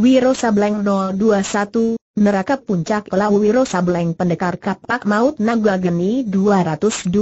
Wiro Sableng 021, Neraka Puncak Lau Wiro Sableng Pendekar Kapak Maut Naga Geni 212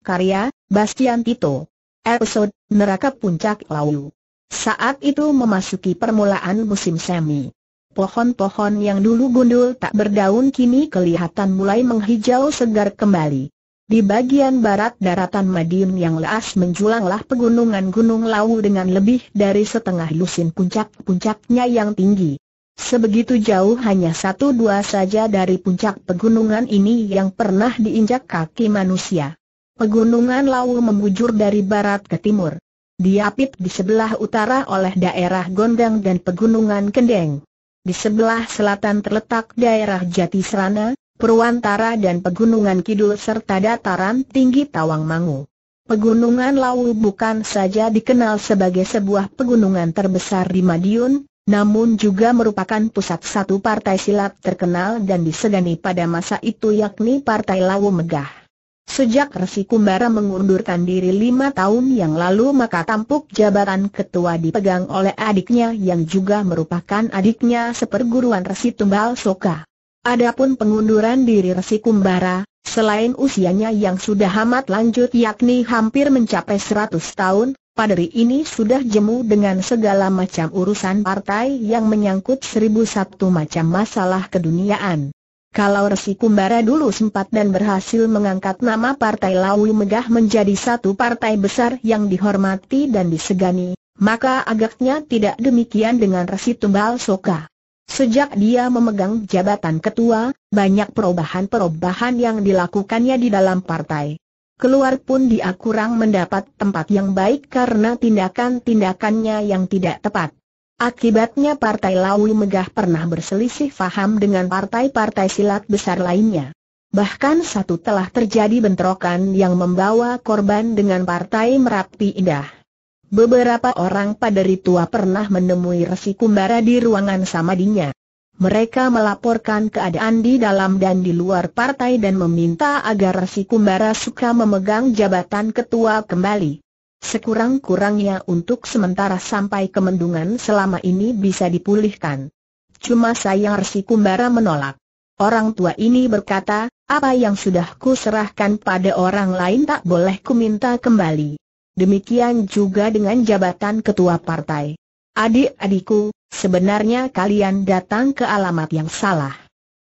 Karya, Bastian Tito Episode, Neraka Puncak Lau Saat itu memasuki permulaan musim semi Pohon-pohon yang dulu gundul tak berdaun kini kelihatan mulai menghijau segar kembali di bagian barat daratan Madiun yang leas menjulanglah pegunungan Gunung Lawu dengan lebih dari setengah lusin puncak-puncaknya yang tinggi. Sebegitu jauh hanya satu dua saja dari puncak pegunungan ini yang pernah diinjak kaki manusia. Pegunungan Lawu membujur dari barat ke timur. Diapit di sebelah utara oleh daerah Gondang dan Pegunungan Kendeng. Di sebelah selatan terletak daerah Jatisrana, Purwantara dan Pegunungan Kidul serta dataran tinggi Tawangmangu. Pegunungan Lawu bukan saja dikenal sebagai sebuah pegunungan terbesar di Madiun, namun juga merupakan pusat satu partai silat terkenal dan disegani pada masa itu yakni Partai Lawu Megah. Sejak Resi Kumbara mengundurkan diri lima tahun yang lalu maka tampuk jabatan ketua dipegang oleh adiknya yang juga merupakan adiknya seperguruan Resi Tumbal Soka. Adapun pengunduran diri Resi Kumbara, selain usianya yang sudah amat lanjut yakni hampir mencapai 100 tahun, Padri ini sudah jemu dengan segala macam urusan partai yang menyangkut seribu satu macam masalah keduniaan. Kalau Resi Kumbara dulu sempat dan berhasil mengangkat nama Partai Lawi Megah menjadi satu partai besar yang dihormati dan disegani, maka agaknya tidak demikian dengan Resi Tumbal Soka. Sejak dia memegang jabatan ketua, banyak perubahan-perubahan yang dilakukannya di dalam partai. Keluar pun dia kurang mendapat tempat yang baik karena tindakan-tindakannya yang tidak tepat. Akibatnya Partai Lawi Megah pernah berselisih faham dengan partai-partai silat besar lainnya. Bahkan satu telah terjadi bentrokan yang membawa korban dengan Partai Merapi Indah. Beberapa orang pada ritual pernah menemui Resi Kumbara di ruangan samadinya. Mereka melaporkan keadaan di dalam dan di luar partai dan meminta agar Resi Kumbara suka memegang jabatan ketua kembali. Sekurang-kurangnya untuk sementara sampai kemendungan selama ini bisa dipulihkan. Cuma sayang Resi Kumbara menolak. Orang tua ini berkata, apa yang sudah serahkan pada orang lain tak boleh kuminta kembali demikian juga dengan jabatan ketua partai. Adik-adikku, sebenarnya kalian datang ke alamat yang salah.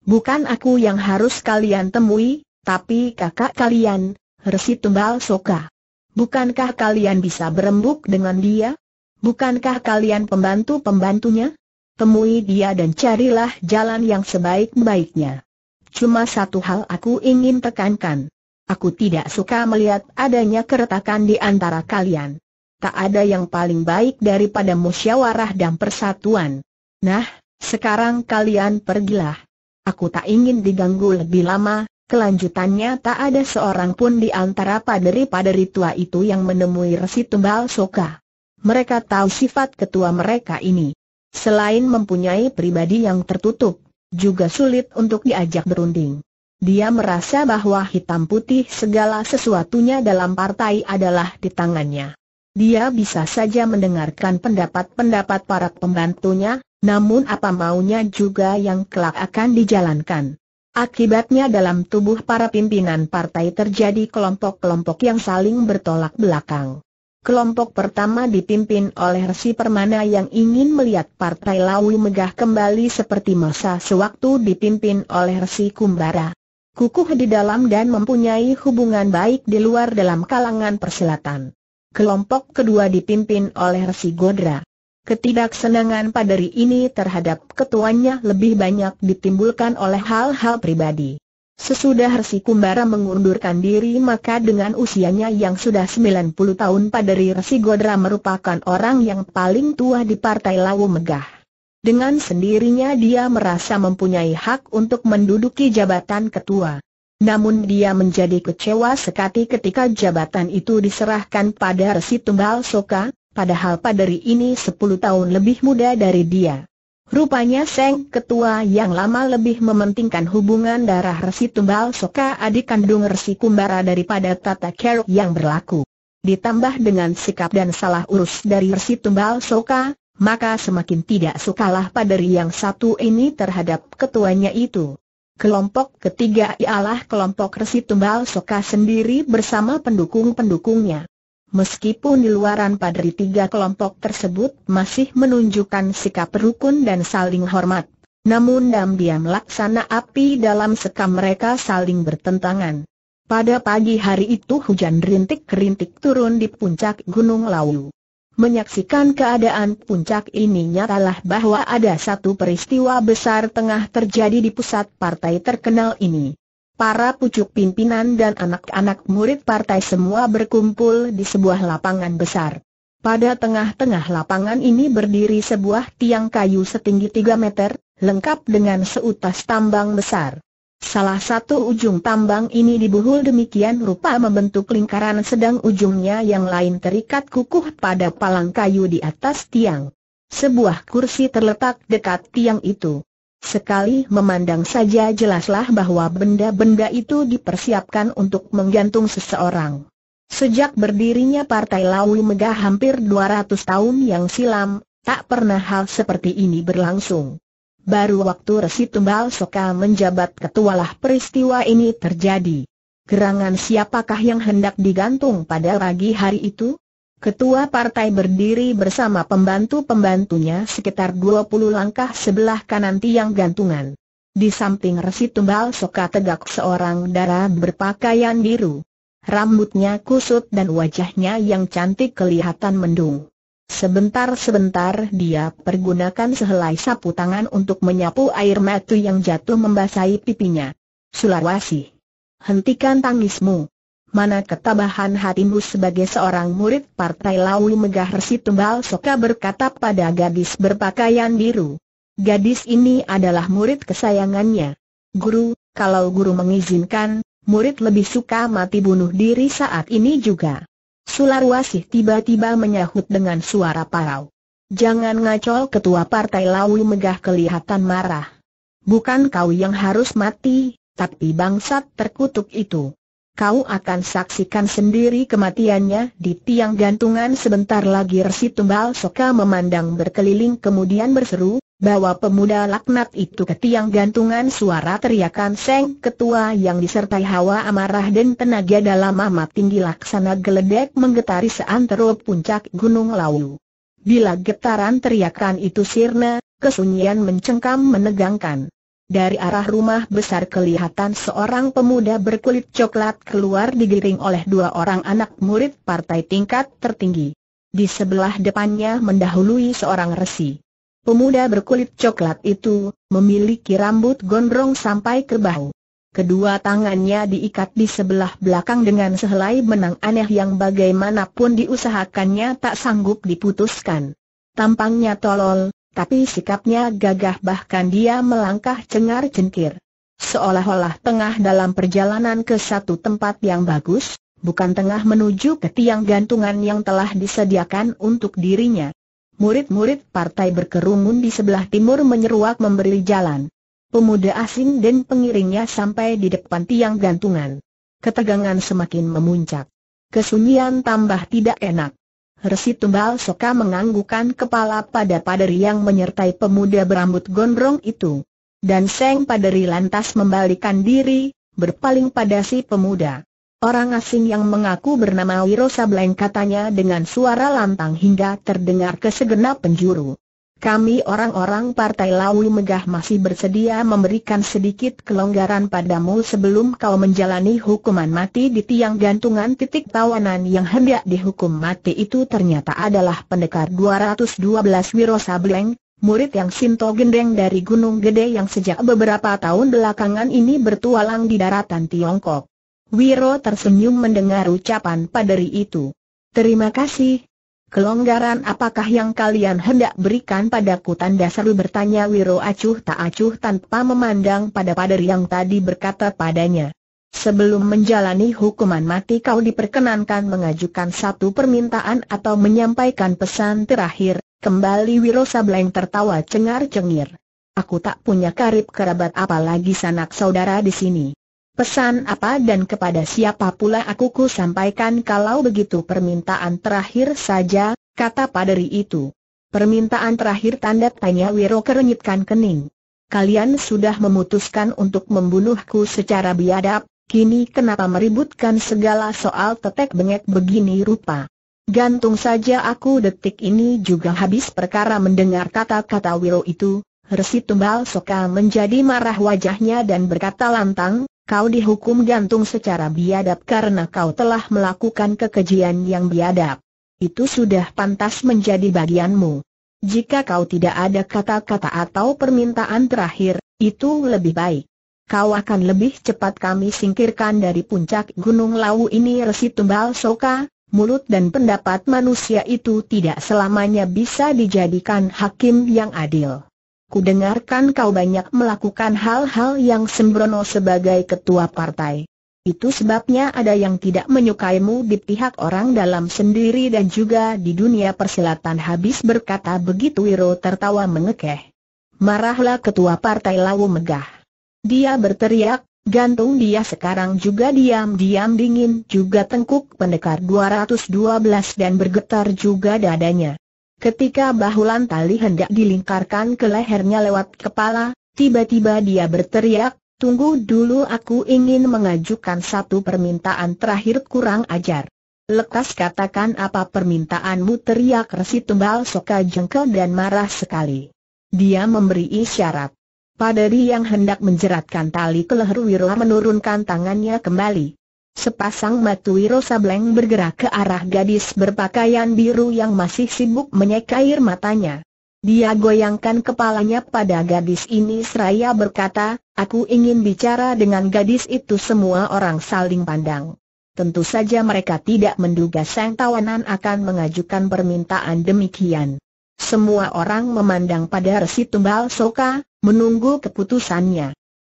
Bukan aku yang harus kalian temui, tapi kakak kalian, Resi Tumbal Soka. Bukankah kalian bisa berembuk dengan dia? Bukankah kalian pembantu-pembantunya? Temui dia dan carilah jalan yang sebaik-baiknya. Cuma satu hal aku ingin tekankan. Aku tidak suka melihat adanya keretakan di antara kalian. Tak ada yang paling baik daripada musyawarah dan persatuan. Nah, sekarang kalian pergilah. Aku tak ingin diganggu lebih lama, kelanjutannya tak ada seorang pun di antara paderi-paderi tua itu yang menemui resi tumbal soka. Mereka tahu sifat ketua mereka ini. Selain mempunyai pribadi yang tertutup, juga sulit untuk diajak berunding. Dia merasa bahwa hitam putih segala sesuatunya dalam partai adalah di tangannya. Dia bisa saja mendengarkan pendapat-pendapat para pembantunya, namun apa maunya juga yang kelak akan dijalankan. Akibatnya dalam tubuh para pimpinan partai terjadi kelompok-kelompok yang saling bertolak belakang. Kelompok pertama dipimpin oleh Resi Permana yang ingin melihat partai Lawi megah kembali seperti masa sewaktu dipimpin oleh Resi Kumbara kukuh di dalam dan mempunyai hubungan baik di luar dalam kalangan persilatan. Kelompok kedua dipimpin oleh Resi Godra. Ketidaksenangan padari ini terhadap ketuanya lebih banyak ditimbulkan oleh hal-hal pribadi. Sesudah Resi Kumbara mengundurkan diri maka dengan usianya yang sudah 90 tahun padari Resi Godra merupakan orang yang paling tua di Partai Lawu Megah. Dengan sendirinya dia merasa mempunyai hak untuk menduduki jabatan ketua. Namun dia menjadi kecewa sekali ketika jabatan itu diserahkan pada Resi Tumbal Soka, padahal Paderi ini 10 tahun lebih muda dari dia. Rupanya Seng Ketua yang lama lebih mementingkan hubungan darah Resi Tumbal Soka adik kandung Resi Kumbara daripada tata kerok yang berlaku. Ditambah dengan sikap dan salah urus dari Resi Tumbal Soka, maka semakin tidak sukalah paderi yang satu ini terhadap ketuanya itu. Kelompok ketiga ialah kelompok Resi Tumbal Soka sendiri bersama pendukung-pendukungnya. Meskipun di luaran padri tiga kelompok tersebut masih menunjukkan sikap rukun dan saling hormat, namun dalam diam laksana api dalam sekam mereka saling bertentangan. Pada pagi hari itu hujan rintik-rintik turun di puncak Gunung Lawu. Menyaksikan keadaan puncak ini nyatalah bahwa ada satu peristiwa besar tengah terjadi di pusat partai terkenal ini. Para pucuk pimpinan dan anak-anak murid partai semua berkumpul di sebuah lapangan besar. Pada tengah-tengah lapangan ini berdiri sebuah tiang kayu setinggi 3 meter, lengkap dengan seutas tambang besar. Salah satu ujung tambang ini dibuhul demikian rupa membentuk lingkaran sedang ujungnya yang lain terikat kukuh pada palang kayu di atas tiang. Sebuah kursi terletak dekat tiang itu. Sekali memandang saja jelaslah bahwa benda-benda itu dipersiapkan untuk menggantung seseorang. Sejak berdirinya Partai Lawi Megah hampir 200 tahun yang silam, tak pernah hal seperti ini berlangsung. Baru waktu Resi Tumbal Soka menjabat ketualah peristiwa ini terjadi. Gerangan siapakah yang hendak digantung pada pagi hari itu? Ketua partai berdiri bersama pembantu-pembantunya sekitar 20 langkah sebelah kanan tiang gantungan. Di samping Resi Tumbal Soka tegak seorang darah berpakaian biru. Rambutnya kusut dan wajahnya yang cantik kelihatan mendung. Sebentar-sebentar dia pergunakan sehelai sapu tangan untuk menyapu air mata yang jatuh membasahi pipinya. Sulawasi. Hentikan tangismu. Mana ketabahan hatimu sebagai seorang murid Partai Lawi Megah Resi Tumbal Soka berkata pada gadis berpakaian biru. Gadis ini adalah murid kesayangannya. Guru, kalau guru mengizinkan, murid lebih suka mati bunuh diri saat ini juga. Sularwasih tiba-tiba menyahut dengan suara parau. Jangan ngacol ketua partai lawu Megah kelihatan marah. Bukan kau yang harus mati, tapi bangsat terkutuk itu. Kau akan saksikan sendiri kematiannya di tiang gantungan sebentar lagi Resi Tumbal Soka memandang berkeliling kemudian berseru, bawa pemuda laknat itu ke tiang gantungan suara teriakan Seng Ketua yang disertai hawa amarah dan tenaga dalam amat tinggi laksana geledek menggetari seantero puncak Gunung Lawu. Bila getaran teriakan itu sirna, kesunyian mencengkam menegangkan. Dari arah rumah besar kelihatan seorang pemuda berkulit coklat keluar digiring oleh dua orang anak murid partai tingkat tertinggi. Di sebelah depannya mendahului seorang resi. Pemuda berkulit coklat itu, memiliki rambut gondrong sampai ke bahu. Kedua tangannya diikat di sebelah belakang dengan sehelai benang aneh yang bagaimanapun diusahakannya tak sanggup diputuskan. Tampangnya tolol, tapi sikapnya gagah bahkan dia melangkah cengar cengkir. Seolah-olah tengah dalam perjalanan ke satu tempat yang bagus, bukan tengah menuju ke tiang gantungan yang telah disediakan untuk dirinya. Murid-murid partai berkerumun di sebelah timur menyeruak memberi jalan. Pemuda asing dan pengiringnya sampai di depan tiang gantungan. Ketegangan semakin memuncak. Kesunyian tambah tidak enak. Resi Tumbal Soka menganggukan kepala pada paderi yang menyertai pemuda berambut gondrong itu. Dan Seng Paderi lantas membalikan diri, berpaling pada si pemuda. Orang asing yang mengaku bernama Wiro Sableng katanya dengan suara lantang hingga terdengar ke segenap penjuru. Kami orang-orang Partai Lawi Megah masih bersedia memberikan sedikit kelonggaran padamu sebelum kau menjalani hukuman mati di tiang gantungan titik tawanan yang hendak dihukum mati itu ternyata adalah pendekar 212 Wiro Sableng, murid yang Sinto Gendeng dari Gunung Gede yang sejak beberapa tahun belakangan ini bertualang di daratan Tiongkok. Wiro tersenyum mendengar ucapan paderi itu. Terima kasih. Kelonggaran apakah yang kalian hendak berikan padaku tanda seru bertanya Wiro acuh tak acuh tanpa memandang pada paderi yang tadi berkata padanya. Sebelum menjalani hukuman mati kau diperkenankan mengajukan satu permintaan atau menyampaikan pesan terakhir, kembali Wiro Sableng tertawa cengar-cengir. Aku tak punya karib kerabat apalagi sanak saudara di sini. Pesan apa dan kepada siapa pula aku ku sampaikan kalau begitu permintaan terakhir saja, kata paderi itu. Permintaan terakhir tanda tanya Wiro kerenyitkan kening. Kalian sudah memutuskan untuk membunuhku secara biadab, kini kenapa meributkan segala soal tetek bengek begini rupa. Gantung saja aku detik ini juga habis perkara mendengar kata-kata Wiro itu, Resi Tumbal Soka menjadi marah wajahnya dan berkata lantang, kau dihukum gantung secara biadab karena kau telah melakukan kekejian yang biadab. Itu sudah pantas menjadi bagianmu. Jika kau tidak ada kata-kata atau permintaan terakhir, itu lebih baik. Kau akan lebih cepat kami singkirkan dari puncak Gunung lawu ini resi tumbal soka, mulut dan pendapat manusia itu tidak selamanya bisa dijadikan hakim yang adil kudengarkan kau banyak melakukan hal-hal yang sembrono sebagai ketua partai. Itu sebabnya ada yang tidak menyukaimu di pihak orang dalam sendiri dan juga di dunia persilatan habis berkata begitu Wiro tertawa mengekeh. Marahlah ketua partai Lawu Megah. Dia berteriak, gantung dia sekarang juga diam-diam dingin juga tengkuk pendekar 212 dan bergetar juga dadanya. Ketika bahulan tali hendak dilingkarkan ke lehernya lewat kepala, tiba-tiba dia berteriak, tunggu dulu aku ingin mengajukan satu permintaan terakhir kurang ajar. Lekas katakan apa permintaanmu teriak resi tumbal soka jengkel dan marah sekali. Dia memberi isyarat. Padari yang hendak menjeratkan tali ke leher Wiro menurunkan tangannya kembali. Sepasang batu wiro sableng bergerak ke arah gadis berpakaian biru yang masih sibuk menyeka air matanya. Dia goyangkan kepalanya pada gadis ini seraya berkata, aku ingin bicara dengan gadis itu semua orang saling pandang. Tentu saja mereka tidak menduga Sang Tawanan akan mengajukan permintaan demikian. Semua orang memandang pada Resi Tumbal Soka, menunggu keputusannya.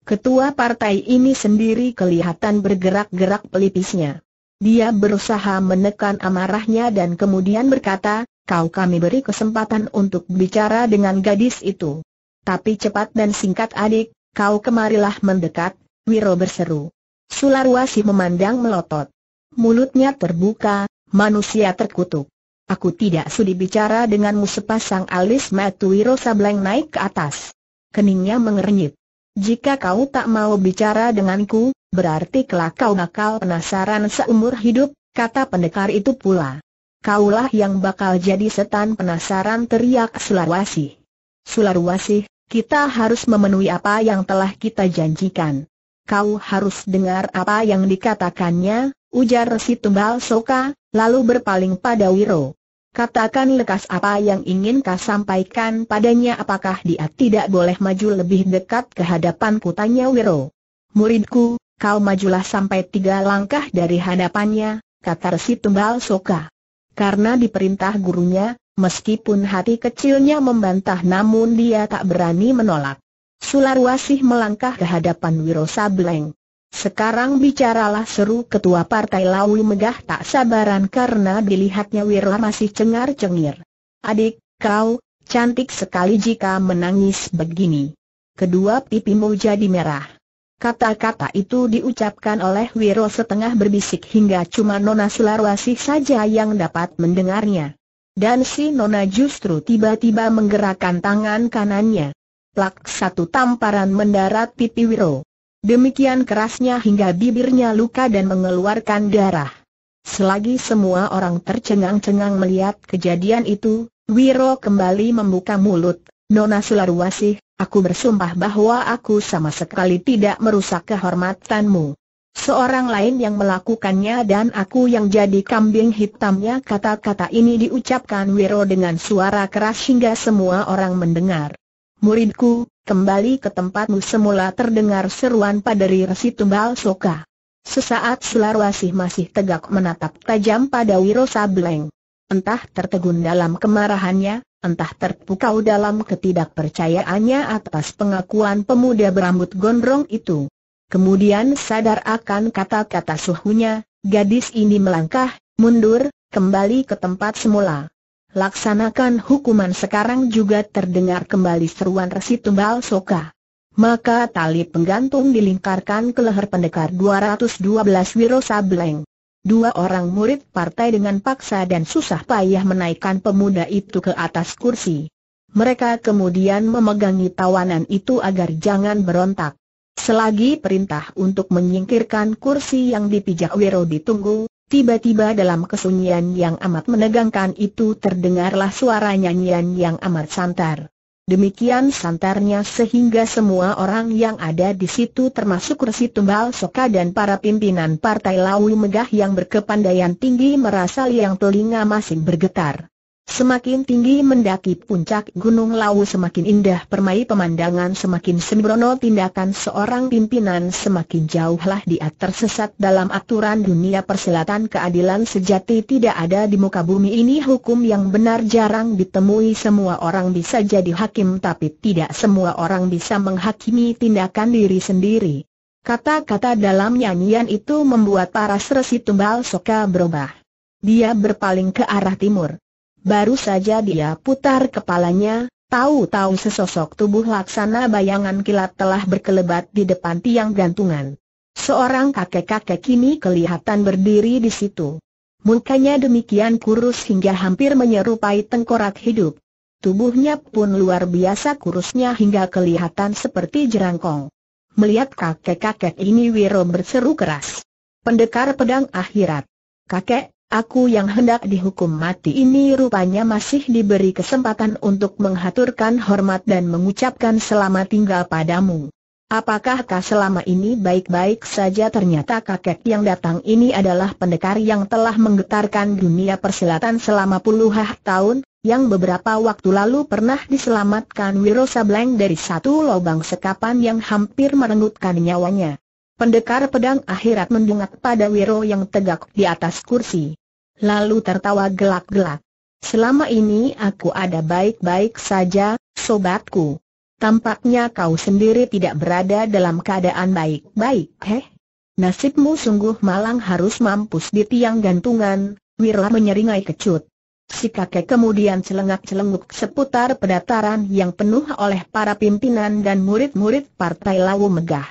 Ketua partai ini sendiri kelihatan bergerak-gerak pelipisnya. Dia berusaha menekan amarahnya dan kemudian berkata, kau kami beri kesempatan untuk bicara dengan gadis itu. Tapi cepat dan singkat adik, kau kemarilah mendekat, Wiro berseru. Sularwasi memandang melotot. Mulutnya terbuka, manusia terkutuk. Aku tidak sudi bicara denganmu sepasang alis matu Wiro sableng naik ke atas. Keningnya mengernyit. Jika kau tak mau bicara denganku, berarti kelak kau bakal penasaran seumur hidup, kata pendekar itu pula. Kaulah yang bakal jadi setan penasaran teriak Sularwasi. Sularwasi, kita harus memenuhi apa yang telah kita janjikan. Kau harus dengar apa yang dikatakannya, ujar si Tumbal Soka, lalu berpaling pada Wiro. Katakan lekas apa yang ingin kau sampaikan padanya apakah dia tidak boleh maju lebih dekat ke hadapanku tanya Wiro. Muridku, kau majulah sampai tiga langkah dari hadapannya, kata Resi Tumbal Soka. Karena diperintah gurunya, meskipun hati kecilnya membantah namun dia tak berani menolak. Sularwasih melangkah ke hadapan Wiro Sableng. Sekarang bicaralah seru ketua partai Lawi Megah tak sabaran karena dilihatnya Wirla masih cengar-cengir. Adik, kau, cantik sekali jika menangis begini. Kedua pipimu jadi merah. Kata-kata itu diucapkan oleh Wiro setengah berbisik hingga cuma Nona Selarwasih saja yang dapat mendengarnya. Dan si Nona justru tiba-tiba menggerakkan tangan kanannya. Plak satu tamparan mendarat pipi Wiro. Demikian kerasnya hingga bibirnya luka dan mengeluarkan darah. Selagi semua orang tercengang-cengang melihat kejadian itu, Wiro kembali membuka mulut. Nona Sularwasi, aku bersumpah bahwa aku sama sekali tidak merusak kehormatanmu. Seorang lain yang melakukannya dan aku yang jadi kambing hitamnya kata-kata ini diucapkan Wiro dengan suara keras hingga semua orang mendengar. Muridku, kembali ke tempatmu semula terdengar seruan paderi Resi Tumbal Soka. Sesaat Sularwasih masih tegak menatap tajam pada Wiro Sableng. Entah tertegun dalam kemarahannya, entah terpukau dalam ketidakpercayaannya atas pengakuan pemuda berambut gondrong itu. Kemudian sadar akan kata-kata suhunya, gadis ini melangkah, mundur, kembali ke tempat semula. Laksanakan hukuman sekarang juga terdengar kembali seruan resi tumbal soka. Maka tali penggantung dilingkarkan ke leher pendekar 212 Wiro Sableng. Dua orang murid partai dengan paksa dan susah payah menaikkan pemuda itu ke atas kursi. Mereka kemudian memegangi tawanan itu agar jangan berontak. Selagi perintah untuk menyingkirkan kursi yang dipijak Wiro ditunggu, Tiba-tiba dalam kesunyian yang amat menegangkan itu terdengarlah suara nyanyian yang amat santar. Demikian santarnya sehingga semua orang yang ada di situ termasuk Resi Tumbal Soka dan para pimpinan Partai Lawi Megah yang berkepandaian tinggi merasa liang telinga masing bergetar. Semakin tinggi mendaki puncak Gunung Lawu semakin indah permai pemandangan semakin sembrono tindakan seorang pimpinan semakin jauhlah dia tersesat dalam aturan dunia perselatan keadilan sejati tidak ada di muka bumi ini hukum yang benar jarang ditemui semua orang bisa jadi hakim tapi tidak semua orang bisa menghakimi tindakan diri sendiri. Kata-kata dalam nyanyian itu membuat para seresi tumbal soka berubah. Dia berpaling ke arah timur. Baru saja dia putar kepalanya, tahu-tahu sesosok tubuh laksana bayangan kilat telah berkelebat di depan tiang gantungan. Seorang kakek-kakek kini kelihatan berdiri di situ. Mukanya demikian kurus hingga hampir menyerupai tengkorak hidup. Tubuhnya pun luar biasa kurusnya hingga kelihatan seperti jerangkong. Melihat kakek-kakek ini Wiro berseru keras. Pendekar pedang akhirat. Kakek, Aku yang hendak dihukum mati ini rupanya masih diberi kesempatan untuk menghaturkan hormat dan mengucapkan selamat tinggal padamu. Apakah kau selama ini baik-baik saja ternyata kakek yang datang ini adalah pendekar yang telah menggetarkan dunia persilatan selama puluhan tahun, yang beberapa waktu lalu pernah diselamatkan Wiro Sableng dari satu lubang sekapan yang hampir merenggutkan nyawanya. Pendekar pedang akhirat mendungak pada Wiro yang tegak di atas kursi lalu tertawa gelak-gelak. Selama ini aku ada baik-baik saja, sobatku. Tampaknya kau sendiri tidak berada dalam keadaan baik-baik, heh. Nasibmu sungguh malang harus mampus di tiang gantungan, Wirla menyeringai kecut. Si kakek kemudian celengak-celenguk seputar pedataran yang penuh oleh para pimpinan dan murid-murid Partai Lawu Megah.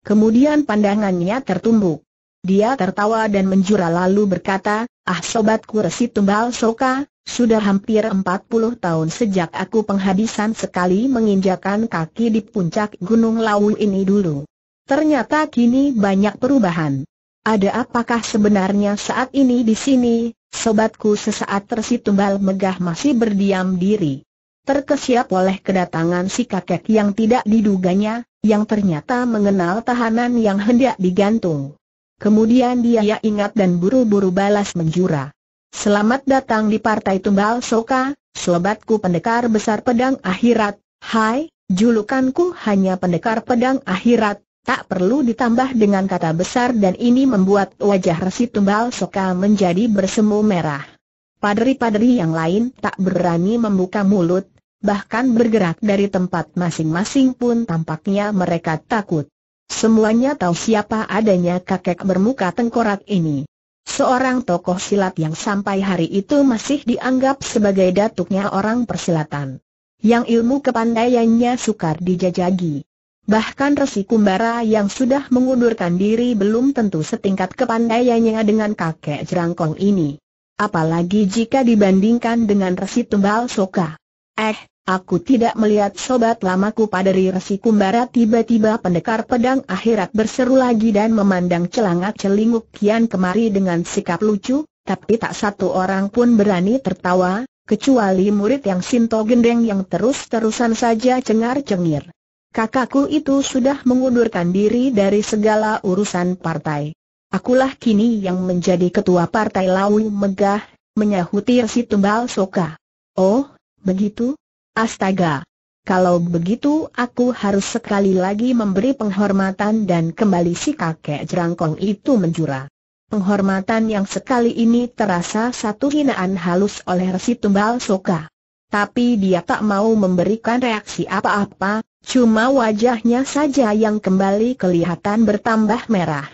Kemudian pandangannya tertumbuk. Dia tertawa dan menjura lalu berkata, Ah sobatku resi tumbal soka, sudah hampir 40 tahun sejak aku penghabisan sekali menginjakan kaki di puncak Gunung Lawu ini dulu. Ternyata kini banyak perubahan. Ada apakah sebenarnya saat ini di sini, sobatku sesaat resi tumbal megah masih berdiam diri. Terkesiap oleh kedatangan si kakek yang tidak diduganya, yang ternyata mengenal tahanan yang hendak digantung. Kemudian dia ingat dan buru-buru balas menjura. Selamat datang di Partai Tumbal Soka, sobatku pendekar besar pedang akhirat, hai, julukanku hanya pendekar pedang akhirat, tak perlu ditambah dengan kata besar dan ini membuat wajah resi Tumbal Soka menjadi bersemu merah. Padri-padri yang lain tak berani membuka mulut, bahkan bergerak dari tempat masing-masing pun tampaknya mereka takut. Semuanya tahu siapa adanya kakek bermuka tengkorak ini. Seorang tokoh silat yang sampai hari itu masih dianggap sebagai datuknya orang persilatan. Yang ilmu kepandaiannya sukar dijajagi. Bahkan Resi Kumbara yang sudah mengundurkan diri belum tentu setingkat kepandaiannya dengan kakek jerangkong ini. Apalagi jika dibandingkan dengan Resi Tumbal Soka. Eh, Aku tidak melihat sobat lamaku pada resi kumbara tiba-tiba pendekar pedang akhirat berseru lagi dan memandang celangak celinguk kian kemari dengan sikap lucu, tapi tak satu orang pun berani tertawa, kecuali murid yang Sinto Gendeng yang terus-terusan saja cengar-cengir. Kakakku itu sudah mengundurkan diri dari segala urusan partai. Akulah kini yang menjadi ketua partai Lawu Megah, menyahuti Resi Tumbal Soka. Oh, begitu? Astaga! Kalau begitu aku harus sekali lagi memberi penghormatan dan kembali si kakek jerangkong itu menjura. Penghormatan yang sekali ini terasa satu hinaan halus oleh resi tumbal soka. Tapi dia tak mau memberikan reaksi apa-apa, cuma wajahnya saja yang kembali kelihatan bertambah merah.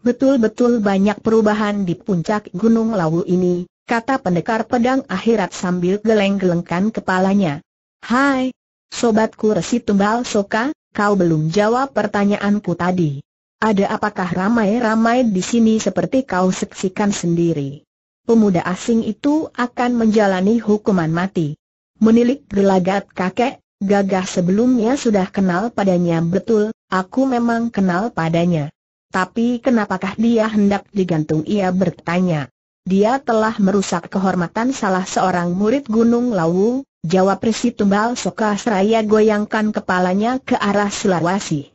Betul-betul banyak perubahan di puncak Gunung Lawu ini, kata pendekar pedang akhirat sambil geleng-gelengkan kepalanya. Hai, sobatku resi tumbal soka, kau belum jawab pertanyaanku tadi. Ada apakah ramai-ramai di sini seperti kau saksikan sendiri? Pemuda asing itu akan menjalani hukuman mati. Menilik gelagat kakek, gagah sebelumnya sudah kenal padanya betul, aku memang kenal padanya. Tapi kenapakah dia hendak digantung ia bertanya. Dia telah merusak kehormatan salah seorang murid Gunung Lawu, Jawab Resi Tumbal Soka seraya goyangkan kepalanya ke arah Sulawesi.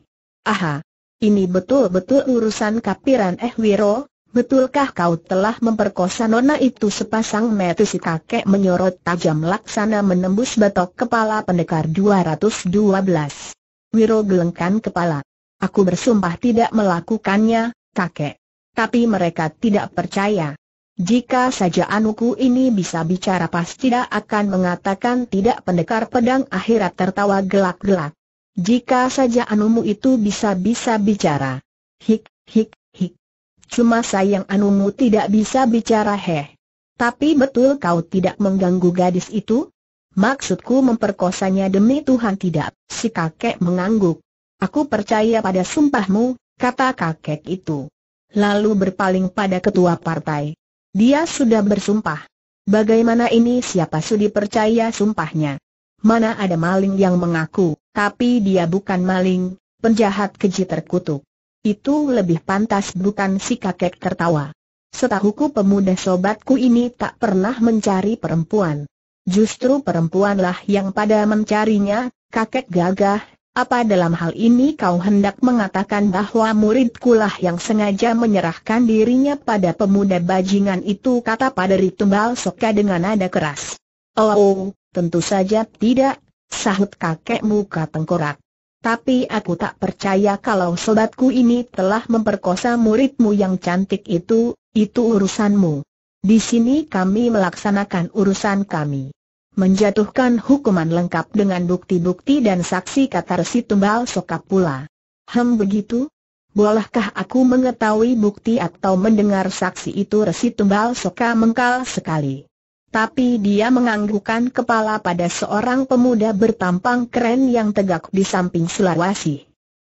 Aha! Ini betul-betul urusan kapiran eh Wiro, betulkah kau telah memperkosa nona itu sepasang metu si kakek menyorot tajam laksana menembus batok kepala pendekar 212. Wiro gelengkan kepala. Aku bersumpah tidak melakukannya, kakek. Tapi mereka tidak percaya. Jika saja anuku ini bisa bicara pasti dia akan mengatakan tidak pendekar pedang akhirat tertawa gelak-gelak. Jika saja anumu itu bisa-bisa bicara. Hik, hik, hik. Cuma sayang anumu tidak bisa bicara heh. Tapi betul kau tidak mengganggu gadis itu? Maksudku memperkosanya demi Tuhan tidak, si kakek mengangguk. Aku percaya pada sumpahmu, kata kakek itu. Lalu berpaling pada ketua partai. Dia sudah bersumpah. Bagaimana ini siapa sudi percaya sumpahnya? Mana ada maling yang mengaku, tapi dia bukan maling, penjahat keji terkutuk. Itu lebih pantas bukan si kakek tertawa. Setahuku pemuda sobatku ini tak pernah mencari perempuan. Justru perempuanlah yang pada mencarinya, kakek gagah, apa dalam hal ini kau hendak mengatakan bahwa murid kulah yang sengaja menyerahkan dirinya pada pemuda bajingan itu kata paderi tumbal soka dengan nada keras. Oh, oh, tentu saja tidak, sahut kakek muka tengkorak. Tapi aku tak percaya kalau sobatku ini telah memperkosa muridmu yang cantik itu, itu urusanmu. Di sini kami melaksanakan urusan kami menjatuhkan hukuman lengkap dengan bukti-bukti dan saksi kata Resi Tumbal Sokap pula. Hem begitu? Bolehkah aku mengetahui bukti atau mendengar saksi itu Resi Tumbal Soka mengkal sekali. Tapi dia menganggukkan kepala pada seorang pemuda bertampang keren yang tegak di samping Sulawesi.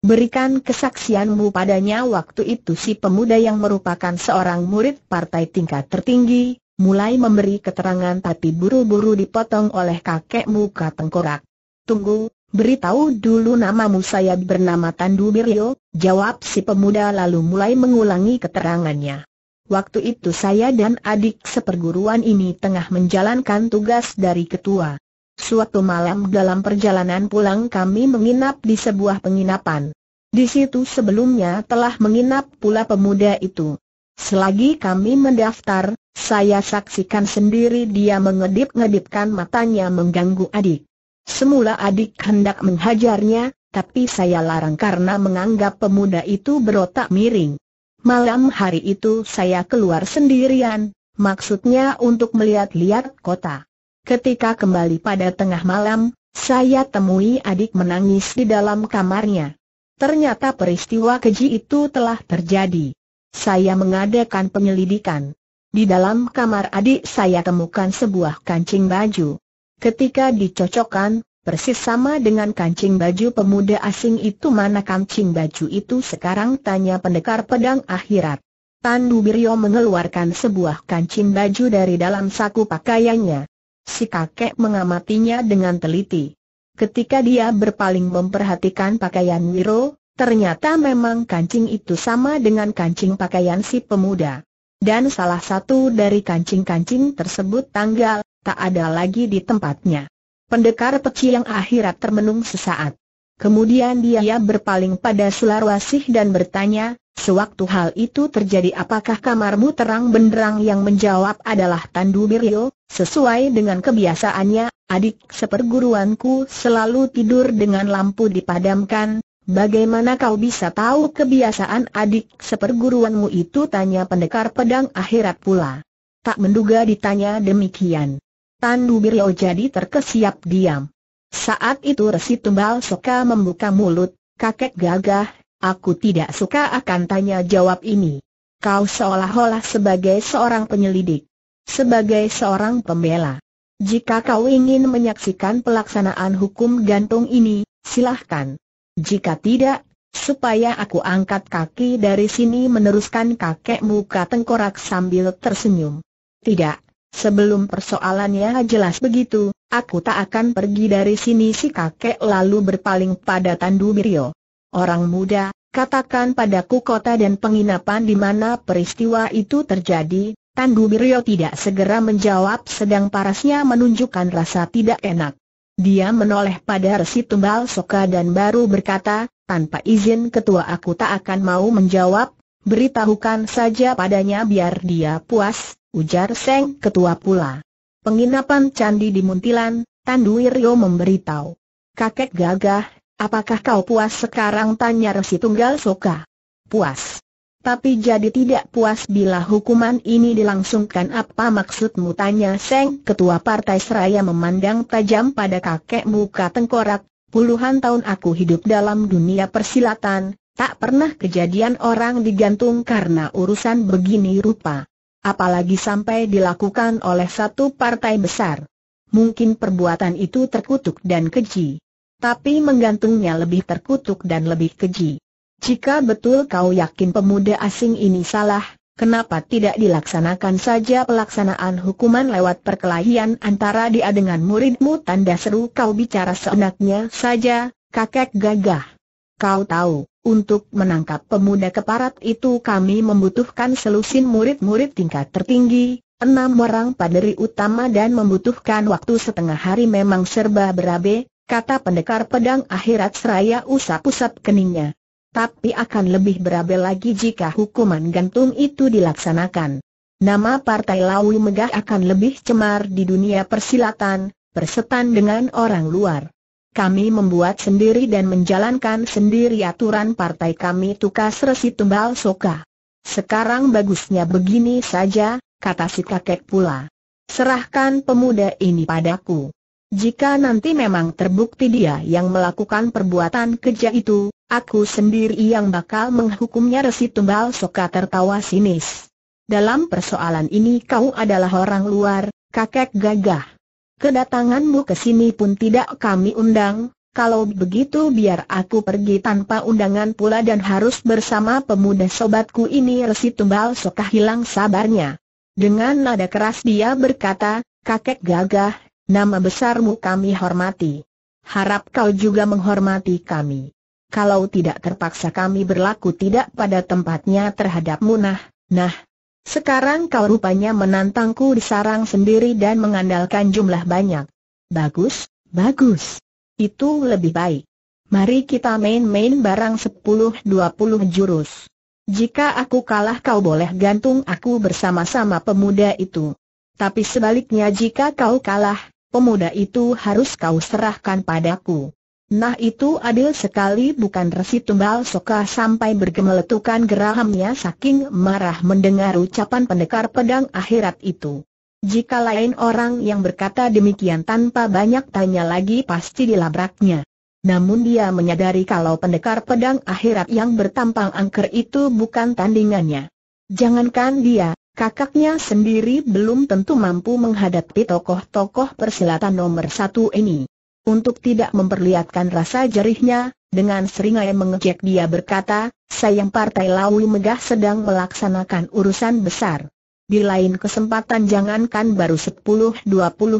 Berikan kesaksianmu padanya waktu itu si pemuda yang merupakan seorang murid partai tingkat tertinggi, mulai memberi keterangan tapi buru-buru dipotong oleh kakek muka tengkorak. Tunggu, beritahu dulu namamu saya bernama Tandu Birio, jawab si pemuda lalu mulai mengulangi keterangannya. Waktu itu saya dan adik seperguruan ini tengah menjalankan tugas dari ketua. Suatu malam dalam perjalanan pulang kami menginap di sebuah penginapan. Di situ sebelumnya telah menginap pula pemuda itu. Selagi kami mendaftar, saya saksikan sendiri dia mengedip-ngedipkan matanya mengganggu adik. Semula adik hendak menghajarnya, tapi saya larang karena menganggap pemuda itu berotak miring. Malam hari itu saya keluar sendirian, maksudnya untuk melihat-lihat kota. Ketika kembali pada tengah malam, saya temui adik menangis di dalam kamarnya. Ternyata peristiwa keji itu telah terjadi saya mengadakan penyelidikan. Di dalam kamar adik saya temukan sebuah kancing baju. Ketika dicocokkan, persis sama dengan kancing baju pemuda asing itu mana kancing baju itu sekarang tanya pendekar pedang akhirat. Tan Biryo mengeluarkan sebuah kancing baju dari dalam saku pakaiannya. Si kakek mengamatinya dengan teliti. Ketika dia berpaling memperhatikan pakaian Wiro, Ternyata memang kancing itu sama dengan kancing pakaian si pemuda. Dan salah satu dari kancing-kancing tersebut tanggal, tak ada lagi di tempatnya. Pendekar peci yang akhirat termenung sesaat. Kemudian dia berpaling pada Sularwasih dan bertanya, sewaktu hal itu terjadi apakah kamarmu terang benderang yang menjawab adalah Tandu Biryo, sesuai dengan kebiasaannya, adik seperguruanku selalu tidur dengan lampu dipadamkan, Bagaimana kau bisa tahu kebiasaan adik seperguruanmu itu? Tanya pendekar pedang akhirat pula. Tak menduga ditanya demikian. Tan Biryo jadi terkesiap diam. Saat itu Resi Tumbal Soka membuka mulut, kakek gagah, aku tidak suka akan tanya jawab ini. Kau seolah-olah sebagai seorang penyelidik, sebagai seorang pembela. Jika kau ingin menyaksikan pelaksanaan hukum gantung ini, silahkan. Jika tidak, supaya aku angkat kaki dari sini meneruskan kakek muka tengkorak sambil tersenyum. Tidak, sebelum persoalannya jelas begitu, aku tak akan pergi dari sini si kakek lalu berpaling pada Tandu Mirio. Orang muda, katakan padaku kota dan penginapan di mana peristiwa itu terjadi, Tandu Mirio tidak segera menjawab sedang parasnya menunjukkan rasa tidak enak. Dia menoleh pada Resi Tumbal Soka dan baru berkata, tanpa izin ketua aku tak akan mau menjawab, beritahukan saja padanya biar dia puas, ujar Seng ketua pula. Penginapan candi di Muntilan, Tandu Wiryo memberitahu. Kakek gagah, apakah kau puas sekarang tanya Resi Tunggal Soka. Puas tapi jadi tidak puas bila hukuman ini dilangsungkan apa maksudmu tanya Seng Ketua Partai Seraya memandang tajam pada kakek muka tengkorak, puluhan tahun aku hidup dalam dunia persilatan, tak pernah kejadian orang digantung karena urusan begini rupa. Apalagi sampai dilakukan oleh satu partai besar. Mungkin perbuatan itu terkutuk dan keji. Tapi menggantungnya lebih terkutuk dan lebih keji. Jika betul kau yakin pemuda asing ini salah, kenapa tidak dilaksanakan saja pelaksanaan hukuman lewat perkelahian antara dia dengan muridmu? Tanda seru kau bicara seenaknya saja, kakek gagah. Kau tahu, untuk menangkap pemuda keparat itu kami membutuhkan selusin murid-murid tingkat tertinggi, enam orang paderi utama dan membutuhkan waktu setengah hari memang serba berabe, kata pendekar pedang akhirat seraya usap-usap keningnya tapi akan lebih berabel lagi jika hukuman gantung itu dilaksanakan. Nama Partai Lawu Megah akan lebih cemar di dunia persilatan, persetan dengan orang luar. Kami membuat sendiri dan menjalankan sendiri aturan partai kami tukas resi tumbal soka. Sekarang bagusnya begini saja, kata si kakek pula. Serahkan pemuda ini padaku. Jika nanti memang terbukti dia yang melakukan perbuatan keja itu, aku sendiri yang bakal menghukumnya resi tumbal soka tertawa sinis. Dalam persoalan ini kau adalah orang luar, kakek gagah. Kedatanganmu ke sini pun tidak kami undang, kalau begitu biar aku pergi tanpa undangan pula dan harus bersama pemuda sobatku ini Resi Tumbal Soka hilang sabarnya. Dengan nada keras dia berkata, kakek gagah, Nama besarmu kami hormati. Harap kau juga menghormati kami. Kalau tidak terpaksa kami berlaku tidak pada tempatnya terhadapmu nah, nah. Sekarang kau rupanya menantangku di sarang sendiri dan mengandalkan jumlah banyak. Bagus, bagus. Itu lebih baik. Mari kita main-main barang 10-20 jurus. Jika aku kalah kau boleh gantung aku bersama-sama pemuda itu. Tapi sebaliknya jika kau kalah, pemuda itu harus kau serahkan padaku. Nah itu adil sekali bukan resi tumbal soka sampai bergemeletukan gerahamnya saking marah mendengar ucapan pendekar pedang akhirat itu. Jika lain orang yang berkata demikian tanpa banyak tanya lagi pasti dilabraknya. Namun dia menyadari kalau pendekar pedang akhirat yang bertampang angker itu bukan tandingannya. Jangankan dia, kakaknya sendiri belum tentu mampu menghadapi tokoh-tokoh persilatan nomor satu ini. Untuk tidak memperlihatkan rasa jerihnya, dengan seringai mengecek dia berkata, sayang Partai Lawi Megah sedang melaksanakan urusan besar. Di lain kesempatan jangankan baru 10-20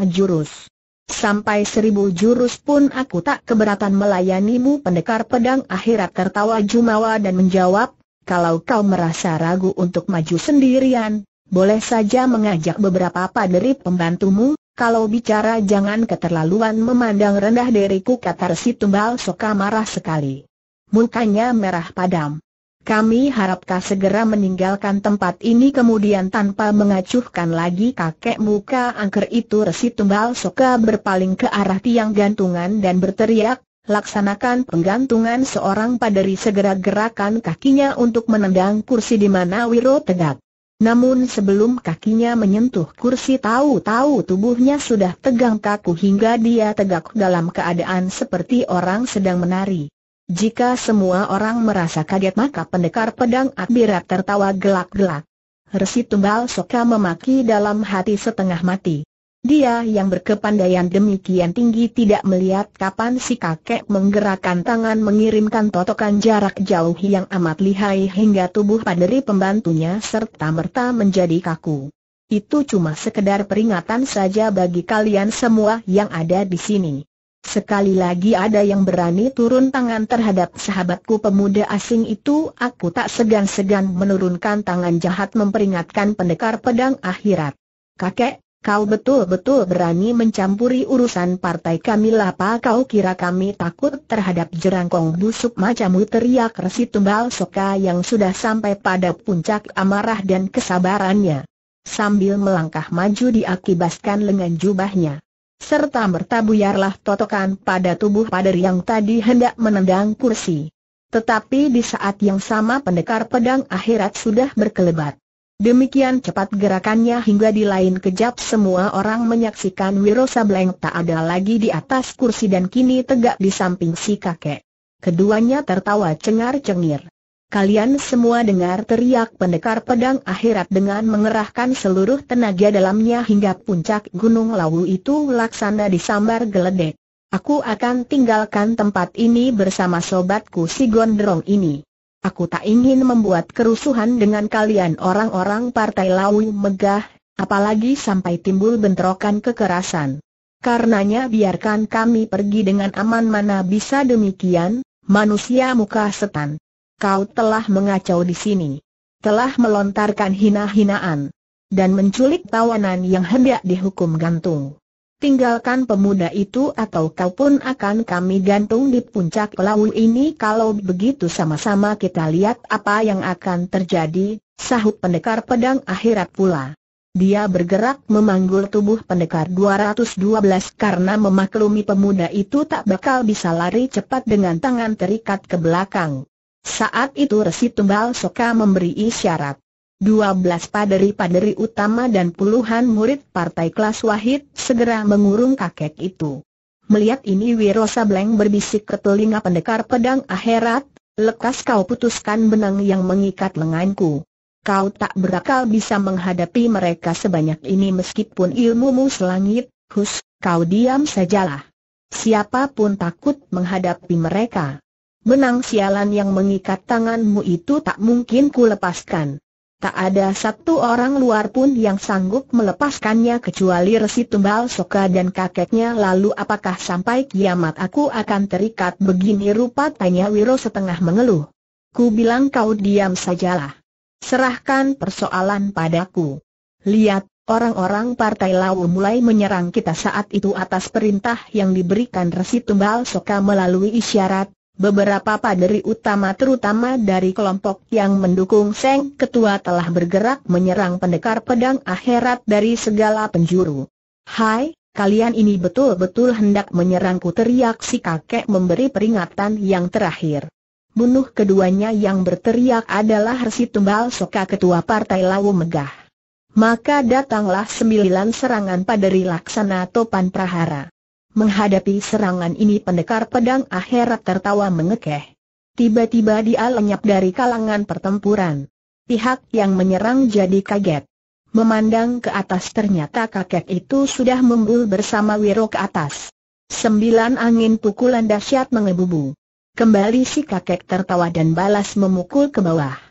jurus. Sampai seribu jurus pun aku tak keberatan melayanimu pendekar pedang akhirat tertawa Jumawa dan menjawab, kalau kau merasa ragu untuk maju sendirian, boleh saja mengajak beberapa paderi pembantumu, kalau bicara jangan keterlaluan memandang rendah diriku kata Resi tumbal soka marah sekali. Mukanya merah padam. Kami harapkah segera meninggalkan tempat ini kemudian tanpa mengacuhkan lagi kakek muka angker itu Resi Tumbal Soka berpaling ke arah tiang gantungan dan berteriak, laksanakan penggantungan seorang paderi segera gerakan kakinya untuk menendang kursi di mana Wiro tegak. Namun sebelum kakinya menyentuh kursi tahu-tahu tubuhnya sudah tegang kaku hingga dia tegak dalam keadaan seperti orang sedang menari. Jika semua orang merasa kaget maka pendekar pedang akbirat tertawa gelak-gelak. Resi Tumbal Soka memaki dalam hati setengah mati. Dia yang berkepandaian demikian tinggi tidak melihat kapan si kakek menggerakkan tangan mengirimkan totokan jarak jauh yang amat lihai hingga tubuh paderi pembantunya serta merta menjadi kaku. Itu cuma sekedar peringatan saja bagi kalian semua yang ada di sini. Sekali lagi ada yang berani turun tangan terhadap sahabatku pemuda asing itu Aku tak segan-segan menurunkan tangan jahat memperingatkan pendekar pedang akhirat Kakek, Kau betul-betul berani mencampuri urusan partai kami lapa kau kira kami takut terhadap jerangkong busuk macammu teriak resi tumbal soka yang sudah sampai pada puncak amarah dan kesabarannya. Sambil melangkah maju diakibaskan lengan jubahnya. Serta bertabuyarlah totokan pada tubuh pader yang tadi hendak menendang kursi. Tetapi di saat yang sama pendekar pedang akhirat sudah berkelebat. Demikian cepat gerakannya hingga di lain kejap semua orang menyaksikan Wiro Sableng tak ada lagi di atas kursi dan kini tegak di samping si kakek. Keduanya tertawa cengar-cengir. Kalian semua dengar teriak pendekar pedang akhirat dengan mengerahkan seluruh tenaga dalamnya hingga puncak gunung lawu itu laksana disambar geledek. Aku akan tinggalkan tempat ini bersama sobatku si gondrong ini. Aku tak ingin membuat kerusuhan dengan kalian orang-orang Partai Lawi Megah, apalagi sampai timbul bentrokan kekerasan. Karenanya biarkan kami pergi dengan aman mana bisa demikian, manusia muka setan. Kau telah mengacau di sini. Telah melontarkan hina-hinaan. Dan menculik tawanan yang hendak dihukum gantung. Tinggalkan pemuda itu atau kau pun akan kami gantung di puncak laut ini kalau begitu sama-sama kita lihat apa yang akan terjadi, sahut pendekar pedang akhirat pula. Dia bergerak memanggul tubuh pendekar 212 karena memaklumi pemuda itu tak bakal bisa lari cepat dengan tangan terikat ke belakang. Saat itu Resi Tumbal Soka memberi isyarat. 12 paderi-paderi utama dan puluhan murid partai kelas wahid segera mengurung kakek itu. Melihat ini Wiro Sableng berbisik ke telinga pendekar pedang akhirat, lekas kau putuskan benang yang mengikat lenganku. Kau tak berakal bisa menghadapi mereka sebanyak ini meskipun ilmumu selangit, hus, kau diam sajalah. Siapapun takut menghadapi mereka. Benang sialan yang mengikat tanganmu itu tak mungkin kulepaskan. Tak ada satu orang luar pun yang sanggup melepaskannya kecuali Resi Tumbal Soka dan kakeknya lalu apakah sampai kiamat aku akan terikat begini rupa tanya Wiro setengah mengeluh. Ku bilang kau diam sajalah. Serahkan persoalan padaku. Lihat, orang-orang partai Lau mulai menyerang kita saat itu atas perintah yang diberikan Resi Tumbal Soka melalui isyarat, Beberapa paderi utama terutama dari kelompok yang mendukung Seng Ketua telah bergerak menyerang pendekar pedang akhirat dari segala penjuru. Hai, kalian ini betul-betul hendak menyerangku teriak si kakek memberi peringatan yang terakhir. Bunuh keduanya yang berteriak adalah Resi Tumbal Soka Ketua Partai Lawu Megah. Maka datanglah sembilan serangan paderi laksana topan prahara. Menghadapi serangan ini pendekar pedang akhirat tertawa mengekeh. Tiba-tiba dia lenyap dari kalangan pertempuran. Pihak yang menyerang jadi kaget. Memandang ke atas ternyata kakek itu sudah membul bersama Wiro ke atas. Sembilan angin pukulan dahsyat mengebubu. Kembali si kakek tertawa dan balas memukul ke bawah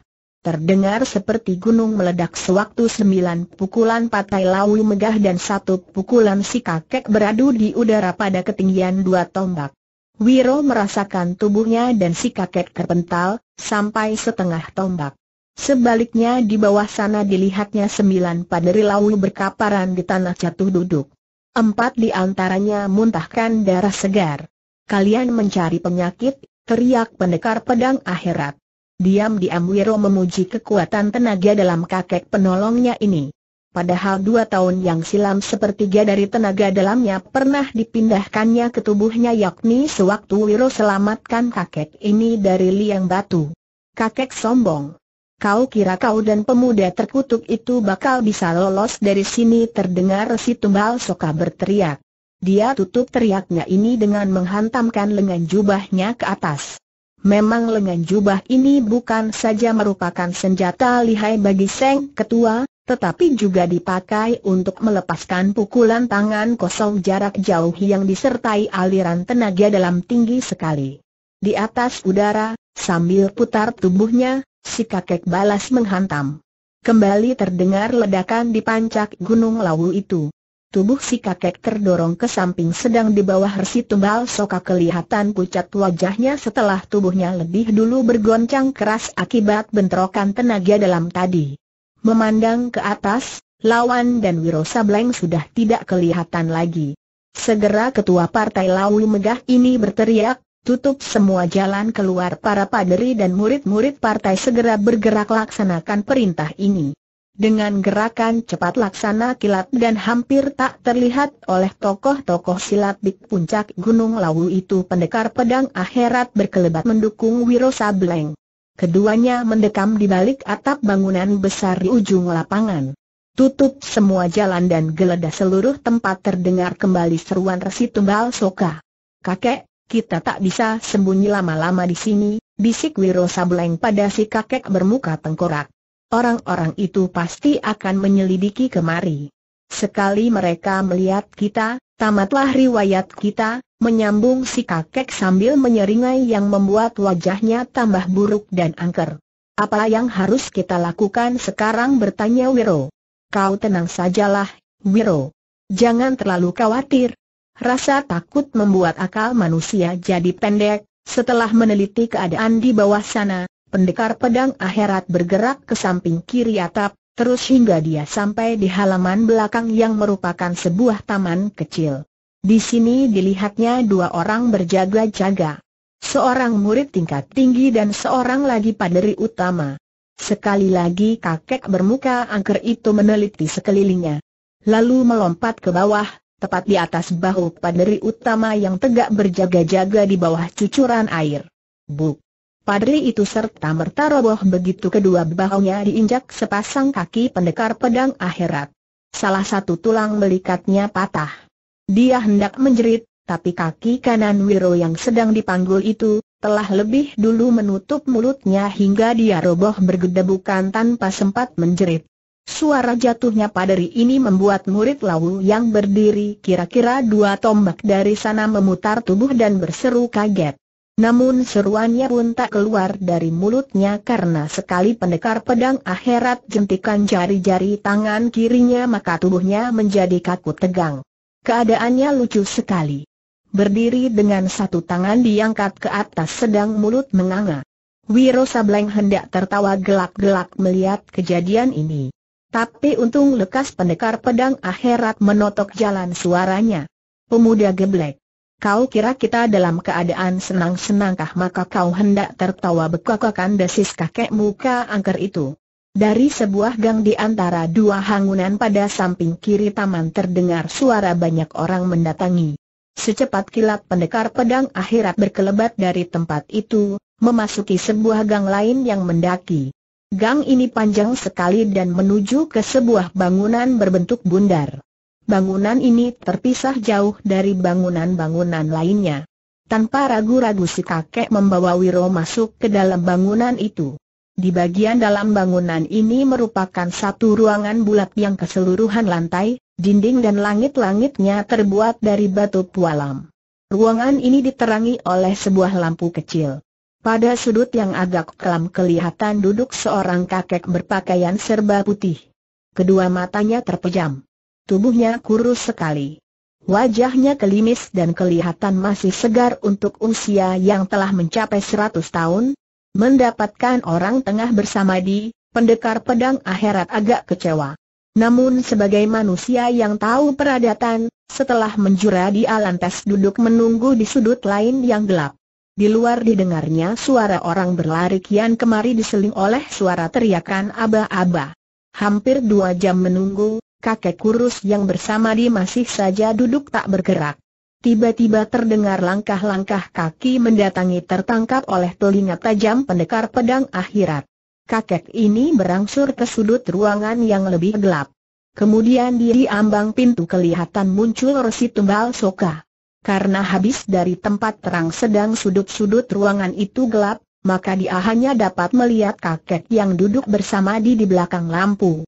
terdengar seperti gunung meledak sewaktu sembilan pukulan patai lawu megah dan satu pukulan si kakek beradu di udara pada ketinggian dua tombak. Wiro merasakan tubuhnya dan si kakek terpental, sampai setengah tombak. Sebaliknya di bawah sana dilihatnya sembilan paderi lawu berkaparan di tanah jatuh duduk. Empat di antaranya muntahkan darah segar. Kalian mencari penyakit, teriak pendekar pedang akhirat. Diam-diam Wiro memuji kekuatan tenaga dalam kakek penolongnya ini. Padahal dua tahun yang silam sepertiga dari tenaga dalamnya pernah dipindahkannya ke tubuhnya yakni sewaktu Wiro selamatkan kakek ini dari liang batu. Kakek sombong. Kau kira kau dan pemuda terkutuk itu bakal bisa lolos dari sini terdengar si tumbal soka berteriak. Dia tutup teriaknya ini dengan menghantamkan lengan jubahnya ke atas. Memang lengan jubah ini bukan saja merupakan senjata lihai bagi Seng Ketua, tetapi juga dipakai untuk melepaskan pukulan tangan kosong jarak jauh yang disertai aliran tenaga dalam tinggi sekali. Di atas udara, sambil putar tubuhnya, si kakek balas menghantam. Kembali terdengar ledakan di pancak gunung lawu itu. Tubuh si kakek terdorong ke samping sedang di bawah resi tumbal soka kelihatan pucat wajahnya setelah tubuhnya lebih dulu bergoncang keras akibat bentrokan tenaga dalam tadi. Memandang ke atas, lawan dan Wiro Sableng sudah tidak kelihatan lagi. Segera ketua partai Lawu Megah ini berteriak, tutup semua jalan keluar para paderi dan murid-murid partai segera bergerak laksanakan perintah ini. Dengan gerakan cepat laksana kilat dan hampir tak terlihat oleh tokoh-tokoh silat di puncak Gunung Lawu itu pendekar pedang akhirat berkelebat mendukung Wiro Sableng. Keduanya mendekam di balik atap bangunan besar di ujung lapangan. Tutup semua jalan dan geledah seluruh tempat terdengar kembali seruan resi tumbal soka. Kakek, kita tak bisa sembunyi lama-lama di sini, bisik Wiro Sableng pada si kakek bermuka tengkorak orang-orang itu pasti akan menyelidiki kemari. Sekali mereka melihat kita, tamatlah riwayat kita, menyambung si kakek sambil menyeringai yang membuat wajahnya tambah buruk dan angker. Apa yang harus kita lakukan sekarang bertanya Wiro. Kau tenang sajalah, Wiro. Jangan terlalu khawatir. Rasa takut membuat akal manusia jadi pendek, setelah meneliti keadaan di bawah sana, pendekar pedang akhirat bergerak ke samping kiri atap, terus hingga dia sampai di halaman belakang yang merupakan sebuah taman kecil. Di sini dilihatnya dua orang berjaga-jaga. Seorang murid tingkat tinggi dan seorang lagi paderi utama. Sekali lagi kakek bermuka angker itu meneliti sekelilingnya. Lalu melompat ke bawah, tepat di atas bahu paderi utama yang tegak berjaga-jaga di bawah cucuran air. Buk! Padri itu serta merta roboh begitu kedua bahunya diinjak sepasang kaki pendekar pedang akhirat. Salah satu tulang melikatnya patah. Dia hendak menjerit, tapi kaki kanan Wiro yang sedang dipanggul itu, telah lebih dulu menutup mulutnya hingga dia roboh bergedebukan tanpa sempat menjerit. Suara jatuhnya padri ini membuat murid Lawu yang berdiri kira-kira dua tombak dari sana memutar tubuh dan berseru kaget. Namun seruannya pun tak keluar dari mulutnya karena sekali pendekar pedang akhirat jentikan jari-jari tangan kirinya maka tubuhnya menjadi kaku tegang. Keadaannya lucu sekali. Berdiri dengan satu tangan diangkat ke atas sedang mulut menganga. Wiro Sableng hendak tertawa gelak-gelak melihat kejadian ini. Tapi untung lekas pendekar pedang akhirat menotok jalan suaranya. Pemuda geblek. Kau kira kita dalam keadaan senang-senangkah maka kau hendak tertawa bekakakan desis kakek muka angker itu. Dari sebuah gang di antara dua hangunan pada samping kiri taman terdengar suara banyak orang mendatangi. Secepat kilat pendekar pedang akhirat berkelebat dari tempat itu, memasuki sebuah gang lain yang mendaki. Gang ini panjang sekali dan menuju ke sebuah bangunan berbentuk bundar bangunan ini terpisah jauh dari bangunan-bangunan lainnya. Tanpa ragu-ragu si kakek membawa Wiro masuk ke dalam bangunan itu. Di bagian dalam bangunan ini merupakan satu ruangan bulat yang keseluruhan lantai, dinding dan langit-langitnya terbuat dari batu pualam. Ruangan ini diterangi oleh sebuah lampu kecil. Pada sudut yang agak kelam kelihatan duduk seorang kakek berpakaian serba putih. Kedua matanya terpejam. Tubuhnya kurus sekali. Wajahnya kelimis dan kelihatan masih segar untuk usia yang telah mencapai 100 tahun. Mendapatkan orang tengah bersama di, pendekar pedang akhirat agak kecewa. Namun sebagai manusia yang tahu peradatan, setelah menjura di lantas duduk menunggu di sudut lain yang gelap. Di luar didengarnya suara orang berlari kian kemari diseling oleh suara teriakan aba-aba. Hampir dua jam menunggu, kakek kurus yang bersama di masih saja duduk tak bergerak. Tiba-tiba terdengar langkah-langkah kaki mendatangi tertangkap oleh telinga tajam pendekar pedang akhirat. Kakek ini berangsur ke sudut ruangan yang lebih gelap. Kemudian di ambang pintu kelihatan muncul resi tumbal soka. Karena habis dari tempat terang sedang sudut-sudut ruangan itu gelap, maka dia hanya dapat melihat kakek yang duduk bersama di di belakang lampu.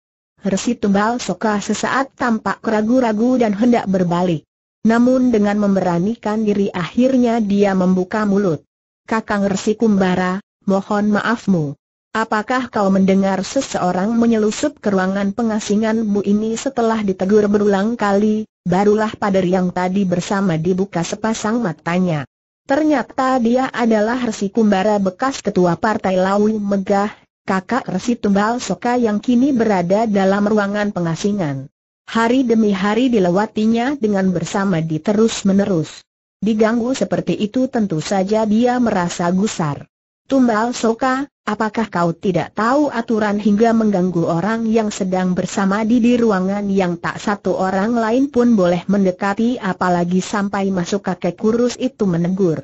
Resi Tumbal Soka sesaat tampak ragu-ragu dan hendak berbalik. Namun dengan memberanikan diri akhirnya dia membuka mulut. Kakang Resi Kumbara, mohon maafmu. Apakah kau mendengar seseorang menyelusup ke ruangan pengasinganmu ini setelah ditegur berulang kali, barulah pada yang tadi bersama dibuka sepasang matanya. Ternyata dia adalah Resi Kumbara bekas ketua partai Lawi Megah kakak Resi Tumbal Soka yang kini berada dalam ruangan pengasingan. Hari demi hari dilewatinya dengan bersama di terus-menerus. Diganggu seperti itu tentu saja dia merasa gusar. Tumbal Soka, apakah kau tidak tahu aturan hingga mengganggu orang yang sedang bersama di di ruangan yang tak satu orang lain pun boleh mendekati apalagi sampai masuk kakek kurus itu menegur.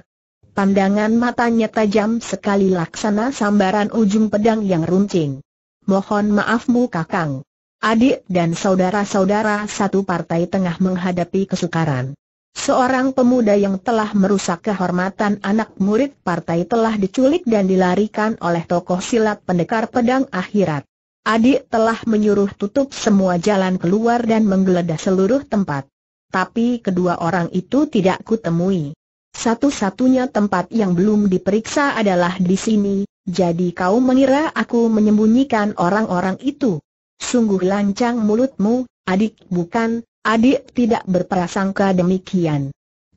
Pandangan matanya tajam sekali laksana sambaran ujung pedang yang runcing. Mohon maafmu kakang. Adik dan saudara-saudara satu partai tengah menghadapi kesukaran. Seorang pemuda yang telah merusak kehormatan anak murid partai telah diculik dan dilarikan oleh tokoh silat pendekar pedang akhirat. Adik telah menyuruh tutup semua jalan keluar dan menggeledah seluruh tempat. Tapi kedua orang itu tidak kutemui. Satu-satunya tempat yang belum diperiksa adalah di sini, jadi kau mengira aku menyembunyikan orang-orang itu? Sungguh lancang mulutmu, adik bukan, adik tidak berprasangka demikian.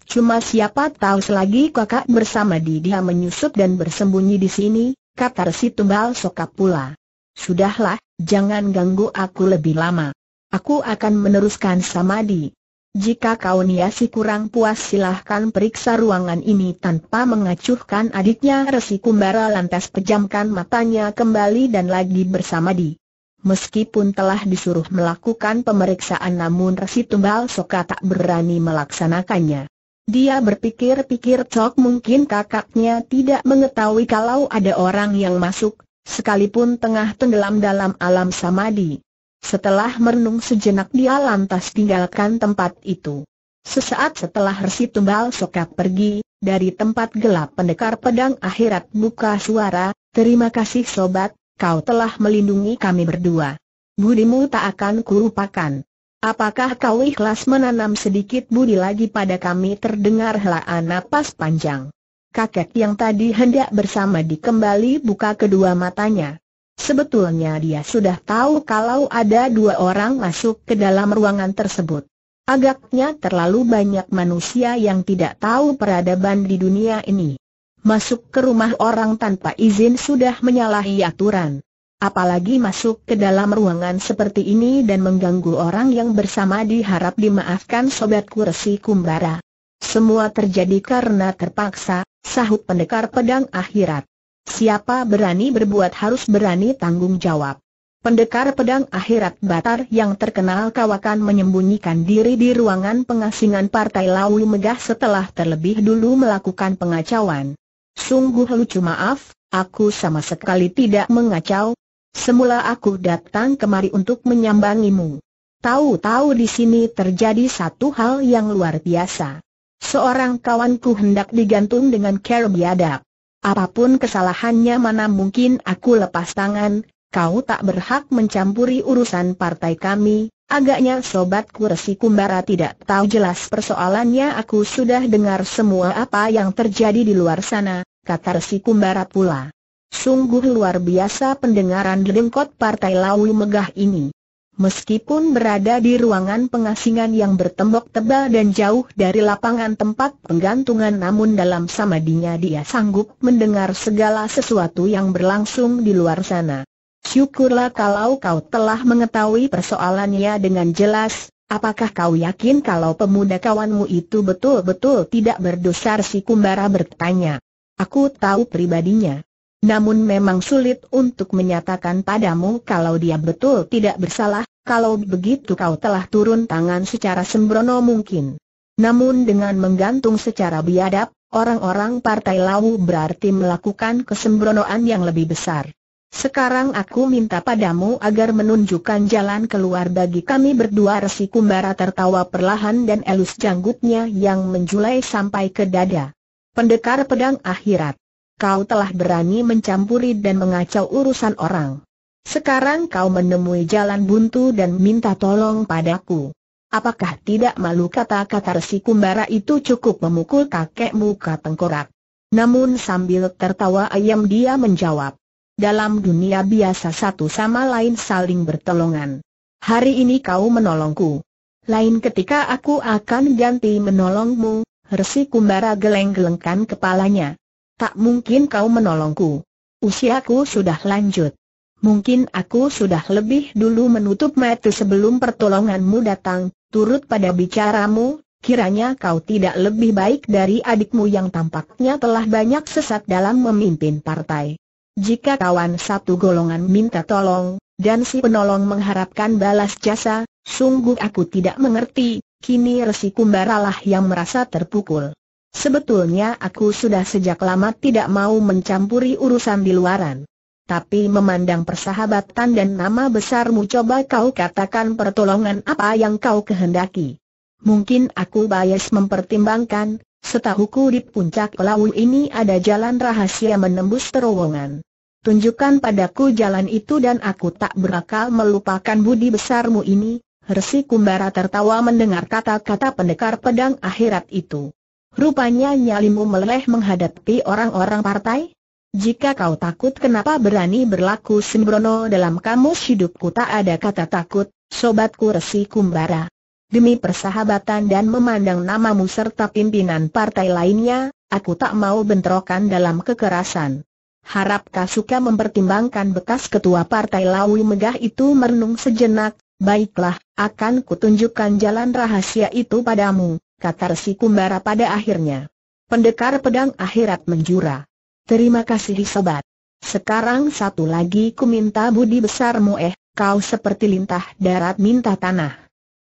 Cuma siapa tahu selagi kakak bersama di dia menyusup dan bersembunyi di sini, kata si tumbal sokap pula. Sudahlah, jangan ganggu aku lebih lama. Aku akan meneruskan sama samadi. Jika kau niasi kurang puas silahkan periksa ruangan ini tanpa mengacuhkan adiknya Resi Kumbara lantas pejamkan matanya kembali dan lagi bersama di. Meskipun telah disuruh melakukan pemeriksaan namun Resi Tumbal Soka tak berani melaksanakannya. Dia berpikir-pikir cok mungkin kakaknya tidak mengetahui kalau ada orang yang masuk, sekalipun tengah tenggelam dalam alam samadi. Setelah merenung sejenak dia lantas tinggalkan tempat itu. Sesaat setelah Resi Tumbal Sokap pergi, dari tempat gelap pendekar pedang akhirat buka suara, terima kasih sobat, kau telah melindungi kami berdua. Budimu tak akan kurupakan. Apakah kau ikhlas menanam sedikit budi lagi pada kami terdengar helaan napas panjang. Kakek yang tadi hendak bersama dikembali buka kedua matanya. Sebetulnya dia sudah tahu kalau ada dua orang masuk ke dalam ruangan tersebut. Agaknya terlalu banyak manusia yang tidak tahu peradaban di dunia ini. Masuk ke rumah orang tanpa izin sudah menyalahi aturan. Apalagi masuk ke dalam ruangan seperti ini dan mengganggu orang yang bersama diharap dimaafkan sobat kursi kumbara. Semua terjadi karena terpaksa, sahut pendekar pedang akhirat. Siapa berani berbuat harus berani tanggung jawab. Pendekar pedang akhirat Batar yang terkenal kawakan menyembunyikan diri di ruangan pengasingan Partai Lawi Megah setelah terlebih dulu melakukan pengacauan. Sungguh lucu maaf, aku sama sekali tidak mengacau. Semula aku datang kemari untuk menyambangimu. Tahu-tahu di sini terjadi satu hal yang luar biasa. Seorang kawanku hendak digantung dengan cara Apapun kesalahannya mana mungkin aku lepas tangan, kau tak berhak mencampuri urusan partai kami, agaknya sobatku Resi Kumbara tidak tahu jelas persoalannya aku sudah dengar semua apa yang terjadi di luar sana, kata Resi Kumbara pula. Sungguh luar biasa pendengaran dengkot partai lawu megah ini. Meskipun berada di ruangan pengasingan yang bertembok tebal dan jauh dari lapangan tempat penggantungan namun dalam samadinya dia sanggup mendengar segala sesuatu yang berlangsung di luar sana. Syukurlah kalau kau telah mengetahui persoalannya dengan jelas, apakah kau yakin kalau pemuda kawanmu itu betul-betul tidak berdosa si Kumbara bertanya. Aku tahu pribadinya. Namun memang sulit untuk menyatakan padamu kalau dia betul tidak bersalah, kalau begitu kau telah turun tangan secara sembrono mungkin. Namun dengan menggantung secara biadab, orang-orang partai Lawu berarti melakukan kesembronoan yang lebih besar. Sekarang aku minta padamu agar menunjukkan jalan keluar bagi kami berdua Resi Kumbara tertawa perlahan dan elus janggutnya yang menjulai sampai ke dada. Pendekar pedang akhirat kau telah berani mencampuri dan mengacau urusan orang. Sekarang kau menemui jalan buntu dan minta tolong padaku. Apakah tidak malu kata-kata resi kumbara itu cukup memukul kakek muka tengkorak? Namun sambil tertawa ayam dia menjawab, dalam dunia biasa satu sama lain saling bertolongan. Hari ini kau menolongku. Lain ketika aku akan ganti menolongmu, Resi Kumbara geleng-gelengkan kepalanya. Tak mungkin kau menolongku. Usiaku sudah lanjut. Mungkin aku sudah lebih dulu menutup mata sebelum pertolonganmu datang, turut pada bicaramu, kiranya kau tidak lebih baik dari adikmu yang tampaknya telah banyak sesat dalam memimpin partai. Jika kawan satu golongan minta tolong, dan si penolong mengharapkan balas jasa, sungguh aku tidak mengerti, kini resi kumbaralah yang merasa terpukul. Sebetulnya aku sudah sejak lama tidak mau mencampuri urusan di luaran. Tapi memandang persahabatan dan nama besarmu coba kau katakan pertolongan apa yang kau kehendaki. Mungkin aku bias mempertimbangkan, setahuku di puncak lawu ini ada jalan rahasia menembus terowongan. Tunjukkan padaku jalan itu dan aku tak berakal melupakan budi besarmu ini, Hersi Kumbara tertawa mendengar kata-kata pendekar pedang akhirat itu. Rupanya nyalimu meleleh menghadapi orang-orang partai? Jika kau takut kenapa berani berlaku sembrono dalam kamus hidupku tak ada kata takut, sobatku resi kumbara. Demi persahabatan dan memandang namamu serta pimpinan partai lainnya, aku tak mau bentrokan dalam kekerasan. Harap suka mempertimbangkan bekas ketua partai Lawi Megah itu merenung sejenak, baiklah, akan kutunjukkan jalan rahasia itu padamu kata Resi Kumbara pada akhirnya. Pendekar pedang akhirat menjura. Terima kasih sobat. Sekarang satu lagi ku minta budi besarmu eh, kau seperti lintah darat minta tanah.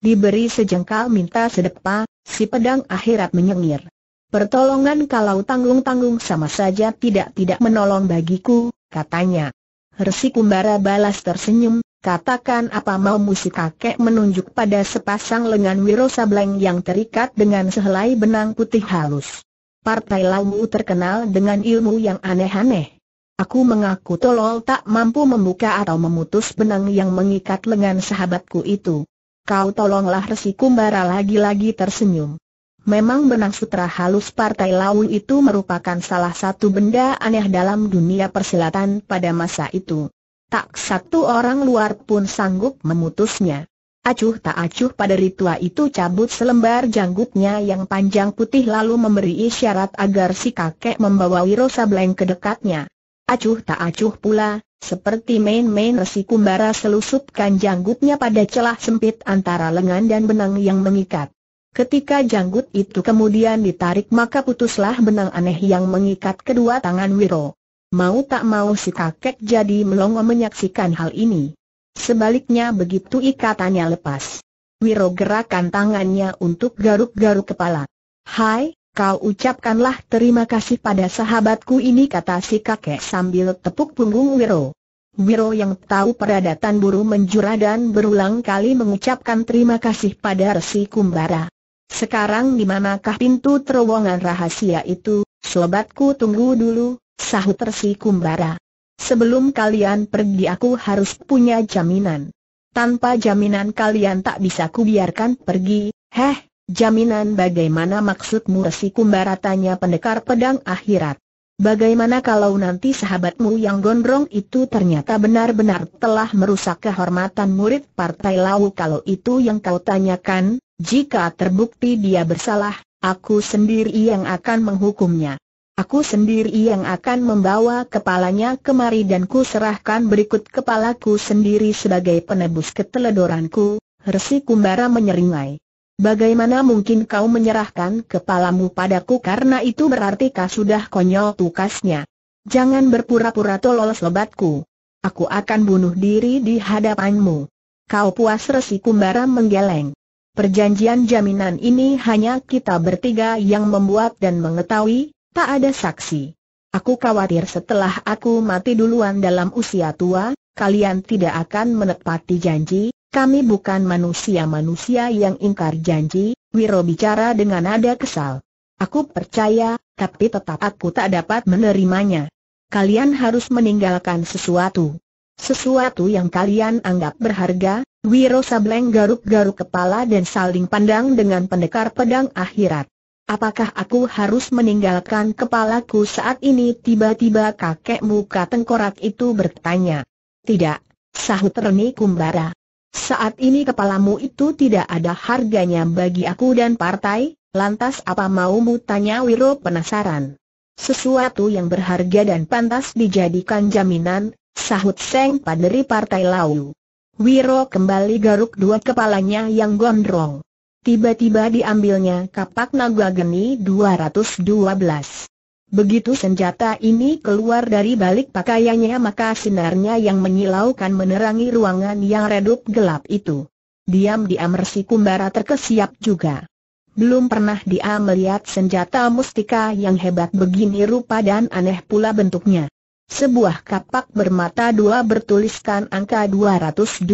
Diberi sejengkal minta sedepa, si pedang akhirat menyengir. Pertolongan kalau tanggung-tanggung sama saja tidak-tidak menolong bagiku, katanya. Resi Kumbara balas tersenyum, Katakan apa mau si kakek menunjuk pada sepasang lengan wiro sableng yang terikat dengan sehelai benang putih halus. Partai Lawu terkenal dengan ilmu yang aneh-aneh. Aku mengaku tolol tak mampu membuka atau memutus benang yang mengikat lengan sahabatku itu. Kau tolonglah resi kumbara lagi-lagi tersenyum. Memang benang sutra halus Partai Lawu itu merupakan salah satu benda aneh dalam dunia persilatan pada masa itu tak satu orang luar pun sanggup memutusnya. Acuh tak acuh pada ritua itu cabut selembar janggutnya yang panjang putih lalu memberi isyarat agar si kakek membawa Wirosa Bleng ke dekatnya. Acuh tak acuh pula, seperti main-main resi kumbara selusupkan janggutnya pada celah sempit antara lengan dan benang yang mengikat. Ketika janggut itu kemudian ditarik maka putuslah benang aneh yang mengikat kedua tangan Wiro. Mau tak mau si kakek jadi melongo menyaksikan hal ini. Sebaliknya begitu ikatannya lepas. Wiro gerakan tangannya untuk garuk-garuk kepala. Hai, kau ucapkanlah terima kasih pada sahabatku ini kata si kakek sambil tepuk punggung Wiro. Wiro yang tahu peradatan buru menjura dan berulang kali mengucapkan terima kasih pada Resi Kumbara. Sekarang di manakah pintu terowongan rahasia itu, sobatku tunggu dulu, sahut Resi Kumbara. Sebelum kalian pergi aku harus punya jaminan. Tanpa jaminan kalian tak bisa kubiarkan pergi, heh, jaminan bagaimana maksudmu Resi Kumbara tanya pendekar pedang akhirat. Bagaimana kalau nanti sahabatmu yang gondrong itu ternyata benar-benar telah merusak kehormatan murid Partai Lau kalau itu yang kau tanyakan, jika terbukti dia bersalah, aku sendiri yang akan menghukumnya. Aku sendiri yang akan membawa kepalanya kemari dan ku serahkan berikut kepalaku sendiri sebagai penebus keteledoranku, Resi Kumbara menyeringai. Bagaimana mungkin kau menyerahkan kepalamu padaku karena itu berarti kau sudah konyol tukasnya. Jangan berpura-pura tolol sobatku. Aku akan bunuh diri di hadapanmu. Kau puas Resi Kumbara menggeleng. Perjanjian jaminan ini hanya kita bertiga yang membuat dan mengetahui, Tak ada saksi. Aku khawatir setelah aku mati duluan dalam usia tua, kalian tidak akan menepati janji, kami bukan manusia-manusia yang ingkar janji, Wiro bicara dengan nada kesal. Aku percaya, tapi tetap aku tak dapat menerimanya. Kalian harus meninggalkan sesuatu. Sesuatu yang kalian anggap berharga, Wiro Sableng garuk-garuk kepala dan saling pandang dengan pendekar pedang akhirat. Apakah aku harus meninggalkan kepalaku saat ini? Tiba-tiba kakek muka tengkorak itu bertanya. Tidak, sahut Reni Kumbara. Saat ini kepalamu itu tidak ada harganya bagi aku dan partai, lantas apa maumu tanya Wiro penasaran. Sesuatu yang berharga dan pantas dijadikan jaminan, sahut Seng Paderi Partai Lau. Wiro kembali garuk dua kepalanya yang gondrong. Tiba-tiba diambilnya kapak naga geni 212. Begitu senjata ini keluar dari balik pakaiannya maka sinarnya yang menyilaukan menerangi ruangan yang redup gelap itu. Diam-diam Resi Kumbara terkesiap juga. Belum pernah dia melihat senjata mustika yang hebat begini rupa dan aneh pula bentuknya. Sebuah kapak bermata dua bertuliskan angka 212.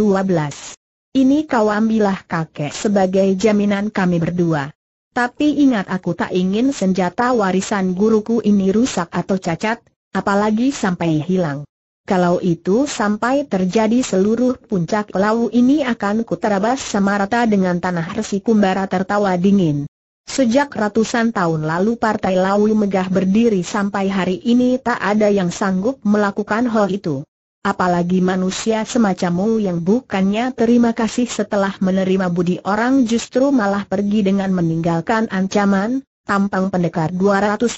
Ini kau ambillah kakek sebagai jaminan kami berdua. Tapi ingat aku tak ingin senjata warisan guruku ini rusak atau cacat, apalagi sampai hilang. Kalau itu sampai terjadi seluruh puncak lau ini akan kuterabas sama rata dengan tanah resi kumbara tertawa dingin. Sejak ratusan tahun lalu partai lau megah berdiri sampai hari ini tak ada yang sanggup melakukan hal itu. Apalagi manusia semacammu yang bukannya terima kasih setelah menerima budi orang justru malah pergi dengan meninggalkan ancaman, tampang pendekar 212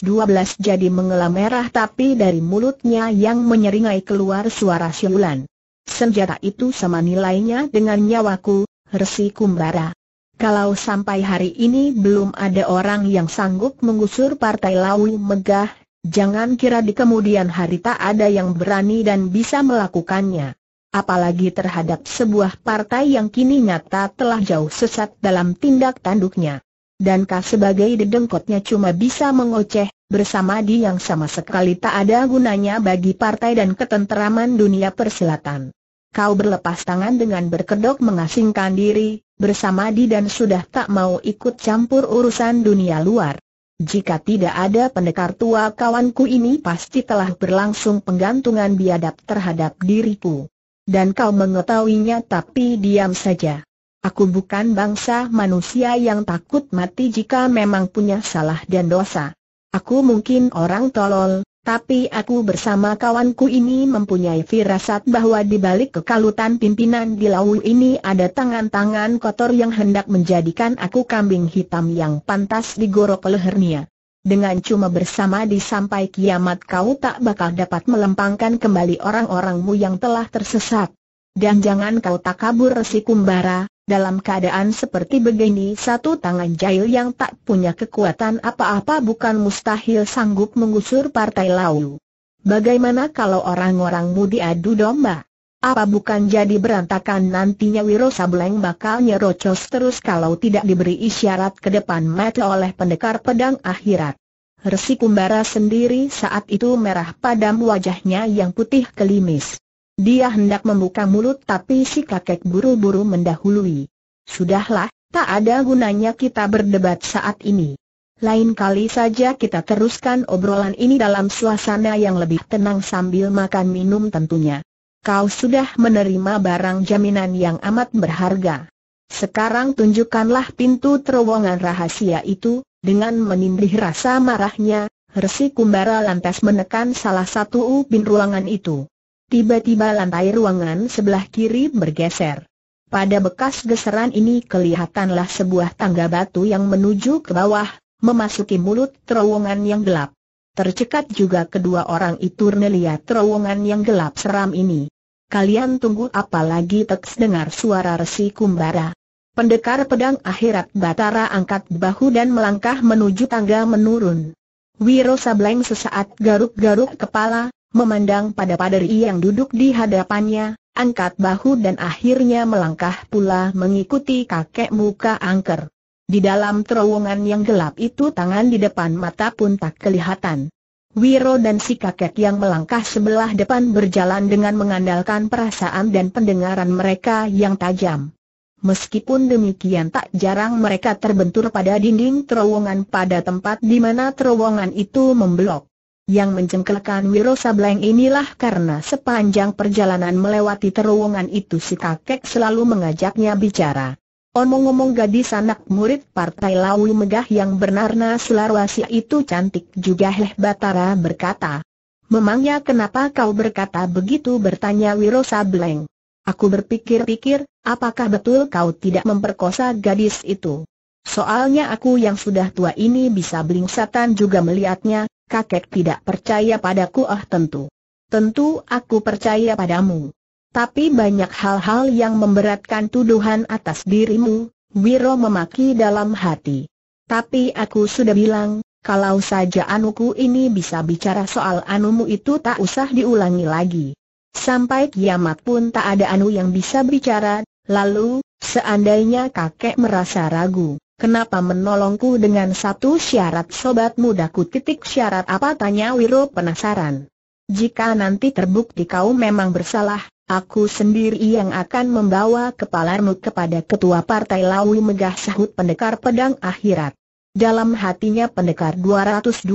jadi mengelam merah tapi dari mulutnya yang menyeringai keluar suara siulan. Senjata itu sama nilainya dengan nyawaku, Resi Kumbara. Kalau sampai hari ini belum ada orang yang sanggup mengusur Partai Lawi Megah, Jangan kira di kemudian hari tak ada yang berani dan bisa melakukannya. Apalagi terhadap sebuah partai yang kini nyata telah jauh sesat dalam tindak tanduknya. Dan kah sebagai dedengkotnya cuma bisa mengoceh, bersama di yang sama sekali tak ada gunanya bagi partai dan ketenteraman dunia perselatan. Kau berlepas tangan dengan berkedok mengasingkan diri, bersama di dan sudah tak mau ikut campur urusan dunia luar. Jika tidak ada pendekar tua kawanku ini pasti telah berlangsung penggantungan biadab terhadap diriku. Dan kau mengetahuinya tapi diam saja. Aku bukan bangsa manusia yang takut mati jika memang punya salah dan dosa. Aku mungkin orang tolol, tapi aku bersama kawanku ini mempunyai firasat bahwa di balik kekalutan pimpinan di laut ini ada tangan-tangan kotor yang hendak menjadikan aku kambing hitam yang pantas digorok lehernya. Dengan cuma bersama di sampai kiamat kau tak bakal dapat melempangkan kembali orang-orangmu yang telah tersesat. Dan jangan kau tak kabur si kumbara, dalam keadaan seperti begini satu tangan jahil yang tak punya kekuatan apa-apa bukan mustahil sanggup mengusur partai lau. Bagaimana kalau orang-orangmu diadu domba? Apa bukan jadi berantakan nantinya Wiro Sableng bakal nyerocos terus kalau tidak diberi isyarat ke depan mata oleh pendekar pedang akhirat? Resi Kumbara sendiri saat itu merah padam wajahnya yang putih kelimis. Dia hendak membuka mulut tapi si kakek buru-buru mendahului. Sudahlah, tak ada gunanya kita berdebat saat ini. Lain kali saja kita teruskan obrolan ini dalam suasana yang lebih tenang sambil makan minum tentunya. Kau sudah menerima barang jaminan yang amat berharga. Sekarang tunjukkanlah pintu terowongan rahasia itu, dengan menindih rasa marahnya, Resi Kumbara lantas menekan salah satu ubin ruangan itu. Tiba-tiba lantai ruangan sebelah kiri bergeser. Pada bekas geseran ini kelihatanlah sebuah tangga batu yang menuju ke bawah, memasuki mulut terowongan yang gelap. Tercekat juga kedua orang itu melihat terowongan yang gelap seram ini. Kalian tunggu apalagi teks dengar suara resi kumbara. Pendekar pedang akhirat Batara angkat bahu dan melangkah menuju tangga menurun. Wiro Sableng sesaat garuk-garuk kepala, Memandang pada padari yang duduk di hadapannya, angkat bahu dan akhirnya melangkah pula mengikuti kakek muka angker. Di dalam terowongan yang gelap itu tangan di depan mata pun tak kelihatan. Wiro dan si kakek yang melangkah sebelah depan berjalan dengan mengandalkan perasaan dan pendengaran mereka yang tajam. Meskipun demikian tak jarang mereka terbentur pada dinding terowongan pada tempat di mana terowongan itu memblok. Yang mencengkelkan Wiro Sableng inilah karena sepanjang perjalanan melewati terowongan itu si kakek selalu mengajaknya bicara. Omong-omong gadis anak murid partai lawu Megah yang bernarna Selarwasi itu cantik juga Heh Batara berkata. Memangnya kenapa kau berkata begitu bertanya Wiro Sableng. Aku berpikir-pikir, apakah betul kau tidak memperkosa gadis itu? Soalnya aku yang sudah tua ini bisa belingsatan juga melihatnya, kakek tidak percaya padaku ah tentu. Tentu aku percaya padamu. Tapi banyak hal-hal yang memberatkan tuduhan atas dirimu, Wiro memaki dalam hati. Tapi aku sudah bilang, kalau saja anuku ini bisa bicara soal anumu itu tak usah diulangi lagi. Sampai kiamat pun tak ada anu yang bisa bicara, lalu, seandainya kakek merasa ragu, Kenapa menolongku dengan satu syarat sobat mudaku titik syarat apa tanya Wiro penasaran. Jika nanti terbukti kau memang bersalah, aku sendiri yang akan membawa kepalamu kepada ketua partai Lawi Megah sahut pendekar pedang akhirat. Dalam hatinya pendekar 212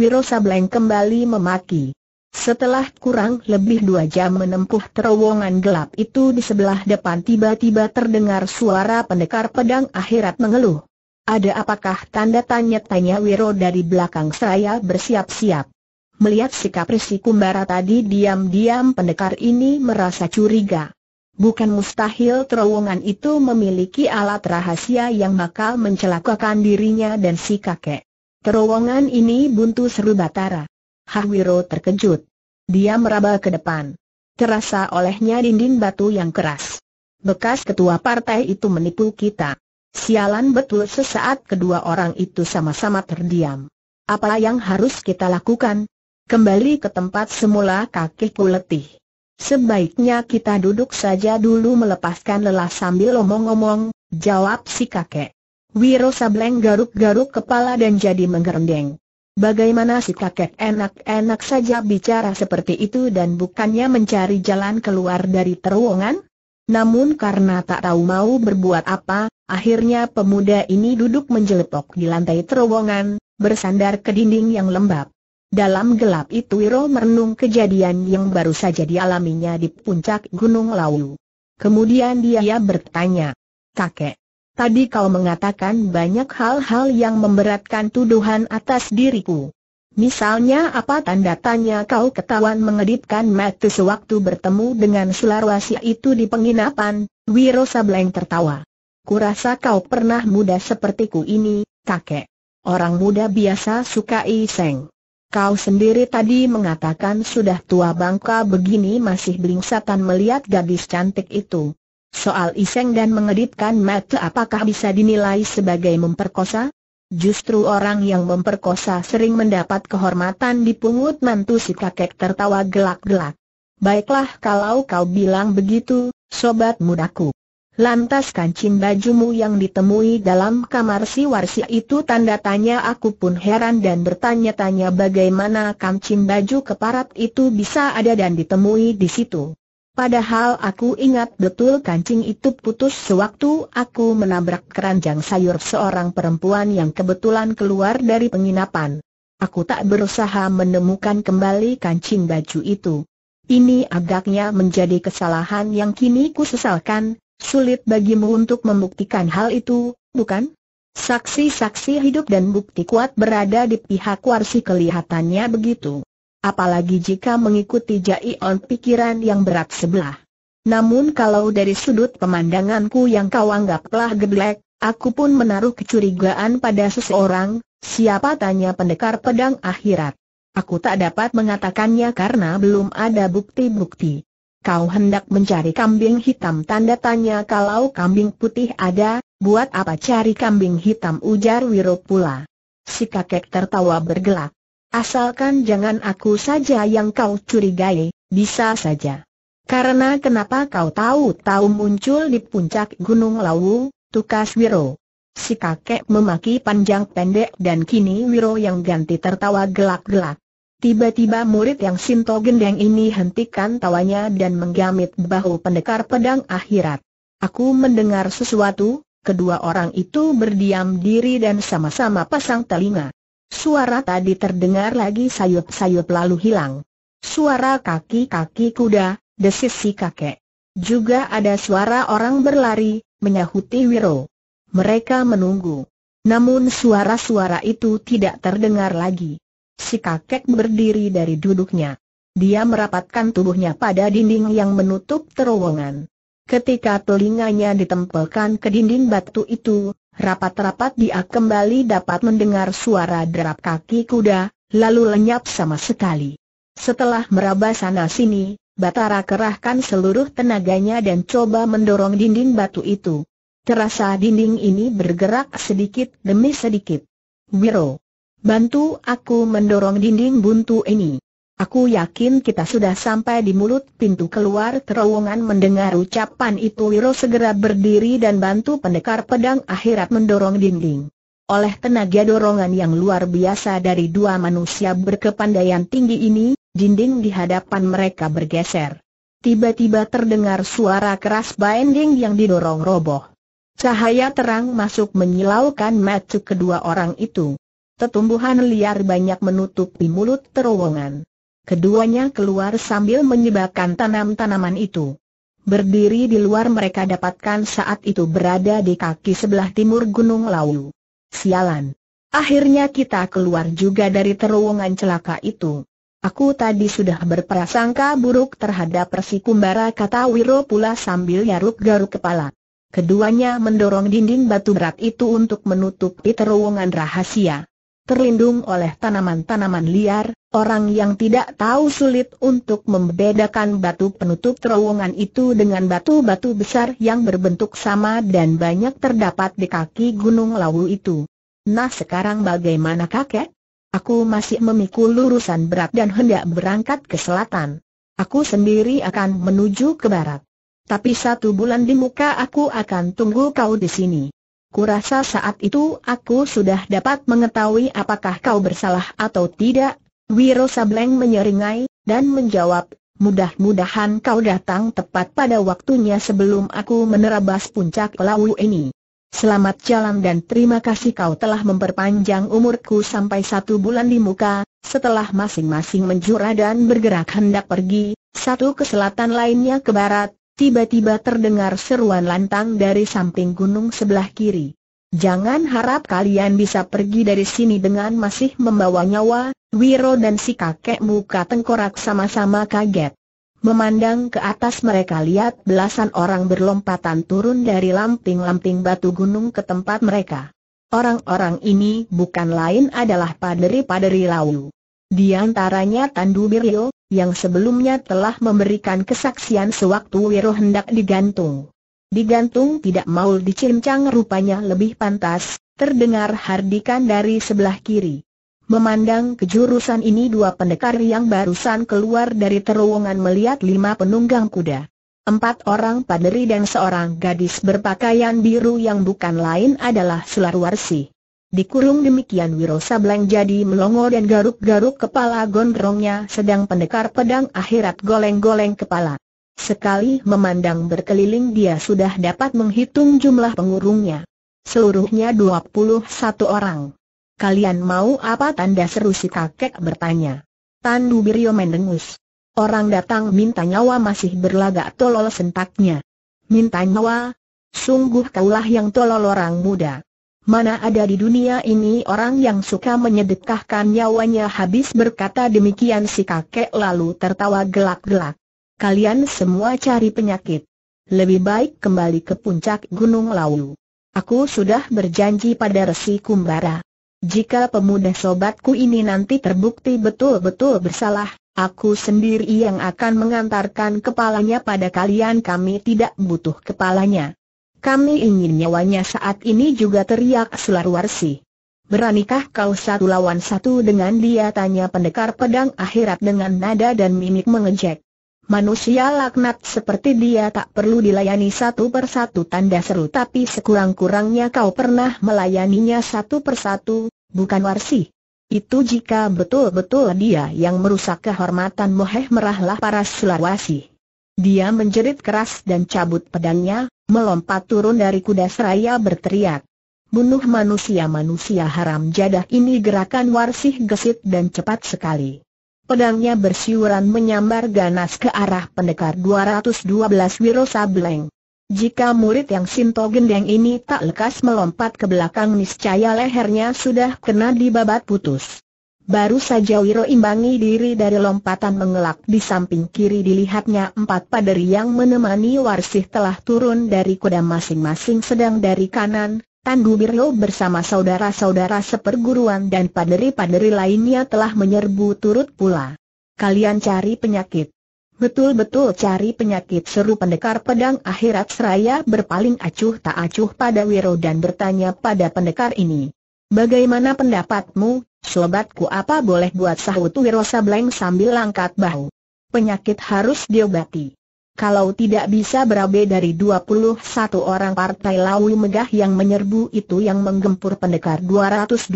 Wiro Sableng kembali memaki. Setelah kurang lebih dua jam menempuh terowongan gelap itu di sebelah depan tiba-tiba terdengar suara pendekar pedang akhirat mengeluh. Ada apakah tanda tanya-tanya Wiro dari belakang saya bersiap-siap. Melihat sikap Resi Kumbara tadi diam-diam pendekar ini merasa curiga. Bukan mustahil terowongan itu memiliki alat rahasia yang bakal mencelakakan dirinya dan si kakek. Terowongan ini buntu seru Batara. Harwiro terkejut. Dia meraba ke depan. Terasa olehnya dinding batu yang keras. Bekas ketua partai itu menipu kita. Sialan betul sesaat kedua orang itu sama-sama terdiam. Apa yang harus kita lakukan? Kembali ke tempat semula kakiku letih. Sebaiknya kita duduk saja dulu melepaskan lelah sambil omong-omong, jawab si kakek. Wiro Sableng garuk-garuk kepala dan jadi menggerendeng. Bagaimana si kakek enak-enak saja bicara seperti itu dan bukannya mencari jalan keluar dari terowongan? Namun karena tak tahu mau berbuat apa, akhirnya pemuda ini duduk menjelepok di lantai terowongan, bersandar ke dinding yang lembab. Dalam gelap itu Wiro merenung kejadian yang baru saja dialaminya di puncak Gunung Lawu. Kemudian dia bertanya, Kakek, Tadi kau mengatakan banyak hal-hal yang memberatkan tuduhan atas diriku. Misalnya apa tanda tanya kau ketahuan mengedipkan mata sewaktu bertemu dengan Sularwasi itu di penginapan, Wiro Sableng tertawa. Kurasa kau pernah muda sepertiku ini, kakek. Orang muda biasa suka iseng. Kau sendiri tadi mengatakan sudah tua bangka begini masih belingsatan melihat gadis cantik itu. Soal iseng dan mengedipkan mata apakah bisa dinilai sebagai memperkosa? Justru orang yang memperkosa sering mendapat kehormatan dipungut mantu si kakek tertawa gelak-gelak. Baiklah kalau kau bilang begitu, sobat mudaku. Lantas kancing bajumu yang ditemui dalam kamar si warsi itu tanda tanya aku pun heran dan bertanya-tanya bagaimana kancing baju keparat itu bisa ada dan ditemui di situ. Padahal aku ingat betul kancing itu putus sewaktu aku menabrak keranjang sayur seorang perempuan yang kebetulan keluar dari penginapan. Aku tak berusaha menemukan kembali kancing baju itu. Ini agaknya menjadi kesalahan yang kini ku sesalkan, sulit bagimu untuk membuktikan hal itu, bukan? Saksi-saksi hidup dan bukti kuat berada di pihak warsi kelihatannya begitu apalagi jika mengikuti jaion pikiran yang berat sebelah. Namun kalau dari sudut pemandanganku yang kau anggaplah geblek, aku pun menaruh kecurigaan pada seseorang, siapa tanya pendekar pedang akhirat. Aku tak dapat mengatakannya karena belum ada bukti-bukti. Kau hendak mencari kambing hitam tanda tanya kalau kambing putih ada, buat apa cari kambing hitam ujar Wiro pula. Si kakek tertawa bergelak. Asalkan jangan aku saja yang kau curigai, bisa saja. Karena kenapa kau tahu-tahu muncul di puncak Gunung Lawu, Tukas Wiro? Si kakek memaki panjang pendek dan kini Wiro yang ganti tertawa gelak-gelak. Tiba-tiba murid yang Sinto Gendeng ini hentikan tawanya dan menggamit bahu pendekar pedang akhirat. Aku mendengar sesuatu, kedua orang itu berdiam diri dan sama-sama pasang telinga. Suara tadi terdengar lagi sayup-sayup lalu hilang. Suara kaki-kaki kuda, desis si kakek. Juga ada suara orang berlari, menyahuti Wiro. Mereka menunggu. Namun suara-suara itu tidak terdengar lagi. Si kakek berdiri dari duduknya. Dia merapatkan tubuhnya pada dinding yang menutup terowongan. Ketika telinganya ditempelkan ke dinding batu itu, Rapat-rapat dia kembali dapat mendengar suara derap kaki kuda, lalu lenyap sama sekali. Setelah meraba sana-sini, Batara kerahkan seluruh tenaganya dan coba mendorong dinding batu itu. Terasa dinding ini bergerak sedikit demi sedikit. Wiro, bantu aku mendorong dinding buntu ini. Aku yakin kita sudah sampai di mulut pintu keluar terowongan mendengar ucapan itu Wiro segera berdiri dan bantu pendekar pedang akhirat mendorong dinding. Oleh tenaga dorongan yang luar biasa dari dua manusia berkepandaian tinggi ini, dinding di hadapan mereka bergeser. Tiba-tiba terdengar suara keras binding yang didorong roboh. Cahaya terang masuk menyilaukan mata kedua orang itu. Tetumbuhan liar banyak menutupi mulut terowongan. Keduanya keluar sambil menyebabkan tanam-tanaman itu. Berdiri di luar mereka dapatkan saat itu berada di kaki sebelah timur Gunung Lawu. Sialan. Akhirnya kita keluar juga dari terowongan celaka itu. Aku tadi sudah berprasangka buruk terhadap Persikumbara kata Wiro pula sambil nyaruk garuk kepala. Keduanya mendorong dinding batu berat itu untuk menutupi terowongan rahasia terlindung oleh tanaman-tanaman liar, orang yang tidak tahu sulit untuk membedakan batu penutup terowongan itu dengan batu-batu besar yang berbentuk sama dan banyak terdapat di kaki Gunung Lawu itu. Nah sekarang bagaimana kakek? Aku masih memikul lurusan berat dan hendak berangkat ke selatan. Aku sendiri akan menuju ke barat. Tapi satu bulan di muka aku akan tunggu kau di sini. Kurasa saat itu aku sudah dapat mengetahui apakah kau bersalah atau tidak. Wiro Sableng menyeringai, dan menjawab, mudah-mudahan kau datang tepat pada waktunya sebelum aku menerabas puncak pelawu ini. Selamat jalan dan terima kasih kau telah memperpanjang umurku sampai satu bulan di muka, setelah masing-masing menjura dan bergerak hendak pergi, satu ke selatan lainnya ke barat, Tiba-tiba terdengar seruan lantang dari samping gunung sebelah kiri. Jangan harap kalian bisa pergi dari sini dengan masih membawa nyawa, Wiro dan si kakek muka tengkorak sama-sama kaget. Memandang ke atas mereka lihat belasan orang berlompatan turun dari lamping-lamping batu gunung ke tempat mereka. Orang-orang ini bukan lain adalah paderi-paderi Lau. Di antaranya Tandu Biryo, yang sebelumnya telah memberikan kesaksian sewaktu Wiro hendak digantung. Digantung tidak mau dicincang rupanya lebih pantas, terdengar hardikan dari sebelah kiri. Memandang kejurusan ini dua pendekar yang barusan keluar dari terowongan melihat lima penunggang kuda. Empat orang paderi dan seorang gadis berpakaian biru yang bukan lain adalah Sularwarsih. Dikurung demikian Wiro Sableng jadi melongo dan garuk-garuk kepala gondrongnya sedang pendekar pedang akhirat goleng-goleng kepala. Sekali memandang berkeliling dia sudah dapat menghitung jumlah pengurungnya. Seluruhnya 21 orang. Kalian mau apa tanda seru si kakek bertanya. Tandu Biryo mendengus. Orang datang minta nyawa masih berlagak tolol sentaknya. Minta nyawa? Sungguh kaulah yang tolol orang muda. Mana ada di dunia ini orang yang suka menyedekahkan nyawanya habis berkata demikian si kakek lalu tertawa gelak-gelak. Kalian semua cari penyakit. Lebih baik kembali ke puncak Gunung Lawu. Aku sudah berjanji pada Resi Kumbara. Jika pemuda sobatku ini nanti terbukti betul-betul bersalah, aku sendiri yang akan mengantarkan kepalanya pada kalian kami tidak butuh kepalanya. Kami ingin nyawanya saat ini juga teriak Warsi. Beranikah kau satu lawan satu dengan dia? Tanya pendekar pedang akhirat dengan nada dan mimik mengejek. Manusia laknat seperti dia tak perlu dilayani satu persatu tanda seru tapi sekurang-kurangnya kau pernah melayaninya satu persatu, bukan warsi. Itu jika betul-betul dia yang merusak kehormatan Moheh merahlah para Warsi. Dia menjerit keras dan cabut pedangnya, melompat turun dari kuda seraya berteriak. Bunuh manusia-manusia haram jadah ini gerakan warsih gesit dan cepat sekali. Pedangnya bersiuran menyambar ganas ke arah pendekar 212 Wiro Sableng. Jika murid yang Sinto Gendeng ini tak lekas melompat ke belakang niscaya lehernya sudah kena dibabat putus. Baru saja Wiro imbangi diri dari lompatan mengelak di samping kiri dilihatnya empat paderi yang menemani Warsih telah turun dari kuda masing-masing sedang dari kanan, Tandu Birlo bersama saudara-saudara seperguruan dan paderi-paderi lainnya telah menyerbu turut pula. Kalian cari penyakit. Betul-betul cari penyakit seru pendekar pedang akhirat seraya berpaling acuh tak acuh pada Wiro dan bertanya pada pendekar ini. Bagaimana pendapatmu, Sobatku apa boleh buat sahut Wirosa Bleng sambil langkat bahu. Penyakit harus diobati. Kalau tidak bisa berabe dari 21 orang partai Lawi Megah yang menyerbu itu yang menggempur pendekar 212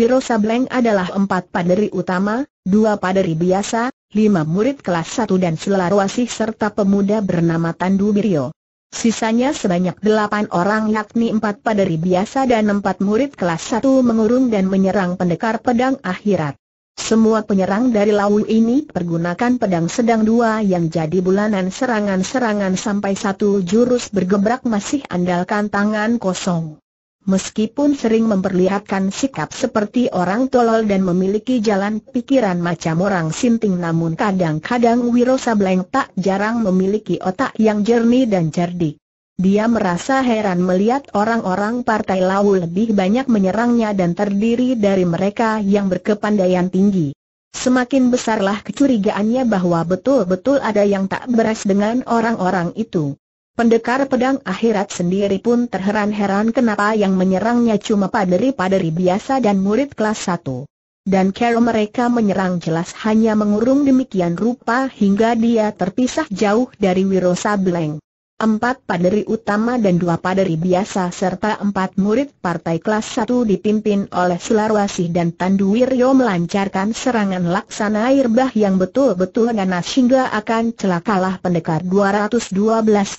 Wiro Sableng adalah 4 paderi utama, 2 paderi biasa, 5 murid kelas 1 dan selarwasih serta pemuda bernama Tandu Birio. Sisanya sebanyak delapan orang yakni empat paderi biasa dan empat murid kelas satu mengurung dan menyerang pendekar pedang akhirat. Semua penyerang dari Lawu ini pergunakan pedang sedang dua yang jadi bulanan serangan-serangan sampai satu jurus bergebrak masih andalkan tangan kosong. Meskipun sering memperlihatkan sikap seperti orang tolol dan memiliki jalan pikiran macam orang sinting namun kadang-kadang Wiro Sableng tak jarang memiliki otak yang jernih dan cerdik. Dia merasa heran melihat orang-orang partai Lawu lebih banyak menyerangnya dan terdiri dari mereka yang berkepandaian tinggi. Semakin besarlah kecurigaannya bahwa betul-betul ada yang tak beres dengan orang-orang itu. Pendekar pedang akhirat sendiri pun terheran-heran kenapa yang menyerangnya cuma paderi-paderi biasa dan murid kelas 1. Dan cara mereka menyerang jelas hanya mengurung demikian rupa hingga dia terpisah jauh dari Wiro Sableng. Empat paderi utama dan dua paderi biasa serta empat murid partai kelas Satu dipimpin oleh Sularwasih dan Tanduwiryo melancarkan serangan laksana air bah yang betul-betul ganas hingga akan celakalah pendekar 212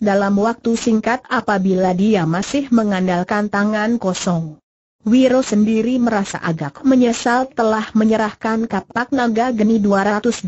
dalam waktu singkat apabila dia masih mengandalkan tangan kosong. Wiro sendiri merasa agak menyesal telah menyerahkan kapak naga geni 212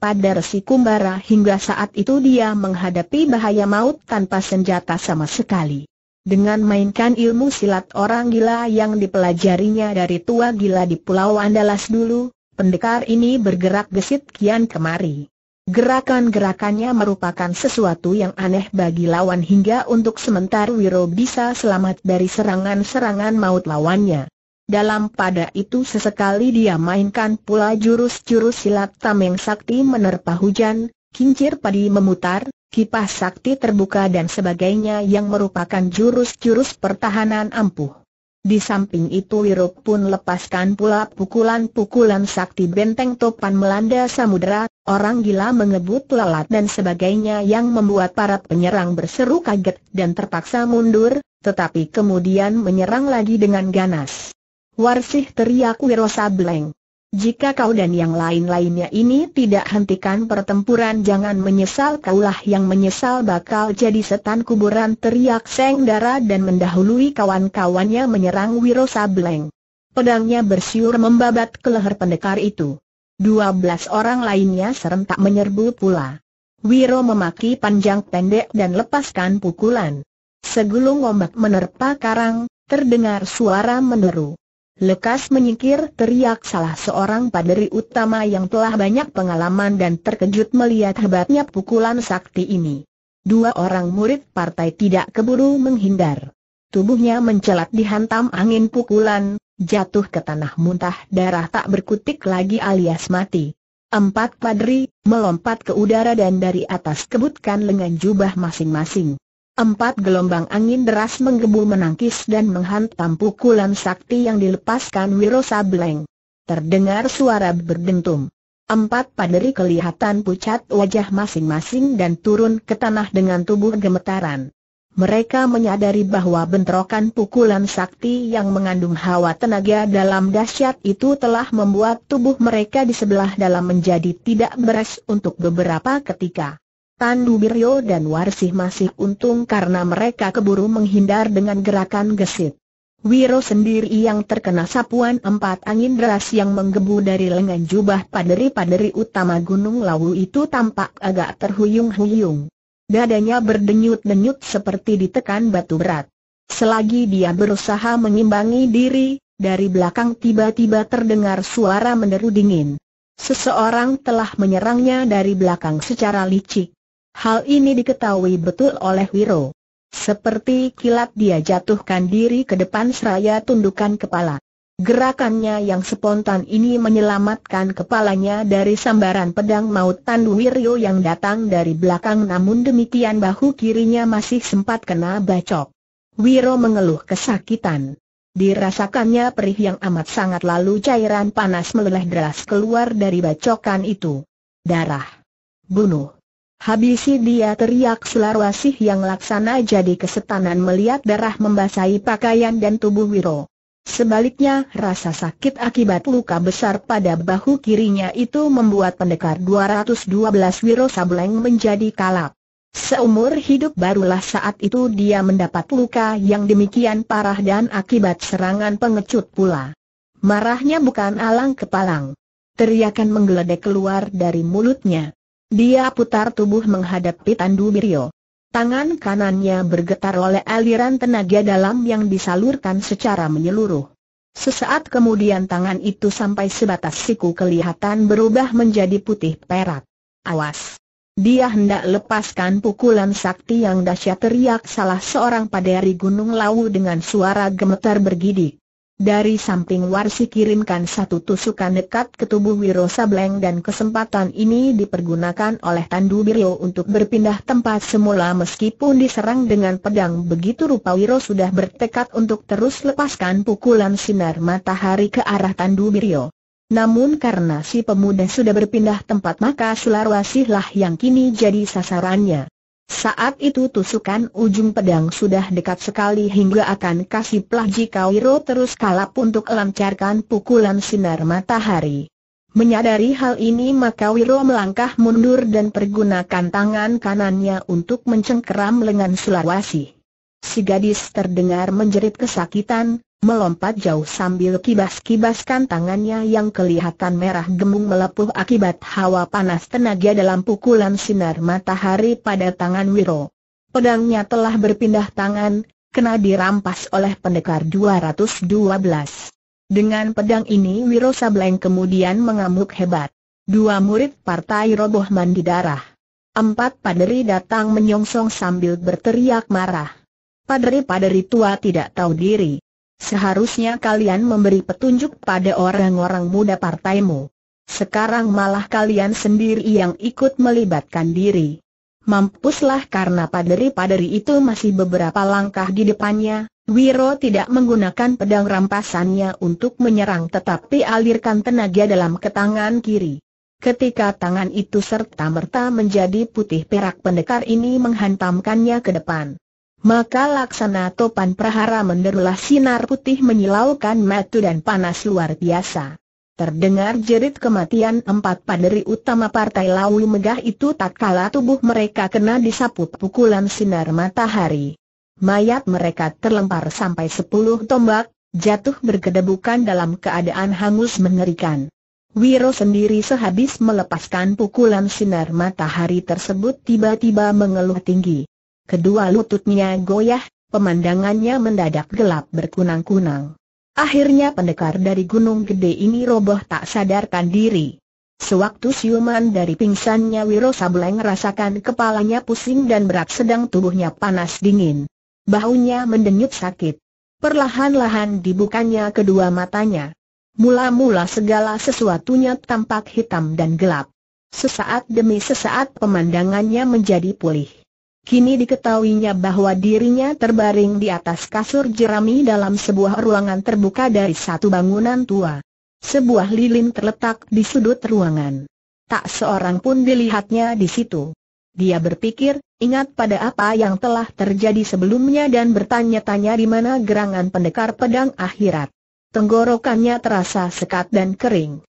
pada Resi Kumbara hingga saat itu dia menghadapi bahaya maut tanpa senjata sama sekali. Dengan mainkan ilmu silat orang gila yang dipelajarinya dari tua gila di Pulau Andalas dulu, pendekar ini bergerak gesit kian kemari. Gerakan-gerakannya merupakan sesuatu yang aneh bagi lawan hingga untuk sementara Wiro bisa selamat dari serangan-serangan maut lawannya. Dalam pada itu sesekali dia mainkan pula jurus-jurus silat tameng sakti menerpa hujan, kincir padi memutar, kipas sakti terbuka dan sebagainya yang merupakan jurus-jurus pertahanan ampuh. Di samping itu Wiro pun lepaskan pula pukulan-pukulan sakti benteng topan melanda samudera orang gila mengebut lalat dan sebagainya yang membuat para penyerang berseru kaget dan terpaksa mundur, tetapi kemudian menyerang lagi dengan ganas. Warsih teriak Wiro Sableng. Jika kau dan yang lain-lainnya ini tidak hentikan pertempuran jangan menyesal kaulah yang menyesal bakal jadi setan kuburan teriak Seng Dara dan mendahului kawan-kawannya menyerang Wiro Sableng. Pedangnya bersiur membabat ke leher pendekar itu. 12 orang lainnya serentak menyerbu pula. Wiro memaki panjang pendek dan lepaskan pukulan. Segulung ombak menerpa karang, terdengar suara meneru. Lekas menyingkir teriak salah seorang paderi utama yang telah banyak pengalaman dan terkejut melihat hebatnya pukulan sakti ini. Dua orang murid partai tidak keburu menghindar. Tubuhnya mencelat dihantam angin pukulan, jatuh ke tanah muntah darah tak berkutik lagi alias mati. Empat padri, melompat ke udara dan dari atas kebutkan lengan jubah masing-masing. Empat gelombang angin deras menggebu menangkis dan menghantam pukulan sakti yang dilepaskan Wiro Sableng. Terdengar suara berdentum. Empat padri kelihatan pucat wajah masing-masing dan turun ke tanah dengan tubuh gemetaran mereka menyadari bahwa bentrokan pukulan sakti yang mengandung hawa tenaga dalam dahsyat itu telah membuat tubuh mereka di sebelah dalam menjadi tidak beres untuk beberapa ketika. Tandu Biryo dan Warsih masih untung karena mereka keburu menghindar dengan gerakan gesit. Wiro sendiri yang terkena sapuan empat angin deras yang menggebu dari lengan jubah paderi-paderi utama Gunung Lawu itu tampak agak terhuyung-huyung. Dadanya berdenyut-denyut seperti ditekan batu berat. Selagi dia berusaha mengimbangi diri, dari belakang tiba-tiba terdengar suara meneru dingin. Seseorang telah menyerangnya dari belakang secara licik. Hal ini diketahui betul oleh Wiro. Seperti kilat dia jatuhkan diri ke depan seraya tundukan kepala. Gerakannya yang spontan ini menyelamatkan kepalanya dari sambaran pedang maut Wiryo yang datang dari belakang namun demikian bahu kirinya masih sempat kena bacok. Wiro mengeluh kesakitan. Dirasakannya perih yang amat sangat lalu cairan panas meleleh deras keluar dari bacokan itu. Darah. Bunuh. Habisi dia teriak Sularwasih yang laksana jadi kesetanan melihat darah membasahi pakaian dan tubuh Wiro. Sebaliknya rasa sakit akibat luka besar pada bahu kirinya itu membuat pendekar 212 Wiro Sableng menjadi kalap. Seumur hidup barulah saat itu dia mendapat luka yang demikian parah dan akibat serangan pengecut pula. Marahnya bukan alang kepalang. Teriakan menggeledek keluar dari mulutnya. Dia putar tubuh menghadapi Tandu Biryo. Tangan kanannya bergetar oleh aliran tenaga dalam yang disalurkan secara menyeluruh. Sesaat kemudian tangan itu sampai sebatas siku kelihatan berubah menjadi putih perak. Awas! Dia hendak lepaskan pukulan sakti yang dahsyat teriak salah seorang paderi Gunung Lawu dengan suara gemetar bergidik. Dari samping Warsi kirimkan satu tusukan dekat ke tubuh Wiro Sableng dan kesempatan ini dipergunakan oleh Tandu Biro untuk berpindah tempat semula meskipun diserang dengan pedang begitu rupa Wiro sudah bertekad untuk terus lepaskan pukulan sinar matahari ke arah Tandu Biro. Namun karena si pemuda sudah berpindah tempat maka lah yang kini jadi sasarannya. Saat itu tusukan ujung pedang sudah dekat sekali hingga akan kasih pelaji Kawiro terus kalap untuk lancarkan pukulan sinar matahari. Menyadari hal ini maka Wiro melangkah mundur dan pergunakan tangan kanannya untuk mencengkeram lengan Sulawesi. Si gadis terdengar menjerit kesakitan, melompat jauh sambil kibas-kibaskan tangannya yang kelihatan merah gemung melepuh akibat hawa panas tenaga dalam pukulan sinar matahari pada tangan Wiro. Pedangnya telah berpindah tangan, kena dirampas oleh pendekar 212. Dengan pedang ini Wiro Sableng kemudian mengamuk hebat. Dua murid partai roboh mandi darah. Empat paderi datang menyongsong sambil berteriak marah. Paderi-paderi tua tidak tahu diri Seharusnya kalian memberi petunjuk pada orang-orang muda partaimu. Sekarang malah kalian sendiri yang ikut melibatkan diri. Mampuslah karena paderi-paderi itu masih beberapa langkah di depannya, Wiro tidak menggunakan pedang rampasannya untuk menyerang tetapi alirkan tenaga dalam ke tangan kiri. Ketika tangan itu serta-merta menjadi putih perak pendekar ini menghantamkannya ke depan maka laksana topan prahara menderulah sinar putih menyilaukan matu dan panas luar biasa. Terdengar jerit kematian empat paderi utama partai Lawi Megah itu tak kala tubuh mereka kena disaput pukulan sinar matahari. Mayat mereka terlempar sampai sepuluh tombak, jatuh bergedebukan dalam keadaan hangus mengerikan. Wiro sendiri sehabis melepaskan pukulan sinar matahari tersebut tiba-tiba mengeluh tinggi. Kedua lututnya goyah, pemandangannya mendadak gelap berkunang-kunang. Akhirnya pendekar dari gunung gede ini roboh tak sadarkan diri. Sewaktu siuman dari pingsannya Wiro Sableng rasakan kepalanya pusing dan berat sedang tubuhnya panas dingin. Bahunya mendenyut sakit. Perlahan-lahan dibukanya kedua matanya. Mula-mula segala sesuatunya tampak hitam dan gelap. Sesaat demi sesaat pemandangannya menjadi pulih. Kini diketahuinya bahwa dirinya terbaring di atas kasur jerami dalam sebuah ruangan terbuka dari satu bangunan tua. Sebuah lilin terletak di sudut ruangan. Tak seorang pun dilihatnya di situ. Dia berpikir, ingat pada apa yang telah terjadi sebelumnya dan bertanya-tanya di mana gerangan pendekar pedang akhirat. Tenggorokannya terasa sekat dan kering.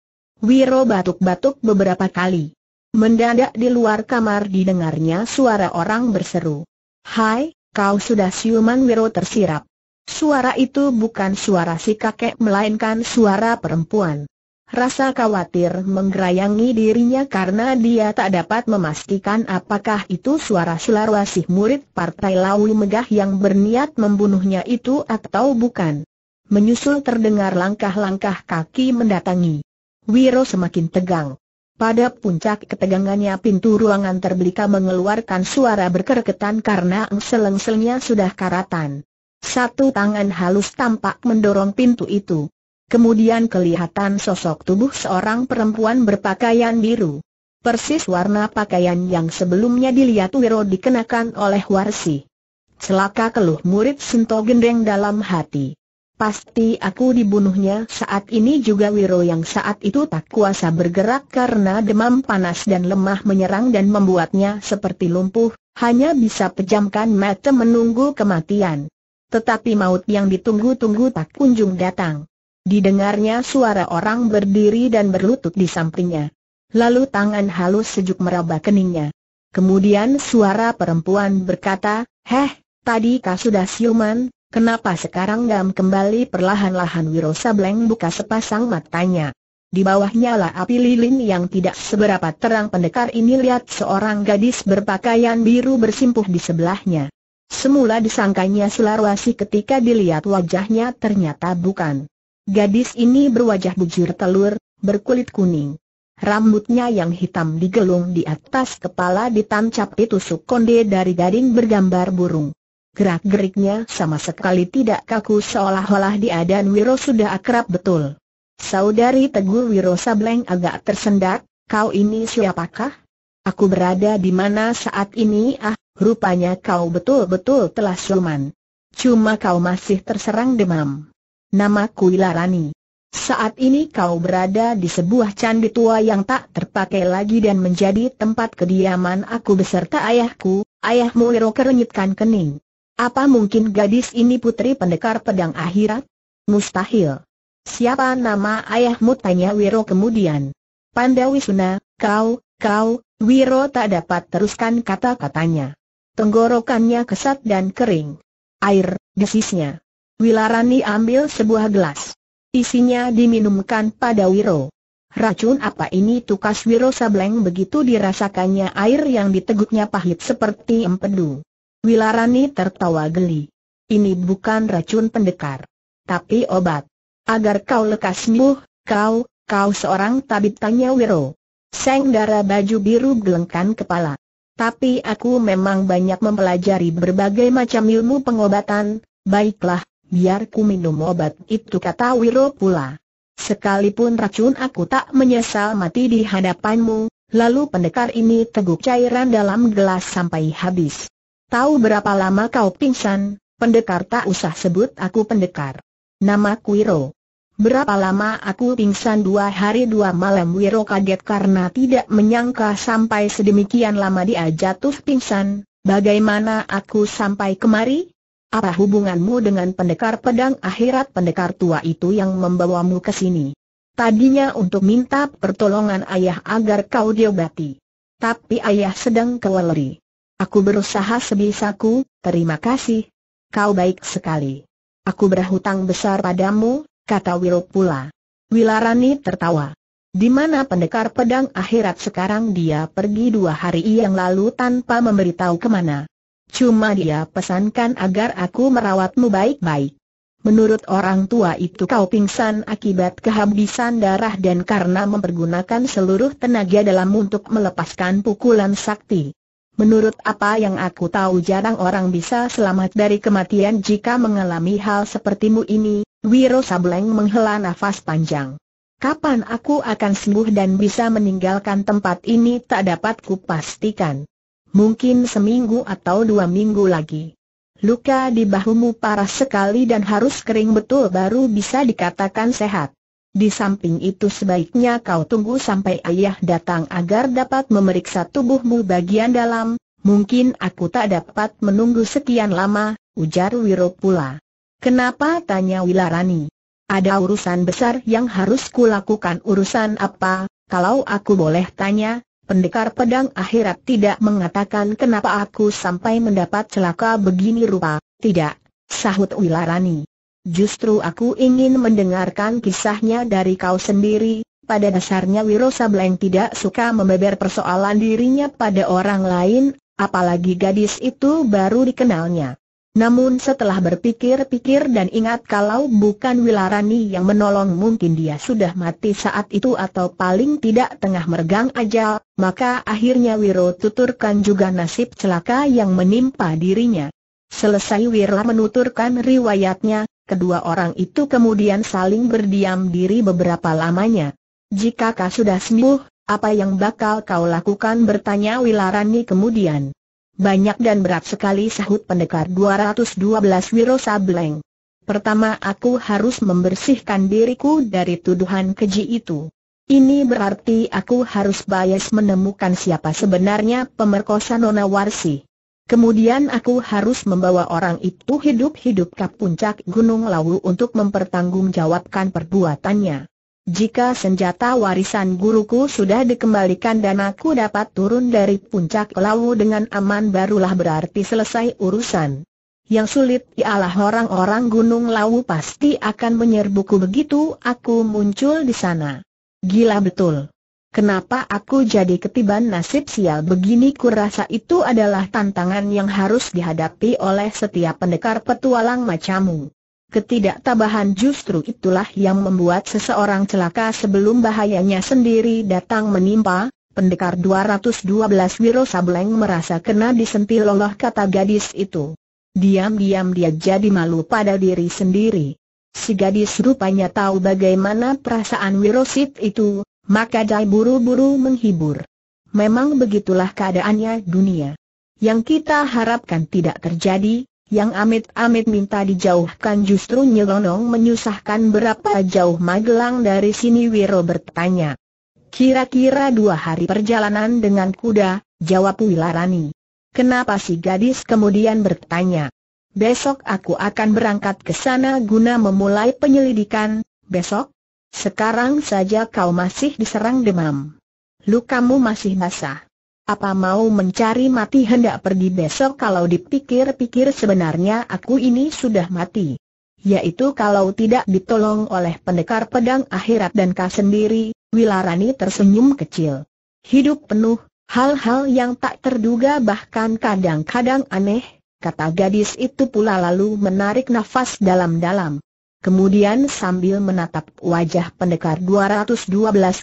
Wiro batuk-batuk beberapa kali. Mendadak di luar kamar didengarnya suara orang berseru. Hai, kau sudah siuman Wiro tersirap. Suara itu bukan suara si kakek melainkan suara perempuan. Rasa khawatir menggerayangi dirinya karena dia tak dapat memastikan apakah itu suara Sularwasih murid Partai Lawi Megah yang berniat membunuhnya itu atau bukan. Menyusul terdengar langkah-langkah kaki mendatangi. Wiro semakin tegang. Pada puncak ketegangannya pintu ruangan terbelika mengeluarkan suara berkereketan karena engsel-engselnya sudah karatan. Satu tangan halus tampak mendorong pintu itu. Kemudian kelihatan sosok tubuh seorang perempuan berpakaian biru. Persis warna pakaian yang sebelumnya dilihat Wiro dikenakan oleh Warsi. Celaka keluh murid Sinto gendeng dalam hati. Pasti aku dibunuhnya saat ini juga Wiro yang saat itu tak kuasa bergerak karena demam panas dan lemah menyerang dan membuatnya seperti lumpuh, hanya bisa pejamkan mata menunggu kematian. Tetapi maut yang ditunggu-tunggu tak kunjung datang. Didengarnya suara orang berdiri dan berlutut di sampingnya. Lalu tangan halus sejuk meraba keningnya. Kemudian suara perempuan berkata, Heh, tadi kau sudah siuman, Kenapa sekarang gam kembali perlahan-lahan Wiro Sableng buka sepasang matanya. Di bawahnya lah api lilin yang tidak seberapa terang pendekar ini lihat seorang gadis berpakaian biru bersimpuh di sebelahnya. Semula disangkanya selarwasi ketika dilihat wajahnya ternyata bukan. Gadis ini berwajah bujur telur, berkulit kuning. Rambutnya yang hitam digelung di atas kepala ditancap tusuk konde dari gading bergambar burung. Gerak-geriknya sama sekali tidak kaku seolah-olah dia dan Wiro sudah akrab betul. Saudari Teguh Wiro Sableng agak tersendak, kau ini siapakah? Aku berada di mana saat ini ah, rupanya kau betul-betul telah siluman. Cuma kau masih terserang demam. Namaku Ilarani. Saat ini kau berada di sebuah candi tua yang tak terpakai lagi dan menjadi tempat kediaman aku beserta ayahku, ayahmu Wiro kerenyitkan kening. Apa mungkin gadis ini putri pendekar pedang akhirat? Mustahil. Siapa nama ayahmu tanya Wiro kemudian. Pandawisuna, kau, kau, Wiro tak dapat teruskan kata-katanya. Tenggorokannya kesat dan kering. Air, desisnya. Wilarani ambil sebuah gelas. Isinya diminumkan pada Wiro. Racun apa ini tukas Wiro Sableng begitu dirasakannya air yang diteguknya pahit seperti empedu. Wilarani tertawa geli. Ini bukan racun pendekar. Tapi obat. Agar kau lekas sembuh, kau, kau seorang tabib tanya Wiro. Seng darah baju biru gelengkan kepala. Tapi aku memang banyak mempelajari berbagai macam ilmu pengobatan, baiklah, biar ku minum obat itu kata Wiro pula. Sekalipun racun aku tak menyesal mati di hadapanmu, lalu pendekar ini teguk cairan dalam gelas sampai habis. Tahu berapa lama kau pingsan, pendekar tak usah sebut aku pendekar. Nama Kuiro. Berapa lama aku pingsan dua hari dua malam Wiro kaget karena tidak menyangka sampai sedemikian lama dia jatuh pingsan, bagaimana aku sampai kemari? Apa hubunganmu dengan pendekar pedang akhirat pendekar tua itu yang membawamu ke sini? Tadinya untuk minta pertolongan ayah agar kau diobati. Tapi ayah sedang kewalri. Aku berusaha sebisaku, terima kasih. Kau baik sekali. Aku berhutang besar padamu, kata Wil pula. Wilarani tertawa. Di mana pendekar pedang akhirat sekarang dia pergi dua hari yang lalu tanpa memberitahu kemana. Cuma dia pesankan agar aku merawatmu baik-baik. Menurut orang tua itu kau pingsan akibat kehabisan darah dan karena mempergunakan seluruh tenaga dalam untuk melepaskan pukulan sakti. Menurut apa yang aku tahu jarang orang bisa selamat dari kematian jika mengalami hal sepertimu ini, Wiro Sableng menghela nafas panjang. Kapan aku akan sembuh dan bisa meninggalkan tempat ini tak dapat kupastikan. Mungkin seminggu atau dua minggu lagi. Luka di bahumu parah sekali dan harus kering betul baru bisa dikatakan sehat. Di samping itu sebaiknya kau tunggu sampai ayah datang agar dapat memeriksa tubuhmu bagian dalam, mungkin aku tak dapat menunggu sekian lama, ujar Wiro pula. Kenapa tanya Wilarani? Ada urusan besar yang harus kulakukan urusan apa, kalau aku boleh tanya, pendekar pedang akhirat tidak mengatakan kenapa aku sampai mendapat celaka begini rupa, tidak, sahut Wilarani. Justru aku ingin mendengarkan kisahnya dari kau sendiri, pada dasarnya Wiro Sableng tidak suka membeber persoalan dirinya pada orang lain, apalagi gadis itu baru dikenalnya. Namun setelah berpikir-pikir dan ingat kalau bukan Wilarani yang menolong mungkin dia sudah mati saat itu atau paling tidak tengah meregang ajal, maka akhirnya Wiro tuturkan juga nasib celaka yang menimpa dirinya. Selesai Wiro menuturkan riwayatnya, Kedua orang itu kemudian saling berdiam diri beberapa lamanya. Jika kau sudah sembuh, apa yang bakal kau lakukan bertanya Wilarani kemudian. Banyak dan berat sekali sahut pendekar 212 Wiro Sableng. Pertama aku harus membersihkan diriku dari tuduhan keji itu. Ini berarti aku harus bias menemukan siapa sebenarnya pemerkosa Nona Warsi. Kemudian aku harus membawa orang itu hidup-hidup ke puncak Gunung Lawu untuk mempertanggungjawabkan perbuatannya. Jika senjata warisan guruku sudah dikembalikan dan aku dapat turun dari puncak Lawu dengan aman barulah berarti selesai urusan. Yang sulit ialah orang-orang Gunung Lawu pasti akan menyerbuku begitu aku muncul di sana. Gila betul. Kenapa aku jadi ketiban nasib sial begini kurasa itu adalah tantangan yang harus dihadapi oleh setiap pendekar petualang macammu. Ketidaktabahan justru itulah yang membuat seseorang celaka sebelum bahayanya sendiri datang menimpa. Pendekar 212 Wiro Sableng merasa kena disentil oleh kata gadis itu. Diam-diam dia jadi malu pada diri sendiri. Si gadis rupanya tahu bagaimana perasaan Wirosit itu, maka Dai buru-buru menghibur. Memang begitulah keadaannya dunia. Yang kita harapkan tidak terjadi, yang amit-amit minta dijauhkan justru nyelonong menyusahkan berapa jauh Magelang dari sini Wiro bertanya. Kira-kira dua hari perjalanan dengan kuda, jawab Wilarani. Kenapa si gadis kemudian bertanya? Besok aku akan berangkat ke sana guna memulai penyelidikan, besok? Sekarang saja kau masih diserang demam. Lukamu masih basah. Apa mau mencari mati hendak pergi besok kalau dipikir-pikir sebenarnya aku ini sudah mati. Yaitu kalau tidak ditolong oleh pendekar pedang akhirat dan kau sendiri, Wilarani tersenyum kecil. Hidup penuh, hal-hal yang tak terduga bahkan kadang-kadang aneh, kata gadis itu pula lalu menarik nafas dalam-dalam. Kemudian sambil menatap wajah pendekar 212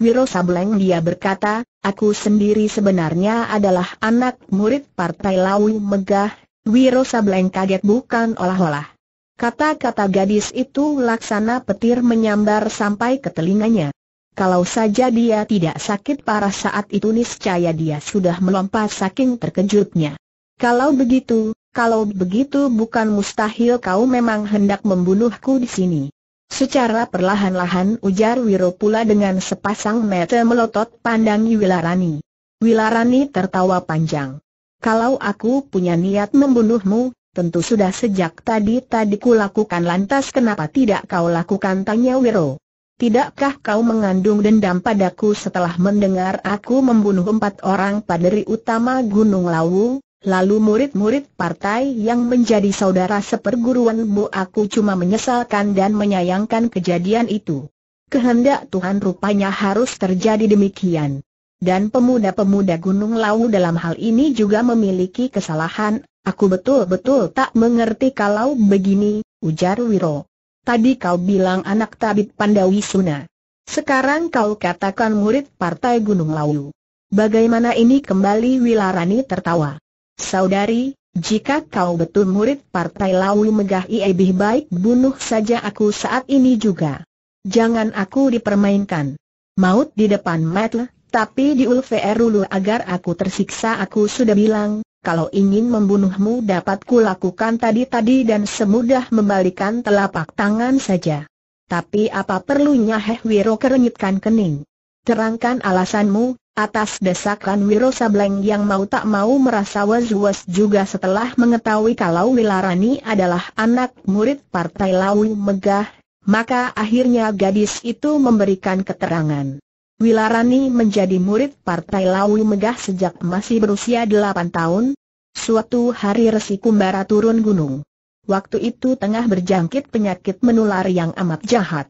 Wiro Sableng dia berkata, Aku sendiri sebenarnya adalah anak murid Partai Lawi Megah, Wiro Sableng kaget bukan olah-olah. Kata-kata gadis itu laksana petir menyambar sampai ke telinganya. Kalau saja dia tidak sakit parah saat itu niscaya dia sudah melompat saking terkejutnya. Kalau begitu, kalau begitu bukan mustahil kau memang hendak membunuhku di sini. Secara perlahan-lahan ujar Wiro pula dengan sepasang mata melotot pandangi Wilarani. Wilarani tertawa panjang. Kalau aku punya niat membunuhmu, tentu sudah sejak tadi tadi kulakukan lantas kenapa tidak kau lakukan tanya Wiro. Tidakkah kau mengandung dendam padaku setelah mendengar aku membunuh empat orang paderi utama Gunung Lawu? Lalu murid-murid partai yang menjadi saudara seperguruanmu aku cuma menyesalkan dan menyayangkan kejadian itu. Kehendak Tuhan rupanya harus terjadi demikian. Dan pemuda-pemuda Gunung Lawu dalam hal ini juga memiliki kesalahan, aku betul-betul tak mengerti kalau begini, ujar Wiro. Tadi kau bilang anak tabib Pandawisuna. Sekarang kau katakan murid partai Gunung Lawu. Bagaimana ini kembali Wilarani tertawa. Saudari, jika kau betul murid partai Lau Megah I lebih baik bunuh saja aku saat ini juga. Jangan aku dipermainkan. Maut di depan Matle, tapi di Ulfer dulu agar aku tersiksa aku sudah bilang, kalau ingin membunuhmu dapat kulakukan tadi-tadi dan semudah membalikan telapak tangan saja. Tapi apa perlunya Heh Wiro kerenyitkan kening. Terangkan alasanmu, Atas desakan Wiro Sableng yang mau tak mau merasa was-was juga setelah mengetahui kalau Wilarani adalah anak murid Partai Lawi Megah, maka akhirnya gadis itu memberikan keterangan. Wilarani menjadi murid Partai Lawi Megah sejak masih berusia 8 tahun. Suatu hari Resi Kumbara turun gunung. Waktu itu tengah berjangkit penyakit menular yang amat jahat.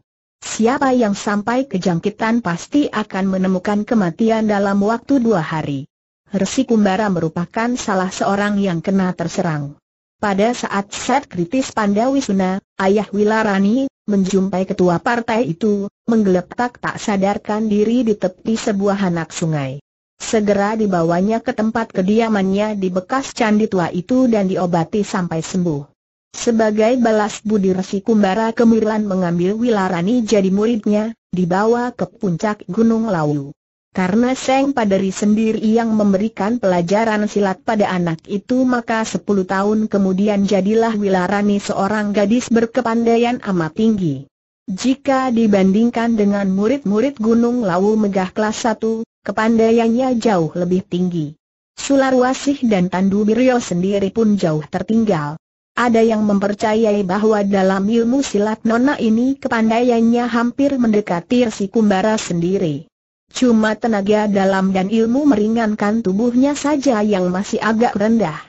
Siapa yang sampai kejangkitan pasti akan menemukan kematian dalam waktu dua hari. Resi Kumbara merupakan salah seorang yang kena terserang. Pada saat set kritis Pandawisuna, ayah Wilarani, menjumpai ketua partai itu, menggeletak tak sadarkan diri di tepi sebuah anak sungai. Segera dibawanya ke tempat kediamannya di bekas candi tua itu dan diobati sampai sembuh. Sebagai balas budi Resi Kumbara Kemiran mengambil Wilarani jadi muridnya, dibawa ke puncak Gunung Lawu. Karena Seng Padari sendiri yang memberikan pelajaran silat pada anak itu maka 10 tahun kemudian jadilah Wilarani seorang gadis berkepandaian amat tinggi. Jika dibandingkan dengan murid-murid Gunung Lawu Megah kelas 1, kepandaiannya jauh lebih tinggi. Sularwasih dan Tandu Biryo sendiri pun jauh tertinggal. Ada yang mempercayai bahwa dalam ilmu silat nona ini kepandaiannya hampir mendekati si kumbara sendiri. Cuma tenaga dalam dan ilmu meringankan tubuhnya saja yang masih agak rendah.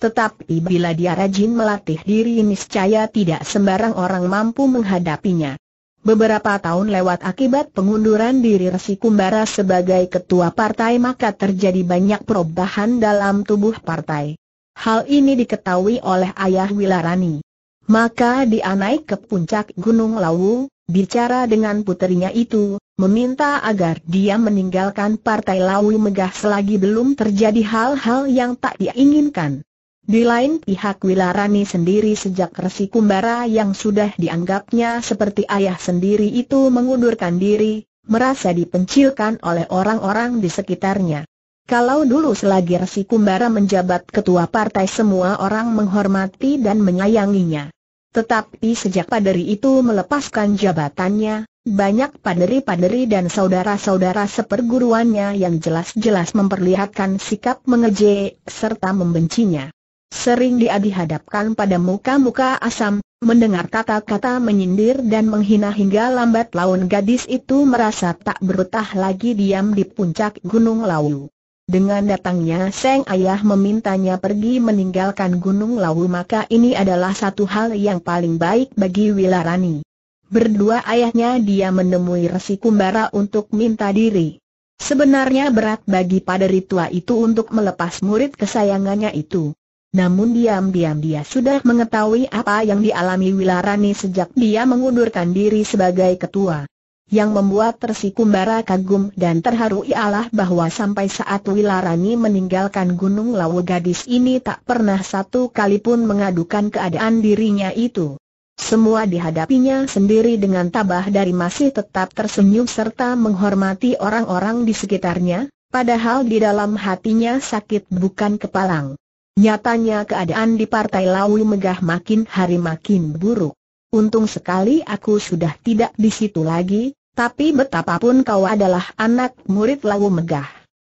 Tetapi bila dia rajin melatih diri niscaya tidak sembarang orang mampu menghadapinya. Beberapa tahun lewat akibat pengunduran diri Resi Kumbara sebagai ketua partai maka terjadi banyak perubahan dalam tubuh partai. Hal ini diketahui oleh ayah Wilarani. Maka dia naik ke puncak Gunung Lawu, bicara dengan puterinya itu, meminta agar dia meninggalkan Partai Lawu Megah selagi belum terjadi hal-hal yang tak diinginkan. Di lain pihak Wilarani sendiri sejak Resi Kumbara yang sudah dianggapnya seperti ayah sendiri itu mengundurkan diri, merasa dipencilkan oleh orang-orang di sekitarnya. Kalau dulu selagi Resi Kumbara menjabat ketua partai semua orang menghormati dan menyayanginya. Tetapi sejak paderi itu melepaskan jabatannya, banyak paderi-paderi dan saudara-saudara seperguruannya yang jelas-jelas memperlihatkan sikap mengejek serta membencinya. Sering dia dihadapkan pada muka-muka asam, mendengar kata-kata menyindir dan menghina hingga lambat laun gadis itu merasa tak berutah lagi diam di puncak Gunung Lawu. Dengan datangnya Seng Ayah memintanya pergi meninggalkan Gunung Lawu maka ini adalah satu hal yang paling baik bagi Wilarani. Berdua ayahnya dia menemui Resi Kumbara untuk minta diri. Sebenarnya berat bagi pada ritua itu untuk melepas murid kesayangannya itu. Namun diam-diam dia sudah mengetahui apa yang dialami Wilarani sejak dia mengundurkan diri sebagai ketua. Yang membuat Tersikumbara kagum dan terharu ialah bahwa sampai saat Wilarani meninggalkan Gunung Lawu gadis ini tak pernah satu kali pun mengadukan keadaan dirinya itu. Semua dihadapinya sendiri dengan tabah dari masih tetap tersenyum serta menghormati orang-orang di sekitarnya, padahal di dalam hatinya sakit bukan kepalang. Nyatanya keadaan di Partai Lawu megah makin hari makin buruk. Untung sekali aku sudah tidak di situ lagi, tapi betapapun kau adalah anak murid Lawu Megah.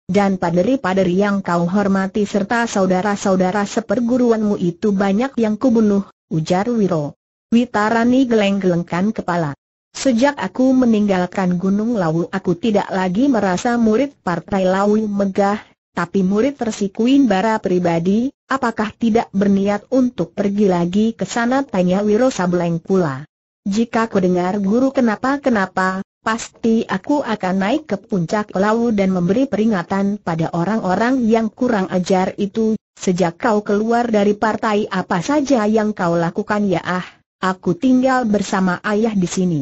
Dan paderi-paderi yang kau hormati serta saudara-saudara seperguruanmu itu banyak yang kubunuh, ujar Wiro. Witarani geleng-gelengkan kepala. Sejak aku meninggalkan Gunung Lawu aku tidak lagi merasa murid Partai Lawu Megah, tapi murid tersikuin Bara pribadi, apakah tidak berniat untuk pergi lagi ke sana tanya Wiro Sableng pula. Jika ku dengar guru kenapa-kenapa, pasti aku akan naik ke puncak lau dan memberi peringatan pada orang-orang yang kurang ajar itu. Sejak kau keluar dari partai apa saja yang kau lakukan ya ah, aku tinggal bersama ayah di sini.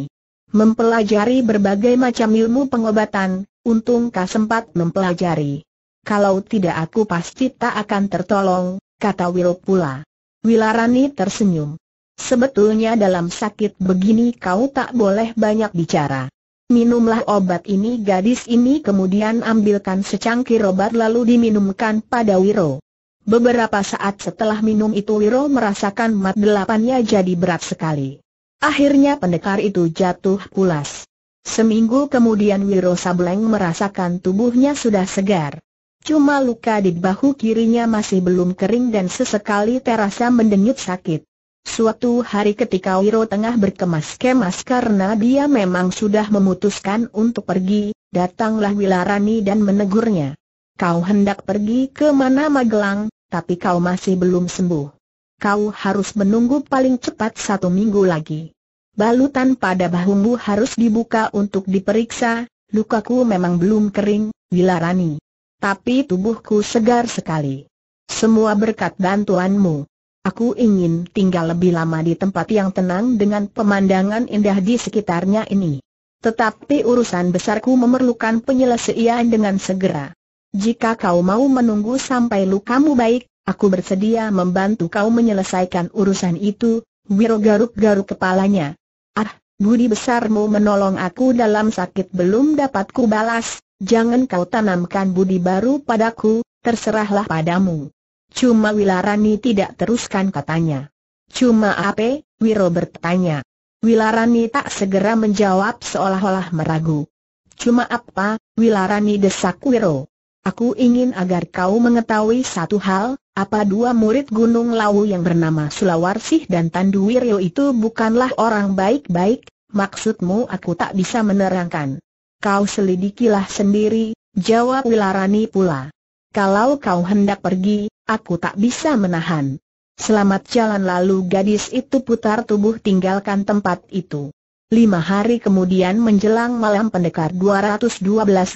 Mempelajari berbagai macam ilmu pengobatan, untung kau sempat mempelajari. Kalau tidak aku pasti tak akan tertolong, kata Will pula. Wilarani tersenyum. Sebetulnya dalam sakit begini kau tak boleh banyak bicara. Minumlah obat ini gadis ini kemudian ambilkan secangkir obat lalu diminumkan pada Wiro. Beberapa saat setelah minum itu Wiro merasakan mat delapannya jadi berat sekali. Akhirnya pendekar itu jatuh pulas. Seminggu kemudian Wiro Sableng merasakan tubuhnya sudah segar. Cuma luka di bahu kirinya masih belum kering dan sesekali terasa mendenyut sakit. Suatu hari ketika Wiro tengah berkemas-kemas karena dia memang sudah memutuskan untuk pergi, datanglah Wilarani dan menegurnya. Kau hendak pergi ke mana Magelang, tapi kau masih belum sembuh. Kau harus menunggu paling cepat satu minggu lagi. Balutan pada bahumu harus dibuka untuk diperiksa, lukaku memang belum kering, Wilarani. Tapi tubuhku segar sekali. Semua berkat bantuanmu. Aku ingin tinggal lebih lama di tempat yang tenang dengan pemandangan indah di sekitarnya ini. Tetapi urusan besarku memerlukan penyelesaian dengan segera. Jika kau mau menunggu sampai lukamu baik, aku bersedia membantu kau menyelesaikan urusan itu, Wiro garuk-garuk kepalanya. Ah, budi besarmu menolong aku dalam sakit belum dapat ku balas, jangan kau tanamkan budi baru padaku, terserahlah padamu. Cuma Wilarani tidak teruskan katanya. Cuma apa? Wiro bertanya. Wilarani tak segera menjawab seolah-olah meragu. Cuma apa? Wilarani desak Wiro. Aku ingin agar kau mengetahui satu hal, apa dua murid Gunung Lawu yang bernama Sulawarsih dan Tandu Wiro itu bukanlah orang baik-baik, maksudmu aku tak bisa menerangkan. Kau selidikilah sendiri, jawab Wilarani pula. Kalau kau hendak pergi, aku tak bisa menahan. Selamat jalan lalu gadis itu putar tubuh tinggalkan tempat itu. Lima hari kemudian menjelang malam pendekar 212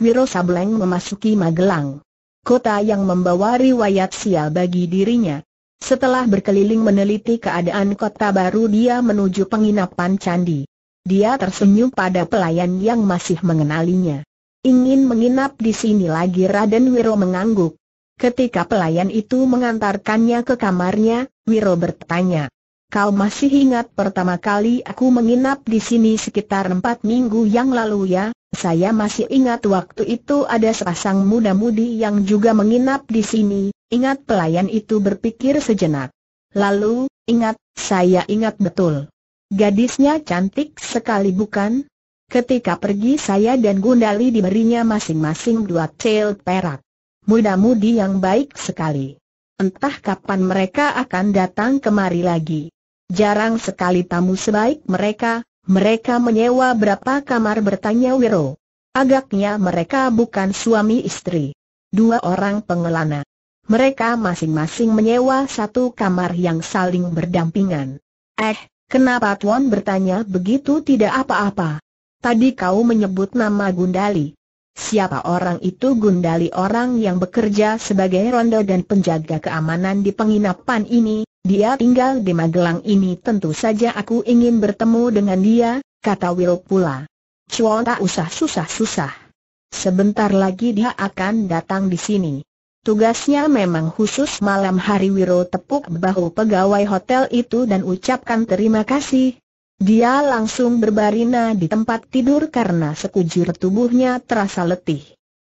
Wiro Sableng memasuki Magelang. Kota yang membawa riwayat sial bagi dirinya. Setelah berkeliling meneliti keadaan kota baru dia menuju penginapan candi. Dia tersenyum pada pelayan yang masih mengenalinya. Ingin menginap di sini lagi Raden Wiro mengangguk. Ketika pelayan itu mengantarkannya ke kamarnya, Wiro bertanya, Kau masih ingat pertama kali aku menginap di sini sekitar empat minggu yang lalu ya? Saya masih ingat waktu itu ada sepasang muda-mudi yang juga menginap di sini, ingat pelayan itu berpikir sejenak. Lalu, ingat, saya ingat betul. Gadisnya cantik sekali bukan? Ketika pergi saya dan Gundali diberinya masing-masing dua cel perak muda-mudi yang baik sekali. Entah kapan mereka akan datang kemari lagi. Jarang sekali tamu sebaik mereka, mereka menyewa berapa kamar bertanya Wiro. Agaknya mereka bukan suami istri. Dua orang pengelana. Mereka masing-masing menyewa satu kamar yang saling berdampingan. Eh, kenapa Tuan bertanya begitu tidak apa-apa? Tadi kau menyebut nama Gundali. Siapa orang itu Gundali orang yang bekerja sebagai rondo dan penjaga keamanan di penginapan ini, dia tinggal di Magelang ini tentu saja aku ingin bertemu dengan dia, kata Will pula. Chuan tak usah susah-susah. Sebentar lagi dia akan datang di sini. Tugasnya memang khusus malam hari Wiro tepuk bahu pegawai hotel itu dan ucapkan terima kasih, dia langsung berbarina di tempat tidur karena sekujur tubuhnya terasa letih.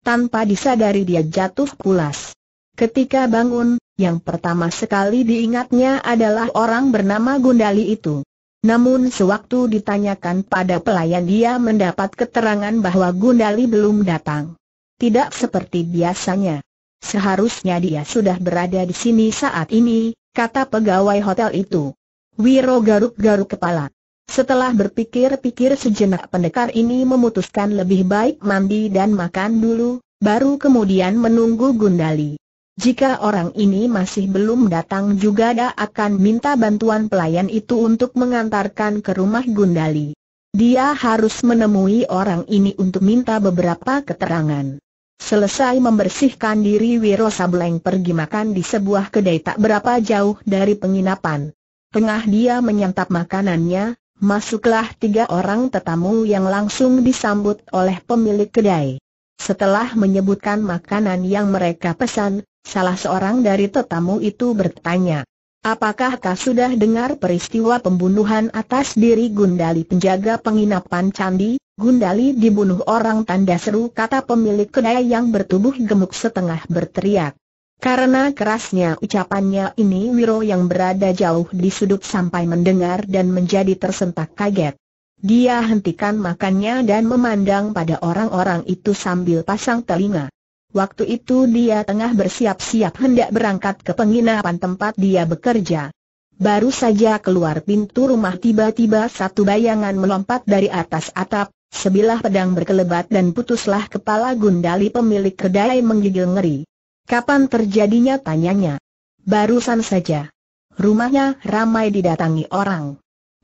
Tanpa disadari dia jatuh pulas. Ketika bangun, yang pertama sekali diingatnya adalah orang bernama Gundali itu. Namun sewaktu ditanyakan pada pelayan dia mendapat keterangan bahwa Gundali belum datang. Tidak seperti biasanya. Seharusnya dia sudah berada di sini saat ini, kata pegawai hotel itu. Wiro garuk-garuk kepala. Setelah berpikir-pikir sejenak pendekar ini memutuskan lebih baik mandi dan makan dulu, baru kemudian menunggu Gundali. Jika orang ini masih belum datang juga dia akan minta bantuan pelayan itu untuk mengantarkan ke rumah Gundali. Dia harus menemui orang ini untuk minta beberapa keterangan. Selesai membersihkan diri Wiro Sableng pergi makan di sebuah kedai tak berapa jauh dari penginapan. Tengah dia menyantap makanannya, masuklah tiga orang tetamu yang langsung disambut oleh pemilik kedai. Setelah menyebutkan makanan yang mereka pesan, salah seorang dari tetamu itu bertanya, Apakah kau sudah dengar peristiwa pembunuhan atas diri Gundali penjaga penginapan Candi? Gundali dibunuh orang tanda seru kata pemilik kedai yang bertubuh gemuk setengah berteriak. Karena kerasnya ucapannya ini Wiro yang berada jauh di sudut sampai mendengar dan menjadi tersentak kaget. Dia hentikan makannya dan memandang pada orang-orang itu sambil pasang telinga. Waktu itu dia tengah bersiap-siap hendak berangkat ke penginapan tempat dia bekerja. Baru saja keluar pintu rumah tiba-tiba satu bayangan melompat dari atas atap, sebilah pedang berkelebat dan putuslah kepala Gundali pemilik kedai menggigil ngeri. Kapan terjadinya tanyanya? Barusan saja. Rumahnya ramai didatangi orang.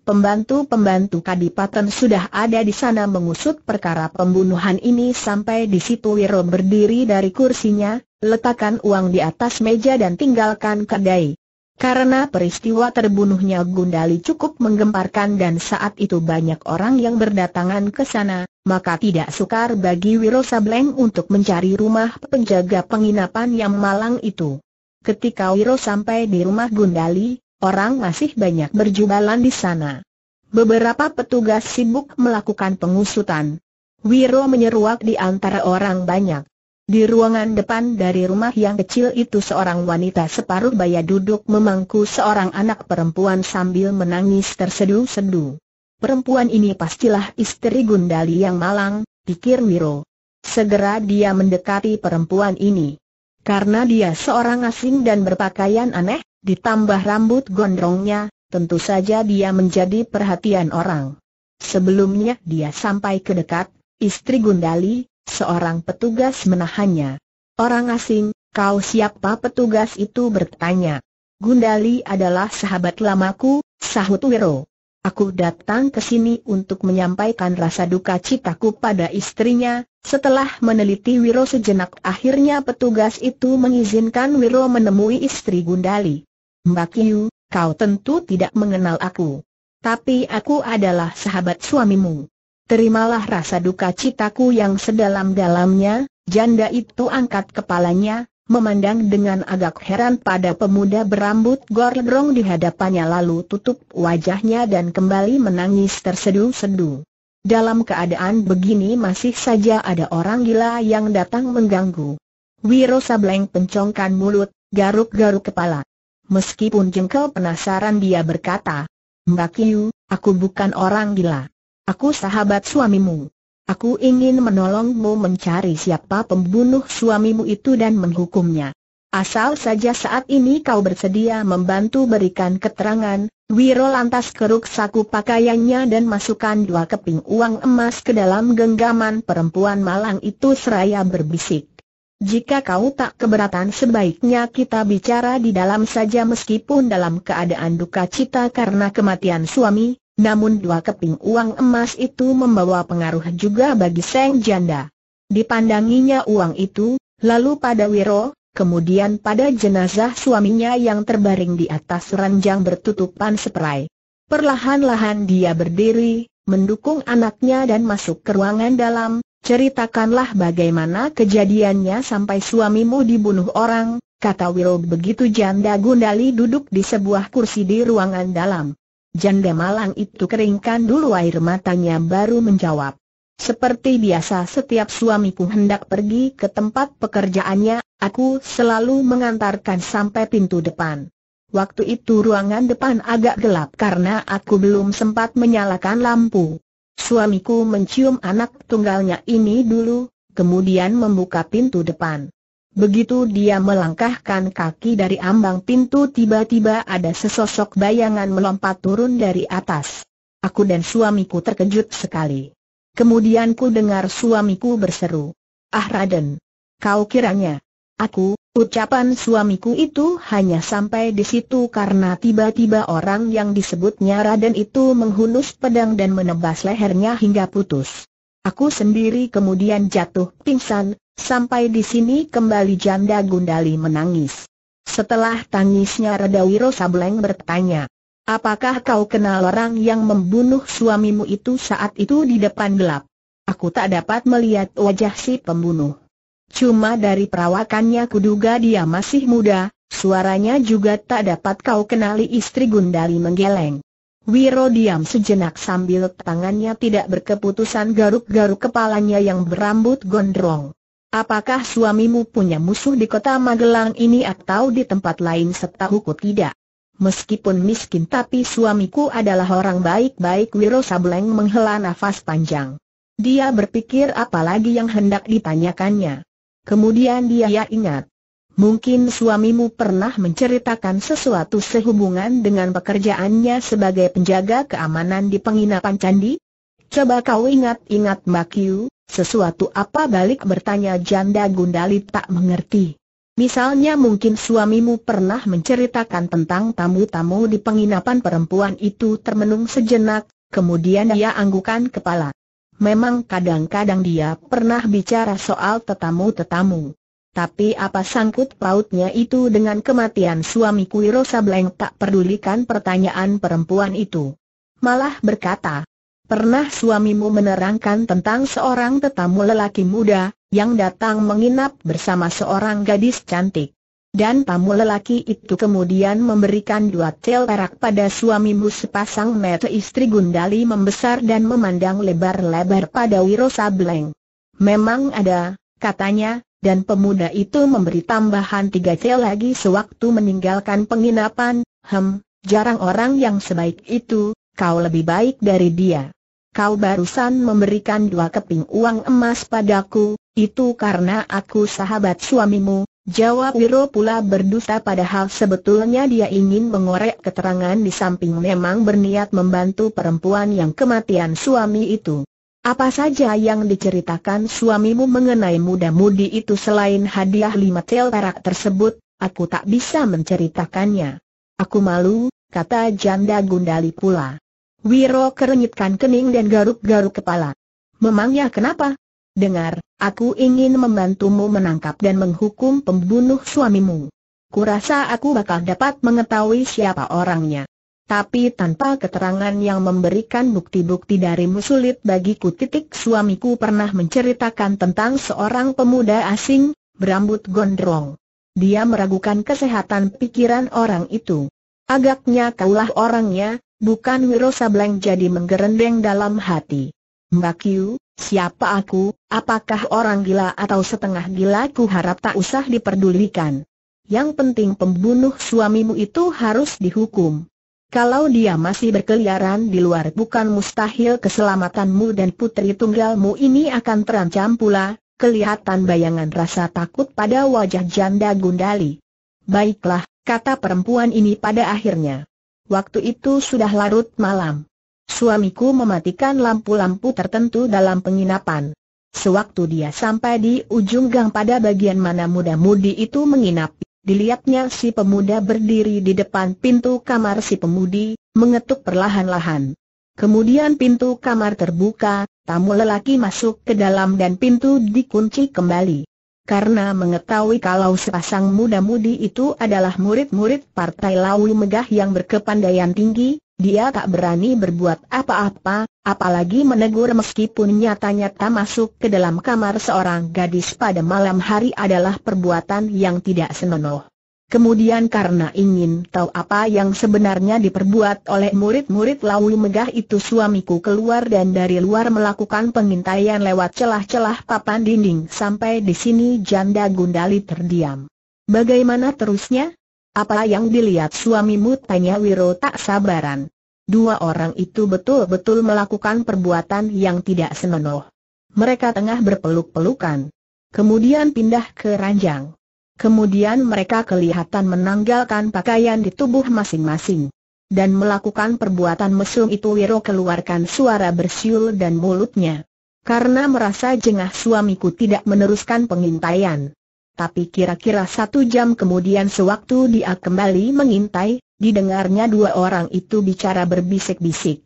Pembantu-pembantu kadipaten sudah ada di sana mengusut perkara pembunuhan ini sampai di situ Wiro berdiri dari kursinya, letakkan uang di atas meja dan tinggalkan kedai. Karena peristiwa terbunuhnya Gundali cukup menggemparkan dan saat itu banyak orang yang berdatangan ke sana, maka tidak sukar bagi Wiro Sableng untuk mencari rumah penjaga penginapan yang malang itu. Ketika Wiro sampai di rumah Gundali, orang masih banyak berjubalan di sana. Beberapa petugas sibuk melakukan pengusutan. Wiro menyeruak di antara orang banyak. Di ruangan depan dari rumah yang kecil itu seorang wanita separuh baya duduk memangku seorang anak perempuan sambil menangis tersedu-sedu. Perempuan ini pastilah istri Gundali yang malang, pikir Wiro. Segera dia mendekati perempuan ini. Karena dia seorang asing dan berpakaian aneh, ditambah rambut gondrongnya, tentu saja dia menjadi perhatian orang. Sebelumnya dia sampai ke dekat, istri Gundali, seorang petugas menahannya. Orang asing, kau siapa petugas itu bertanya. Gundali adalah sahabat lamaku, sahut Wiro. Aku datang ke sini untuk menyampaikan rasa duka citaku pada istrinya. Setelah meneliti Wiro sejenak akhirnya petugas itu mengizinkan Wiro menemui istri Gundali. Mbak Yu, kau tentu tidak mengenal aku. Tapi aku adalah sahabat suamimu terimalah rasa duka citaku yang sedalam-dalamnya, janda itu angkat kepalanya, memandang dengan agak heran pada pemuda berambut gorong di hadapannya lalu tutup wajahnya dan kembali menangis tersedu-sedu. Dalam keadaan begini masih saja ada orang gila yang datang mengganggu. Wiro Sableng pencongkan mulut, garuk-garuk kepala. Meskipun jengkel penasaran dia berkata, Mbak Yu, aku bukan orang gila. Aku sahabat suamimu. Aku ingin menolongmu mencari siapa pembunuh suamimu itu dan menghukumnya. Asal saja saat ini kau bersedia membantu berikan keterangan, Wiro lantas keruk saku pakaiannya dan masukkan dua keping uang emas ke dalam genggaman perempuan malang itu seraya berbisik. Jika kau tak keberatan sebaiknya kita bicara di dalam saja meskipun dalam keadaan duka cita karena kematian suami, namun dua keping uang emas itu membawa pengaruh juga bagi Seng Janda. Dipandanginya uang itu, lalu pada Wiro, kemudian pada jenazah suaminya yang terbaring di atas ranjang bertutupan seprai. Perlahan-lahan dia berdiri, mendukung anaknya dan masuk ke ruangan dalam, Ceritakanlah bagaimana kejadiannya sampai suamimu dibunuh orang, kata Wiro begitu janda Gundali duduk di sebuah kursi di ruangan dalam. Janda malang itu keringkan dulu air matanya baru menjawab. Seperti biasa setiap suamiku hendak pergi ke tempat pekerjaannya, aku selalu mengantarkan sampai pintu depan. Waktu itu ruangan depan agak gelap karena aku belum sempat menyalakan lampu. Suamiku mencium anak tunggalnya ini dulu, kemudian membuka pintu depan. Begitu dia melangkahkan kaki dari ambang pintu tiba-tiba ada sesosok bayangan melompat turun dari atas. Aku dan suamiku terkejut sekali. Kemudian ku dengar suamiku berseru. Ah Raden! Kau kiranya? Aku, ucapan suamiku itu hanya sampai di situ karena tiba-tiba orang yang disebutnya Raden itu menghunus pedang dan menebas lehernya hingga putus. Aku sendiri kemudian jatuh pingsan, sampai di sini kembali janda Gundali menangis. Setelah tangisnya reda Wiro Sableng bertanya, Apakah kau kenal orang yang membunuh suamimu itu saat itu di depan gelap? Aku tak dapat melihat wajah si pembunuh. Cuma dari perawakannya kuduga dia masih muda, suaranya juga tak dapat kau kenali istri Gundali menggeleng. Wiro diam sejenak sambil tangannya tidak berkeputusan garuk-garuk kepalanya yang berambut gondrong. Apakah suamimu punya musuh di kota Magelang ini atau di tempat lain setahuku tidak? Meskipun miskin tapi suamiku adalah orang baik-baik Wiro Sableng menghela nafas panjang. Dia berpikir apalagi yang hendak ditanyakannya. Kemudian dia ingat, Mungkin suamimu pernah menceritakan sesuatu sehubungan dengan pekerjaannya sebagai penjaga keamanan di penginapan candi? Coba kau ingat-ingat Mbak Yu, sesuatu apa balik bertanya janda Gundali tak mengerti. Misalnya mungkin suamimu pernah menceritakan tentang tamu-tamu di penginapan perempuan itu termenung sejenak, kemudian ia anggukan kepala. Memang kadang-kadang dia pernah bicara soal tetamu-tetamu. Tapi apa sangkut pautnya itu dengan kematian suami Kuiro Sableng tak pedulikan pertanyaan perempuan itu. Malah berkata, Pernah suamimu menerangkan tentang seorang tetamu lelaki muda, yang datang menginap bersama seorang gadis cantik. Dan tamu lelaki itu kemudian memberikan dua tel perak pada suamimu sepasang mata istri Gundali membesar dan memandang lebar-lebar pada Wirosa Sableng. Memang ada, katanya, dan pemuda itu memberi tambahan tiga cel lagi sewaktu meninggalkan penginapan, hem, jarang orang yang sebaik itu, kau lebih baik dari dia. Kau barusan memberikan dua keping uang emas padaku, itu karena aku sahabat suamimu, Jawab Wiro pula berdusta padahal sebetulnya dia ingin mengorek keterangan di samping memang berniat membantu perempuan yang kematian suami itu. Apa saja yang diceritakan suamimu mengenai muda-mudi itu selain hadiah lima tel perak tersebut, aku tak bisa menceritakannya. Aku malu, kata janda Gundali pula. Wiro kerenyitkan kening dan garuk-garuk kepala. Memangnya kenapa? Dengar, aku ingin membantumu menangkap dan menghukum pembunuh suamimu. Kurasa aku bakal dapat mengetahui siapa orangnya tapi tanpa keterangan yang memberikan bukti-bukti darimu sulit bagiku titik suamiku pernah menceritakan tentang seorang pemuda asing, berambut gondrong. Dia meragukan kesehatan pikiran orang itu. Agaknya kaulah orangnya, bukan Wiro Sableng jadi menggerendeng dalam hati. Mbak Yu, siapa aku, apakah orang gila atau setengah gila ku harap tak usah diperdulikan. Yang penting pembunuh suamimu itu harus dihukum. Kalau dia masih berkeliaran di luar bukan mustahil keselamatanmu dan putri tunggalmu ini akan terancam pula, kelihatan bayangan rasa takut pada wajah janda Gundali. Baiklah, kata perempuan ini pada akhirnya. Waktu itu sudah larut malam. Suamiku mematikan lampu-lampu tertentu dalam penginapan. Sewaktu dia sampai di ujung gang pada bagian mana muda-mudi itu menginap, Dilihatnya si pemuda berdiri di depan pintu kamar si pemudi, mengetuk perlahan-lahan. Kemudian pintu kamar terbuka, tamu lelaki masuk ke dalam dan pintu dikunci kembali. Karena mengetahui kalau sepasang muda-mudi itu adalah murid-murid Partai Lawi Megah yang berkepandaian tinggi, dia tak berani berbuat apa-apa, apalagi menegur meskipun nyatanya nyata masuk ke dalam kamar seorang gadis pada malam hari adalah perbuatan yang tidak senonoh. Kemudian karena ingin tahu apa yang sebenarnya diperbuat oleh murid-murid Lawi Megah itu suamiku keluar dan dari luar melakukan pengintaian lewat celah-celah papan dinding sampai di sini janda Gundali terdiam. Bagaimana terusnya? Apa yang dilihat suamimu tanya Wiro tak sabaran. Dua orang itu betul-betul melakukan perbuatan yang tidak senonoh. Mereka tengah berpeluk-pelukan. Kemudian pindah ke ranjang. Kemudian mereka kelihatan menanggalkan pakaian di tubuh masing-masing. Dan melakukan perbuatan mesum itu Wiro keluarkan suara bersiul dan mulutnya. Karena merasa jengah suamiku tidak meneruskan pengintaian. Tapi kira-kira satu jam kemudian sewaktu dia kembali mengintai, didengarnya dua orang itu bicara berbisik-bisik.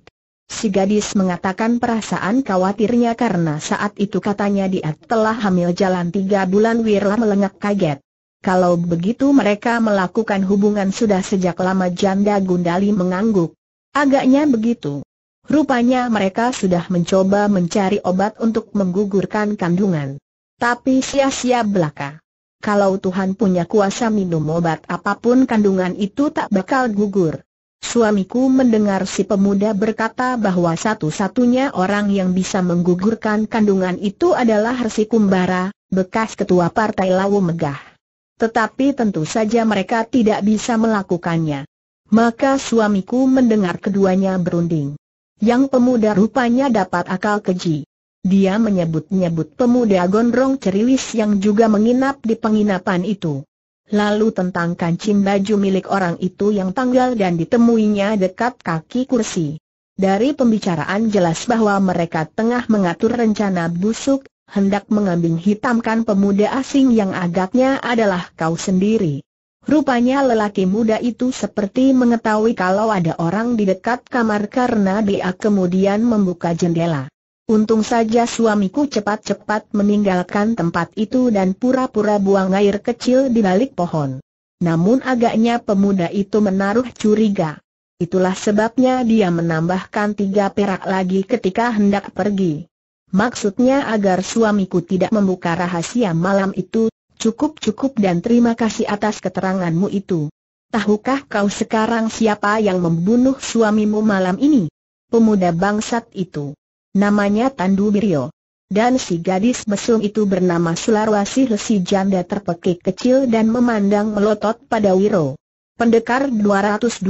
Si gadis mengatakan perasaan khawatirnya karena saat itu katanya dia telah hamil jalan tiga bulan Wirla melengak kaget. Kalau begitu mereka melakukan hubungan sudah sejak lama janda Gundali mengangguk. Agaknya begitu. Rupanya mereka sudah mencoba mencari obat untuk menggugurkan kandungan. Tapi sia-sia belaka kalau Tuhan punya kuasa minum obat apapun kandungan itu tak bakal gugur. Suamiku mendengar si pemuda berkata bahwa satu-satunya orang yang bisa menggugurkan kandungan itu adalah Hersi Kumbara, bekas ketua partai Lawu Megah. Tetapi tentu saja mereka tidak bisa melakukannya. Maka suamiku mendengar keduanya berunding. Yang pemuda rupanya dapat akal keji. Dia menyebut-nyebut pemuda gondrong ceriwis yang juga menginap di penginapan itu. Lalu tentang kancing baju milik orang itu yang tanggal dan ditemuinya dekat kaki kursi. Dari pembicaraan jelas bahwa mereka tengah mengatur rencana busuk, hendak mengambil hitamkan pemuda asing yang agaknya adalah kau sendiri. Rupanya lelaki muda itu seperti mengetahui kalau ada orang di dekat kamar karena dia kemudian membuka jendela. Untung saja suamiku cepat-cepat meninggalkan tempat itu dan pura-pura buang air kecil di balik pohon. Namun agaknya pemuda itu menaruh curiga. Itulah sebabnya dia menambahkan tiga perak lagi ketika hendak pergi. Maksudnya agar suamiku tidak membuka rahasia malam itu, cukup-cukup dan terima kasih atas keteranganmu itu. Tahukah kau sekarang siapa yang membunuh suamimu malam ini? Pemuda bangsat itu. Namanya Tandu Birio. Dan si gadis mesum itu bernama Sularwasi Resi janda terpekik kecil dan memandang melotot pada Wiro. Pendekar 212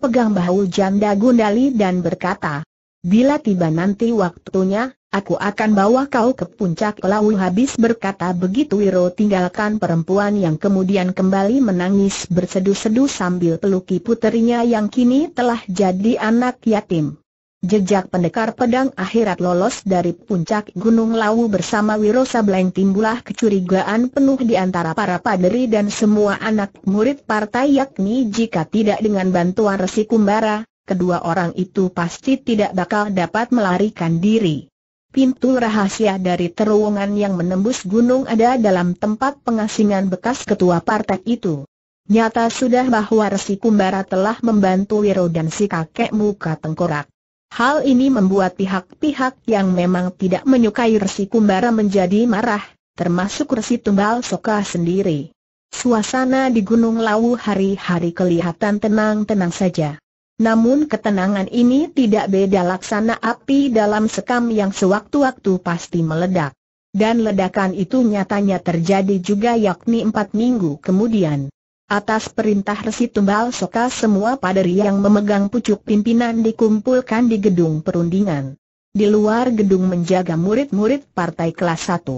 pegang bahu janda Gundali dan berkata, Bila tiba nanti waktunya, aku akan bawa kau ke puncak Lawu habis berkata begitu Wiro tinggalkan perempuan yang kemudian kembali menangis berseduh-seduh sambil peluki puterinya yang kini telah jadi anak yatim. Jejak pendekar pedang akhirat lolos dari puncak Gunung Lawu bersama Wiro Sableng timbullah kecurigaan penuh di antara para paderi dan semua anak murid partai yakni jika tidak dengan bantuan Resi Kumbara, kedua orang itu pasti tidak bakal dapat melarikan diri. Pintu rahasia dari terowongan yang menembus gunung ada dalam tempat pengasingan bekas ketua partai itu. Nyata sudah bahwa Resi Kumbara telah membantu Wiro dan si kakek muka tengkorak. Hal ini membuat pihak-pihak yang memang tidak menyukai Resi Kumbara menjadi marah, termasuk Resi Tumbal Soka sendiri. Suasana di Gunung Lawu hari-hari kelihatan tenang-tenang saja. Namun ketenangan ini tidak beda laksana api dalam sekam yang sewaktu-waktu pasti meledak. Dan ledakan itu nyatanya terjadi juga yakni empat minggu kemudian. Atas perintah Resi Tumbal Soka semua paderi yang memegang pucuk pimpinan dikumpulkan di gedung perundingan. Di luar gedung menjaga murid-murid partai kelas 1.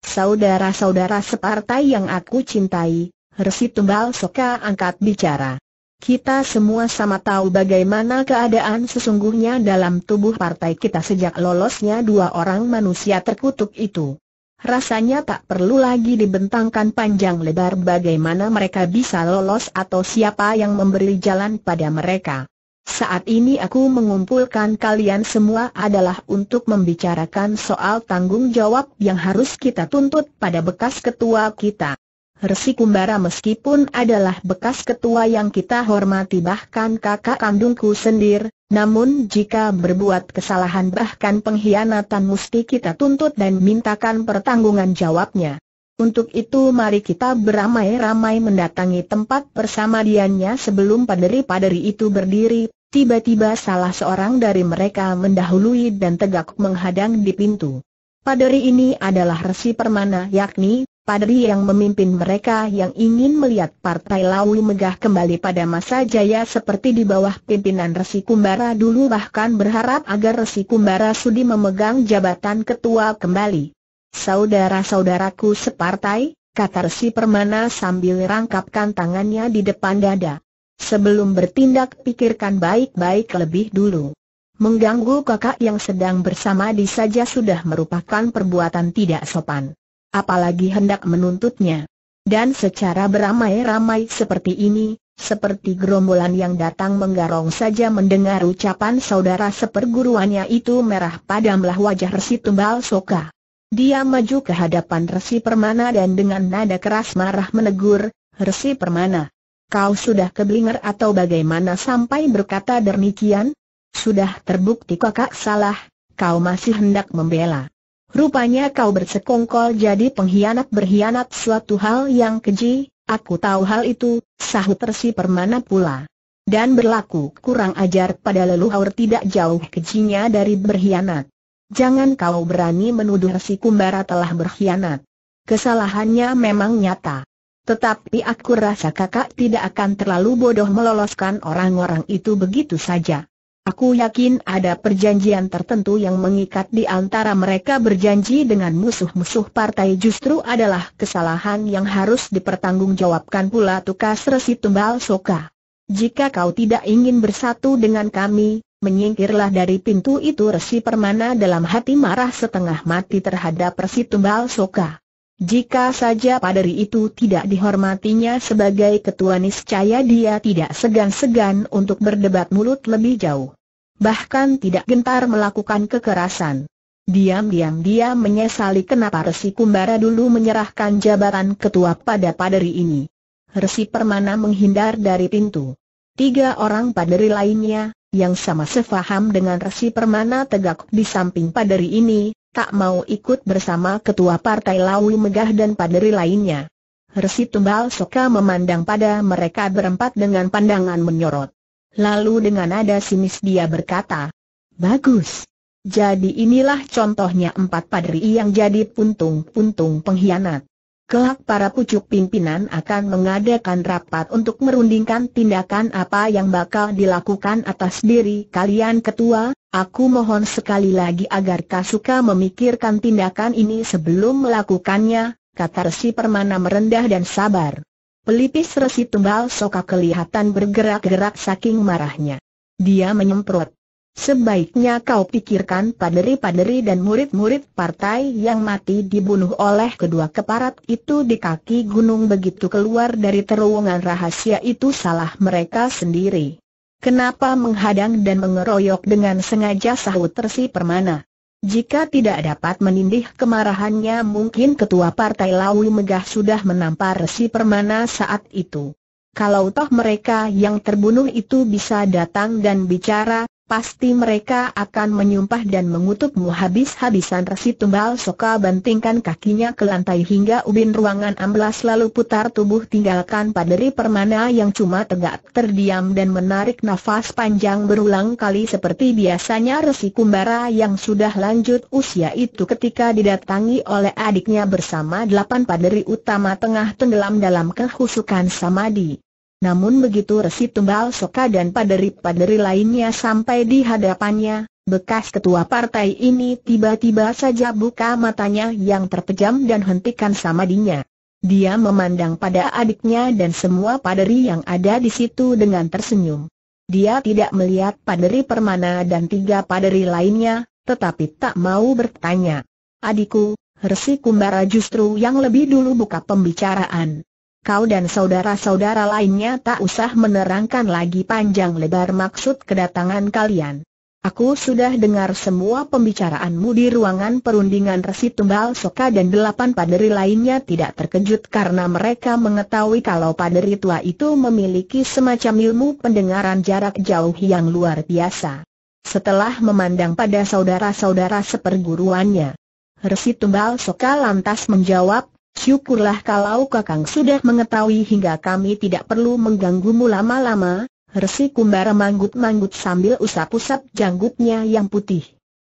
Saudara-saudara separtai yang aku cintai, Resi Tumbal Soka angkat bicara. Kita semua sama tahu bagaimana keadaan sesungguhnya dalam tubuh partai kita sejak lolosnya dua orang manusia terkutuk itu. Rasanya tak perlu lagi dibentangkan panjang lebar bagaimana mereka bisa lolos atau siapa yang memberi jalan pada mereka. Saat ini aku mengumpulkan kalian semua adalah untuk membicarakan soal tanggung jawab yang harus kita tuntut pada bekas ketua kita. Resi Kumbara meskipun adalah bekas ketua yang kita hormati bahkan kakak kandungku sendir, namun jika berbuat kesalahan bahkan pengkhianatan mesti kita tuntut dan mintakan pertanggungan jawabnya. Untuk itu mari kita beramai-ramai mendatangi tempat persamadiannya sebelum paderi-paderi itu berdiri, tiba-tiba salah seorang dari mereka mendahului dan tegak menghadang di pintu. Paderi ini adalah Resi Permana yakni Padri yang memimpin mereka yang ingin melihat partai Lawu megah kembali pada masa jaya seperti di bawah pimpinan Resi Kumbara dulu bahkan berharap agar Resi Kumbara sudi memegang jabatan ketua kembali. Saudara-saudaraku separtai, kata Resi Permana sambil rangkapkan tangannya di depan dada. Sebelum bertindak pikirkan baik-baik lebih dulu. Mengganggu kakak yang sedang bersama di saja sudah merupakan perbuatan tidak sopan apalagi hendak menuntutnya. Dan secara beramai-ramai seperti ini, seperti gerombolan yang datang menggarong saja mendengar ucapan saudara seperguruannya itu merah padamlah wajah Resi Tumbal Soka. Dia maju ke hadapan Resi Permana dan dengan nada keras marah menegur, Resi Permana, kau sudah keblinger atau bagaimana sampai berkata demikian? Sudah terbukti kakak salah, kau masih hendak membela. Rupanya kau bersekongkol jadi pengkhianat berkhianat suatu hal yang keji, aku tahu hal itu, sahut tersi permana pula. Dan berlaku kurang ajar pada leluhur tidak jauh kejinya dari berkhianat. Jangan kau berani menuduh si kumbara telah berkhianat. Kesalahannya memang nyata. Tetapi aku rasa kakak tidak akan terlalu bodoh meloloskan orang-orang itu begitu saja. Aku yakin ada perjanjian tertentu yang mengikat di antara mereka berjanji dengan musuh-musuh partai justru adalah kesalahan yang harus dipertanggungjawabkan pula tukas resi tumbal soka. Jika kau tidak ingin bersatu dengan kami, menyingkirlah dari pintu itu resi permana dalam hati marah setengah mati terhadap resi tumbal soka. Jika saja padari itu tidak dihormatinya sebagai ketua niscaya dia tidak segan-segan untuk berdebat mulut lebih jauh. Bahkan tidak gentar melakukan kekerasan. Diam-diam dia menyesali kenapa Resi Kumbara dulu menyerahkan jabatan ketua pada padari ini. Resi Permana menghindar dari pintu. Tiga orang padari lainnya, yang sama sefaham dengan Resi Permana tegak di samping padari ini, tak mau ikut bersama ketua partai Lawi Megah dan paderi lainnya. Resi Tumbal Soka memandang pada mereka berempat dengan pandangan menyorot. Lalu dengan nada sinis dia berkata, Bagus. Jadi inilah contohnya empat paderi yang jadi puntung-puntung pengkhianat. Kelak para pucuk pimpinan akan mengadakan rapat untuk merundingkan tindakan apa yang bakal dilakukan atas diri kalian ketua, aku mohon sekali lagi agar Kasuka memikirkan tindakan ini sebelum melakukannya, kata Resi Permana merendah dan sabar. Pelipis Resi Tunggal Soka kelihatan bergerak-gerak saking marahnya. Dia menyemprot. Sebaiknya kau pikirkan paderi-paderi dan murid-murid partai yang mati dibunuh oleh kedua keparat itu di kaki gunung begitu keluar dari terowongan rahasia itu salah mereka sendiri. Kenapa menghadang dan mengeroyok dengan sengaja sahut tersi permana? Jika tidak dapat menindih kemarahannya mungkin ketua partai Lawi Megah sudah menampar si permana saat itu. Kalau toh mereka yang terbunuh itu bisa datang dan bicara, pasti mereka akan menyumpah dan mengutukmu habis-habisan resi tumbal soka bantingkan kakinya ke lantai hingga ubin ruangan amblas lalu putar tubuh tinggalkan paderi permana yang cuma tegak terdiam dan menarik nafas panjang berulang kali seperti biasanya resi kumbara yang sudah lanjut usia itu ketika didatangi oleh adiknya bersama delapan paderi utama tengah tenggelam dalam kehusukan samadi. Namun begitu resi tumbal soka dan paderi-paderi lainnya sampai di hadapannya, bekas ketua partai ini tiba-tiba saja buka matanya yang terpejam dan hentikan sama dinya. Dia memandang pada adiknya dan semua paderi yang ada di situ dengan tersenyum. Dia tidak melihat paderi permana dan tiga paderi lainnya, tetapi tak mau bertanya. Adikku, Resi Kumbara justru yang lebih dulu buka pembicaraan kau dan saudara-saudara lainnya tak usah menerangkan lagi panjang lebar maksud kedatangan kalian. Aku sudah dengar semua pembicaraanmu di ruangan perundingan Resi Tumbal Soka dan delapan paderi lainnya tidak terkejut karena mereka mengetahui kalau paderi tua itu memiliki semacam ilmu pendengaran jarak jauh yang luar biasa. Setelah memandang pada saudara-saudara seperguruannya, Resi Tumbal Soka lantas menjawab, syukurlah kalau kakang sudah mengetahui hingga kami tidak perlu mengganggumu lama-lama, resi kumbara manggut-manggut sambil usap-usap janggutnya yang putih.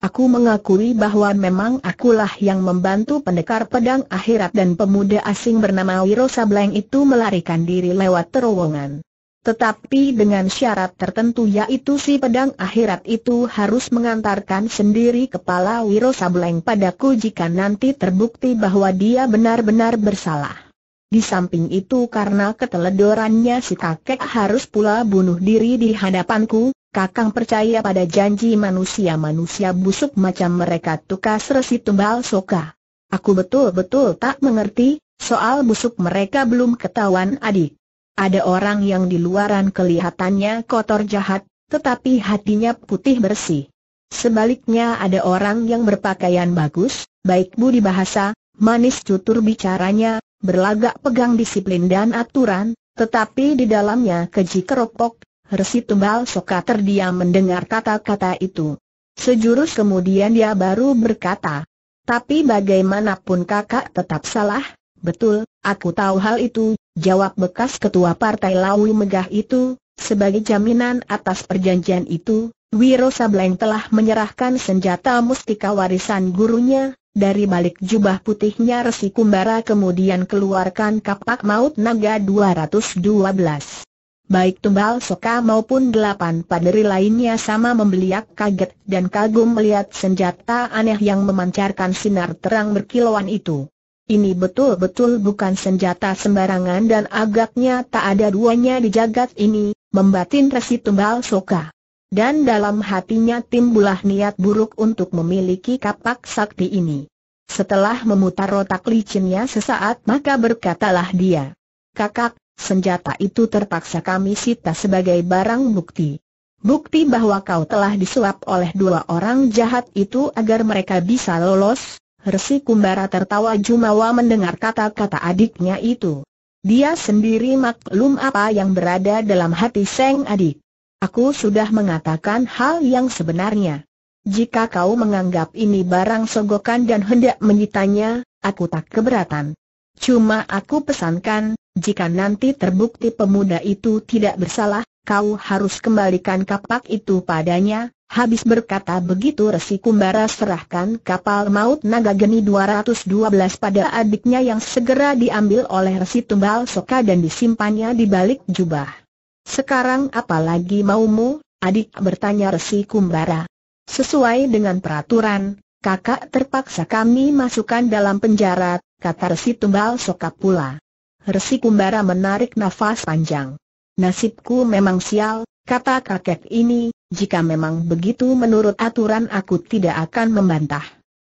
Aku mengakui bahwa memang akulah yang membantu pendekar pedang akhirat dan pemuda asing bernama Wiro Sableng itu melarikan diri lewat terowongan. Tetapi dengan syarat tertentu yaitu si pedang akhirat itu harus mengantarkan sendiri kepala Wiro Sableng padaku jika nanti terbukti bahwa dia benar-benar bersalah. Di samping itu karena keteledorannya si kakek harus pula bunuh diri di hadapanku, kakang percaya pada janji manusia-manusia busuk macam mereka tukas resi tumbal soka. Aku betul-betul tak mengerti, soal busuk mereka belum ketahuan adik. Ada orang yang di luaran kelihatannya kotor jahat, tetapi hatinya putih bersih. Sebaliknya ada orang yang berpakaian bagus, baik budi bahasa, manis tutur bicaranya, berlagak pegang disiplin dan aturan, tetapi di dalamnya keji keropok, resi tumbal soka terdiam mendengar kata-kata itu. Sejurus kemudian dia baru berkata, tapi bagaimanapun kakak tetap salah, betul, aku tahu hal itu, Jawab bekas ketua partai Lawi Megah itu, sebagai jaminan atas perjanjian itu, Wiro Sableng telah menyerahkan senjata mustika warisan gurunya, dari balik jubah putihnya Resi Kumbara kemudian keluarkan kapak maut naga 212. Baik Tumbal Soka maupun delapan paderi lainnya sama membeliak kaget dan kagum melihat senjata aneh yang memancarkan sinar terang berkilauan itu. Ini betul-betul bukan senjata sembarangan dan agaknya tak ada duanya di jagat ini, membatin resi tumbal soka. Dan dalam hatinya timbulah niat buruk untuk memiliki kapak sakti ini. Setelah memutar otak licinnya sesaat maka berkatalah dia. Kakak, senjata itu terpaksa kami sita sebagai barang bukti. Bukti bahwa kau telah disuap oleh dua orang jahat itu agar mereka bisa lolos, Resi Kumbara tertawa jumawa mendengar kata-kata adiknya itu. Dia sendiri maklum apa yang berada dalam hati Seng adik. Aku sudah mengatakan hal yang sebenarnya. Jika kau menganggap ini barang sogokan dan hendak menyitanya, aku tak keberatan. Cuma aku pesankan, jika nanti terbukti pemuda itu tidak bersalah, kau harus kembalikan kapak itu padanya, Habis berkata begitu Resi Kumbara serahkan kapal maut Naga Geni 212 pada adiknya yang segera diambil oleh Resi Tumbal Soka dan disimpannya di balik jubah. Sekarang apalagi maumu, adik bertanya Resi Kumbara. Sesuai dengan peraturan, kakak terpaksa kami masukkan dalam penjara, kata Resi Tumbal Soka pula. Resi Kumbara menarik nafas panjang. Nasibku memang sial, Kata kakek ini, jika memang begitu menurut aturan aku tidak akan membantah.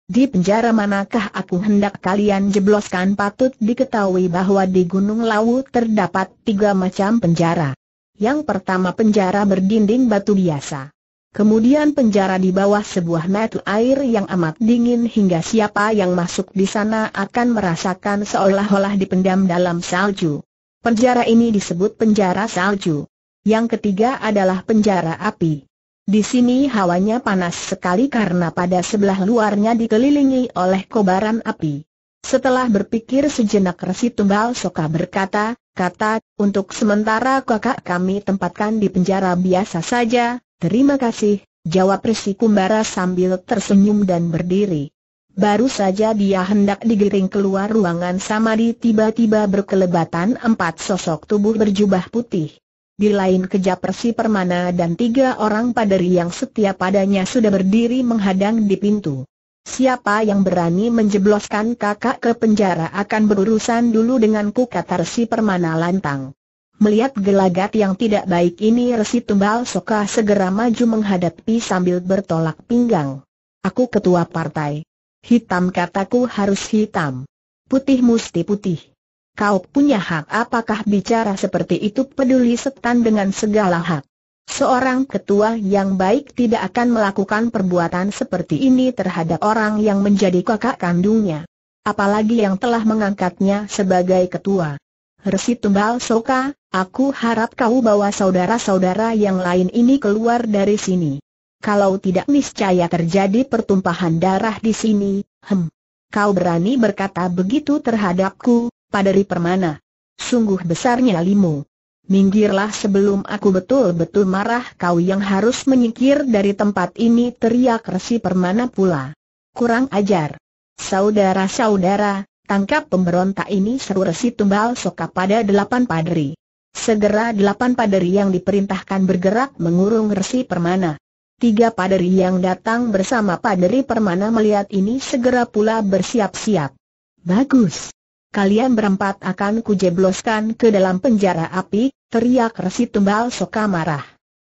Di penjara manakah aku hendak kalian jebloskan patut diketahui bahwa di Gunung Lawu terdapat tiga macam penjara. Yang pertama penjara berdinding batu biasa. Kemudian penjara di bawah sebuah metu air yang amat dingin hingga siapa yang masuk di sana akan merasakan seolah-olah dipendam dalam salju. Penjara ini disebut penjara salju. Yang ketiga adalah penjara api. Di sini hawanya panas sekali karena pada sebelah luarnya dikelilingi oleh kobaran api. Setelah berpikir sejenak Resi Tunggal Soka berkata, kata, untuk sementara kakak kami tempatkan di penjara biasa saja, terima kasih, jawab Resi Kumbara sambil tersenyum dan berdiri. Baru saja dia hendak digiring keluar ruangan samadi tiba-tiba berkelebatan empat sosok tubuh berjubah putih di lain kejap Persi Permana dan tiga orang paderi yang setia padanya sudah berdiri menghadang di pintu. Siapa yang berani menjebloskan kakak ke penjara akan berurusan dulu denganku kata Resi Permana lantang. Melihat gelagat yang tidak baik ini Resi Tumbal Soka segera maju menghadapi sambil bertolak pinggang. Aku ketua partai. Hitam kataku harus hitam. Putih musti putih kau punya hak apakah bicara seperti itu peduli setan dengan segala hak. Seorang ketua yang baik tidak akan melakukan perbuatan seperti ini terhadap orang yang menjadi kakak kandungnya. Apalagi yang telah mengangkatnya sebagai ketua. Resi Tumbal Soka, aku harap kau bawa saudara-saudara yang lain ini keluar dari sini. Kalau tidak niscaya terjadi pertumpahan darah di sini, hem. Kau berani berkata begitu terhadapku, Padari Permana. Sungguh besarnya limu. Minggirlah sebelum aku betul-betul marah kau yang harus menyingkir dari tempat ini teriak resi permana pula. Kurang ajar. Saudara-saudara, tangkap pemberontak ini seru resi tumbal soka pada delapan paderi. Segera delapan paderi yang diperintahkan bergerak mengurung resi permana. Tiga paderi yang datang bersama paderi permana melihat ini segera pula bersiap-siap. Bagus kalian berempat akan kujebloskan ke dalam penjara api, teriak resi tumbal soka marah.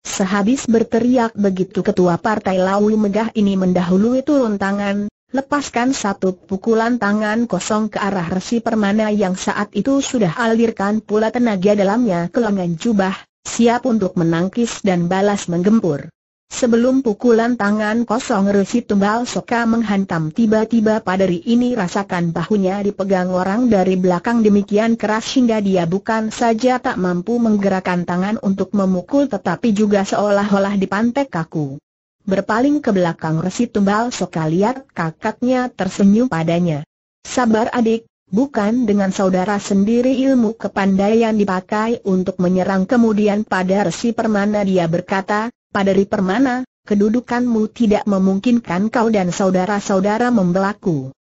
Sehabis berteriak begitu ketua partai Lawi Megah ini mendahului turun tangan, lepaskan satu pukulan tangan kosong ke arah resi permana yang saat itu sudah alirkan pula tenaga dalamnya ke lengan jubah, siap untuk menangkis dan balas menggempur. Sebelum pukulan tangan kosong Resi Tumbal Soka menghantam tiba-tiba pada ri ini rasakan bahunya dipegang orang dari belakang demikian keras hingga dia bukan saja tak mampu menggerakkan tangan untuk memukul tetapi juga seolah-olah dipantek kaku. Berpaling ke belakang Resi Tumbal Soka lihat kakaknya tersenyum padanya. Sabar adik, Bukan dengan saudara sendiri ilmu kepandaian dipakai untuk menyerang kemudian pada resi permana dia berkata, Padari Permana, kedudukanmu tidak memungkinkan kau dan saudara-saudara membelaku.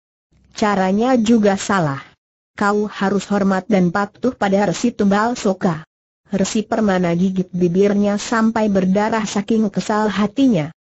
Caranya juga salah. Kau harus hormat dan patuh pada Resi Tumbal Soka. Resi Permana gigit bibirnya sampai berdarah saking kesal hatinya.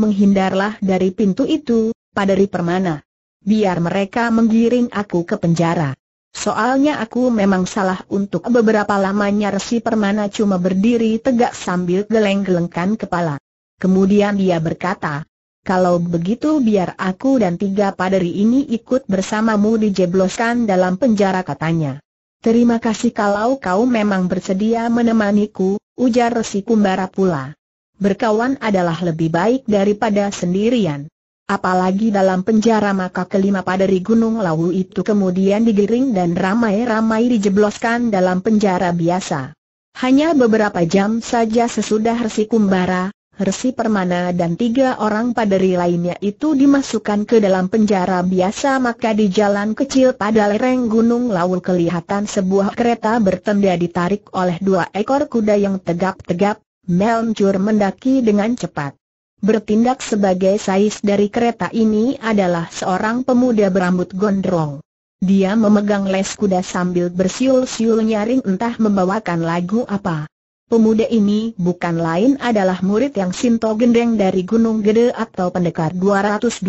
Menghindarlah dari pintu itu, Padari Permana. Biar mereka menggiring aku ke penjara. Soalnya aku memang salah untuk beberapa lamanya resi permana cuma berdiri tegak sambil geleng-gelengkan kepala. Kemudian dia berkata, kalau begitu biar aku dan tiga paderi ini ikut bersamamu dijebloskan dalam penjara katanya. Terima kasih kalau kau memang bersedia menemaniku, ujar resi kumbara pula. Berkawan adalah lebih baik daripada sendirian. Apalagi dalam penjara maka kelima paderi Gunung Lawu itu kemudian digiring dan ramai-ramai dijebloskan dalam penjara biasa. Hanya beberapa jam saja sesudah Resi Kumbara, Resi Permana dan tiga orang paderi lainnya itu dimasukkan ke dalam penjara biasa maka di jalan kecil pada lereng Gunung Lawu kelihatan sebuah kereta bertenda ditarik oleh dua ekor kuda yang tegap-tegap, meluncur mendaki dengan cepat bertindak sebagai sais dari kereta ini adalah seorang pemuda berambut gondrong. Dia memegang les kuda sambil bersiul-siul nyaring entah membawakan lagu apa. Pemuda ini bukan lain adalah murid yang Sinto Gendeng dari Gunung Gede atau pendekar 212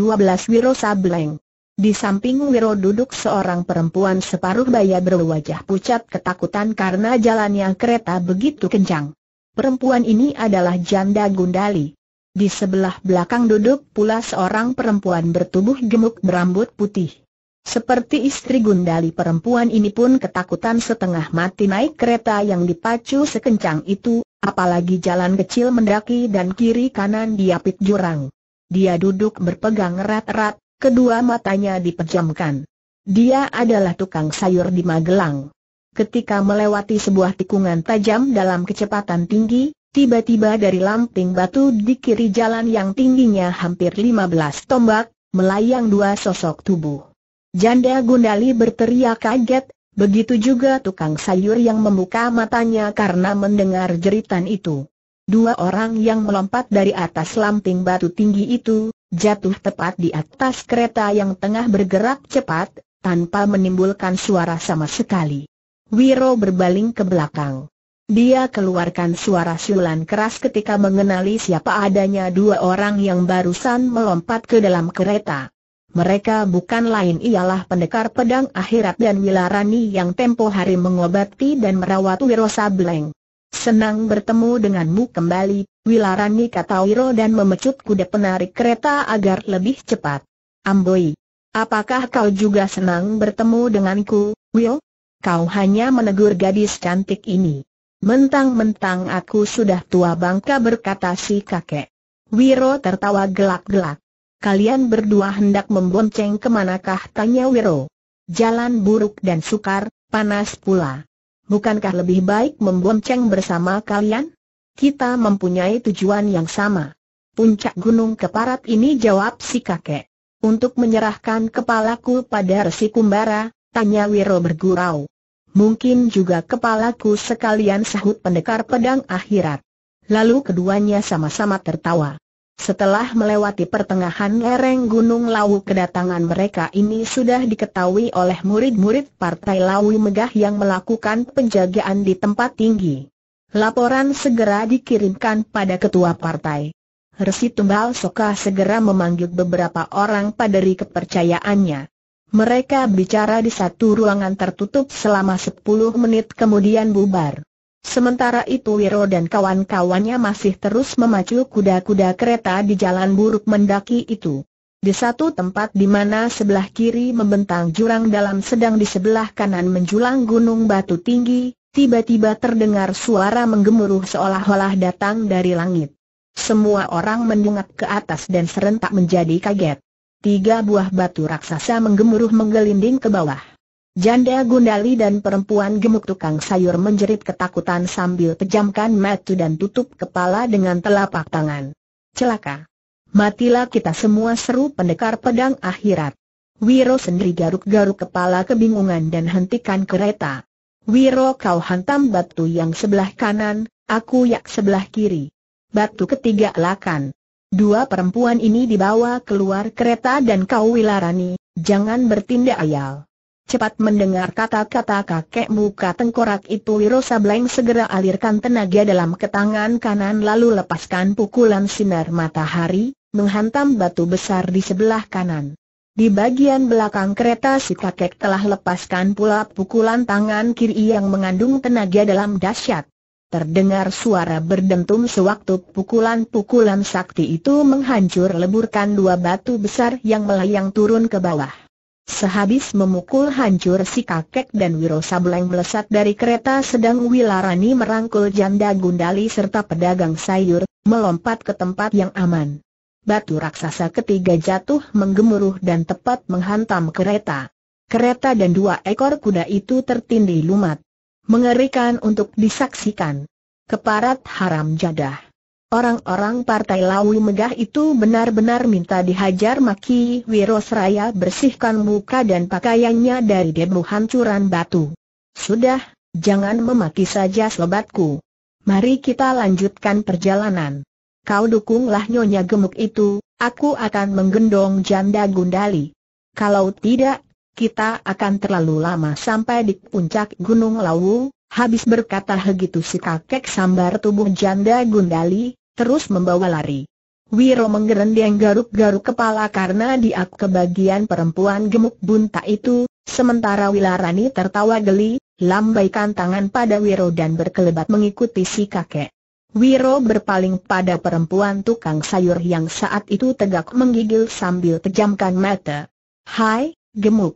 Wiro Sableng. Di samping Wiro duduk seorang perempuan separuh baya berwajah pucat ketakutan karena jalannya kereta begitu kencang. Perempuan ini adalah janda Gundali. Di sebelah belakang duduk pula seorang perempuan bertubuh gemuk berambut putih. Seperti istri Gundali perempuan ini pun ketakutan setengah mati naik kereta yang dipacu sekencang itu, apalagi jalan kecil mendaki dan kiri kanan diapit jurang. Dia duduk berpegang erat-erat, kedua matanya dipejamkan. Dia adalah tukang sayur di Magelang. Ketika melewati sebuah tikungan tajam dalam kecepatan tinggi, Tiba-tiba dari lamping batu di kiri jalan yang tingginya hampir 15 tombak, melayang dua sosok tubuh. Janda Gundali berteriak kaget, begitu juga tukang sayur yang membuka matanya karena mendengar jeritan itu. Dua orang yang melompat dari atas lamping batu tinggi itu, jatuh tepat di atas kereta yang tengah bergerak cepat, tanpa menimbulkan suara sama sekali. Wiro berbaling ke belakang. Dia keluarkan suara siulan keras ketika mengenali siapa adanya dua orang yang barusan melompat ke dalam kereta. Mereka bukan lain ialah pendekar pedang akhirat dan Wilarani yang tempo hari mengobati dan merawat Wiro Sableng. Senang bertemu denganmu kembali, Wilarani kata Wiro dan memecut kuda penarik kereta agar lebih cepat. Amboi, apakah kau juga senang bertemu denganku, Wil? Kau hanya menegur gadis cantik ini. Mentang-mentang aku sudah tua bangka berkata si kakek. Wiro tertawa gelak-gelak. Kalian berdua hendak membonceng kemanakah tanya Wiro. Jalan buruk dan sukar, panas pula. Bukankah lebih baik membonceng bersama kalian? Kita mempunyai tujuan yang sama. Puncak Gunung Keparat ini jawab si kakek. Untuk menyerahkan kepalaku pada Resi Kumbara, tanya Wiro bergurau mungkin juga kepalaku sekalian sahut pendekar pedang akhirat. Lalu keduanya sama-sama tertawa. Setelah melewati pertengahan lereng Gunung Lawu kedatangan mereka ini sudah diketahui oleh murid-murid Partai Lawu Megah yang melakukan penjagaan di tempat tinggi. Laporan segera dikirimkan pada ketua partai. Resi Tumbal Soka segera memanggil beberapa orang paderi kepercayaannya. Mereka bicara di satu ruangan tertutup selama 10 menit kemudian bubar. Sementara itu Wiro dan kawan-kawannya masih terus memacu kuda-kuda kereta di jalan buruk mendaki itu. Di satu tempat di mana sebelah kiri membentang jurang dalam sedang di sebelah kanan menjulang gunung batu tinggi, tiba-tiba terdengar suara menggemuruh seolah-olah datang dari langit. Semua orang mendongak ke atas dan serentak menjadi kaget tiga buah batu raksasa menggemuruh menggelinding ke bawah. Janda Gundali dan perempuan gemuk tukang sayur menjerit ketakutan sambil pejamkan mata dan tutup kepala dengan telapak tangan. Celaka! Matilah kita semua seru pendekar pedang akhirat. Wiro sendiri garuk-garuk kepala kebingungan dan hentikan kereta. Wiro kau hantam batu yang sebelah kanan, aku yak sebelah kiri. Batu ketiga lakan. Dua perempuan ini dibawa keluar kereta dan kau wilarani, jangan bertindak ayal. Cepat mendengar kata-kata kakek muka tengkorak itu Wiro Sableng segera alirkan tenaga dalam ke tangan kanan lalu lepaskan pukulan sinar matahari, menghantam batu besar di sebelah kanan. Di bagian belakang kereta si kakek telah lepaskan pula pukulan tangan kiri yang mengandung tenaga dalam dahsyat. Terdengar suara berdentum sewaktu pukulan-pukulan sakti itu menghancur leburkan dua batu besar yang melayang turun ke bawah. Sehabis memukul hancur si kakek dan Wiro Sableng melesat dari kereta sedang Wilarani merangkul janda gundali serta pedagang sayur, melompat ke tempat yang aman. Batu raksasa ketiga jatuh menggemuruh dan tepat menghantam kereta. Kereta dan dua ekor kuda itu tertindih lumat. Mengerikan untuk disaksikan. Keparat haram jadah. Orang-orang partai Lawi Megah itu benar-benar minta dihajar maki Wirosraya bersihkan muka dan pakaiannya dari debu hancuran batu. Sudah, jangan memaki saja sobatku. Mari kita lanjutkan perjalanan. Kau dukunglah nyonya gemuk itu, aku akan menggendong janda gundali. Kalau tidak, kita akan terlalu lama sampai di puncak Gunung Lawu, habis berkata begitu si kakek sambar tubuh janda Gundali, terus membawa lari. Wiro menggerendeng garuk-garuk kepala karena dia kebagian perempuan gemuk bunta itu, sementara Wilarani tertawa geli, lambaikan tangan pada Wiro dan berkelebat mengikuti si kakek. Wiro berpaling pada perempuan tukang sayur yang saat itu tegak menggigil sambil pejamkan mata. Hai, gemuk,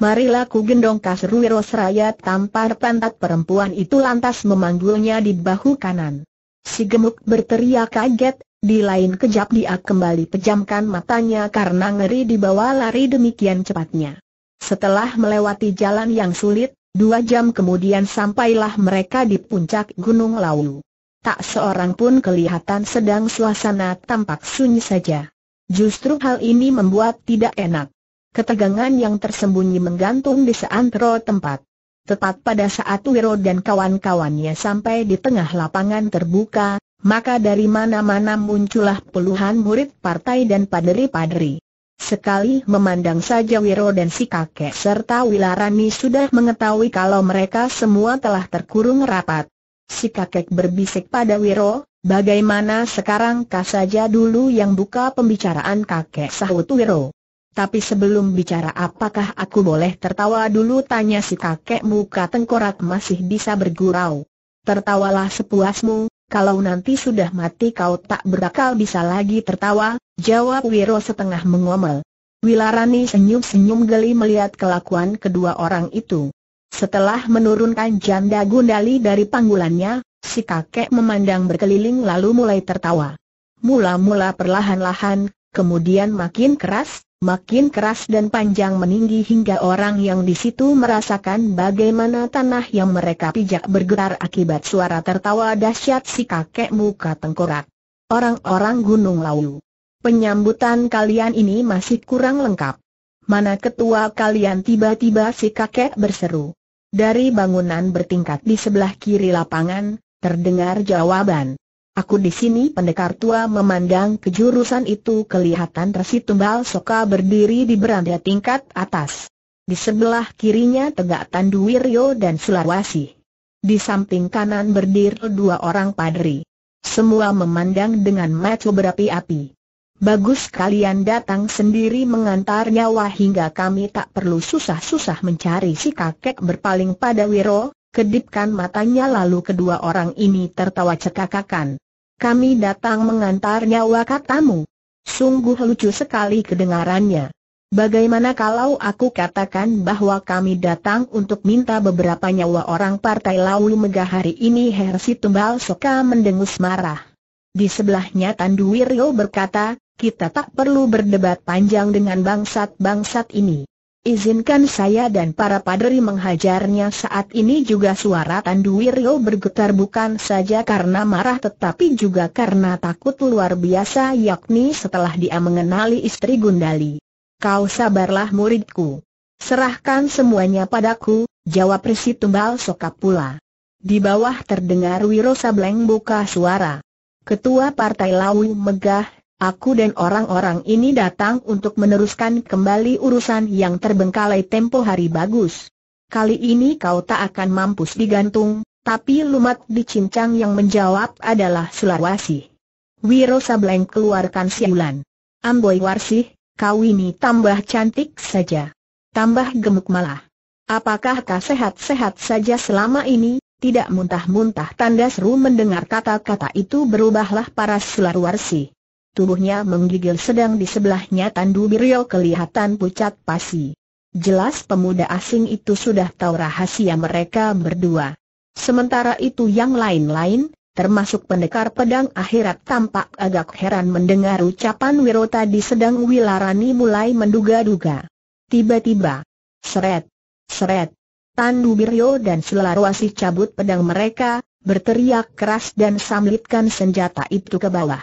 Marilah ku gendong kasru seraya tampar pantat perempuan itu lantas memanggulnya di bahu kanan. Si gemuk berteriak kaget, di lain kejap dia kembali pejamkan matanya karena ngeri dibawa lari demikian cepatnya. Setelah melewati jalan yang sulit, dua jam kemudian sampailah mereka di puncak Gunung Lawu. Tak seorang pun kelihatan sedang suasana tampak sunyi saja. Justru hal ini membuat tidak enak. Ketegangan yang tersembunyi menggantung di seantero tempat. Tepat pada saat Wiro dan kawan-kawannya sampai di tengah lapangan terbuka, maka dari mana-mana muncullah puluhan murid partai dan paderi-paderi. Sekali memandang saja Wiro dan si kakek serta Wilarani sudah mengetahui kalau mereka semua telah terkurung rapat. Si kakek berbisik pada Wiro, bagaimana sekarang kah saja dulu yang buka pembicaraan kakek sahut Wiro. Tapi sebelum bicara apakah aku boleh tertawa dulu tanya si kakek muka tengkorak masih bisa bergurau. Tertawalah sepuasmu, kalau nanti sudah mati kau tak berakal bisa lagi tertawa, jawab Wiro setengah mengomel. Wilarani senyum-senyum geli melihat kelakuan kedua orang itu. Setelah menurunkan janda Gundali dari panggulannya, si kakek memandang berkeliling lalu mulai tertawa. Mula-mula perlahan-lahan, kemudian makin keras, makin keras dan panjang meninggi hingga orang yang di situ merasakan bagaimana tanah yang mereka pijak bergerak akibat suara tertawa dahsyat si kakek muka tengkorak. Orang-orang Gunung Lawu. Penyambutan kalian ini masih kurang lengkap. Mana ketua kalian tiba-tiba si kakek berseru. Dari bangunan bertingkat di sebelah kiri lapangan, terdengar jawaban. Aku di sini pendekar tua memandang kejurusan itu kelihatan resi tumbal soka berdiri di beranda tingkat atas. Di sebelah kirinya tegak Tanduwiryo dan Sulawasi. Di samping kanan berdiri dua orang padri. Semua memandang dengan mata berapi-api. Bagus kalian datang sendiri mengantar nyawa hingga kami tak perlu susah-susah mencari si kakek berpaling pada Wiro, kedipkan matanya lalu kedua orang ini tertawa cekakakan. Kami datang mengantar nyawa katamu. Sungguh lucu sekali kedengarannya. Bagaimana kalau aku katakan bahwa kami datang untuk minta beberapa nyawa orang partai lalu Megah hari ini Hersi Tumbal Soka mendengus marah. Di sebelahnya Tandu Wiryo berkata, kita tak perlu berdebat panjang dengan bangsat-bangsat ini. Izinkan saya dan para padri menghajarnya saat ini juga suara Tandu Wiryo bergetar bukan saja karena marah tetapi juga karena takut luar biasa yakni setelah dia mengenali istri Gundali. Kau sabarlah muridku. Serahkan semuanya padaku, jawab Resi Tumbal pula. Di bawah terdengar Wiro Sableng buka suara. Ketua Partai Lawu megah Aku dan orang-orang ini datang untuk meneruskan kembali urusan yang terbengkalai tempo hari bagus. Kali ini kau tak akan mampus digantung, tapi lumat dicincang yang menjawab adalah Sulawasi. Wiro Sableng keluarkan siulan. Amboi Warsih, kau ini tambah cantik saja. Tambah gemuk malah. Apakah kau sehat-sehat saja selama ini? Tidak muntah-muntah tanda seru mendengar kata-kata itu berubahlah para Sulawasi tubuhnya menggigil sedang di sebelahnya Tandu Biryo kelihatan pucat pasi. Jelas pemuda asing itu sudah tahu rahasia mereka berdua. Sementara itu yang lain-lain, termasuk pendekar pedang akhirat tampak agak heran mendengar ucapan Wiro tadi sedang Wilarani mulai menduga-duga. Tiba-tiba, seret, seret, Tandu Biryo dan Sularwasi cabut pedang mereka, berteriak keras dan samlitkan senjata itu ke bawah.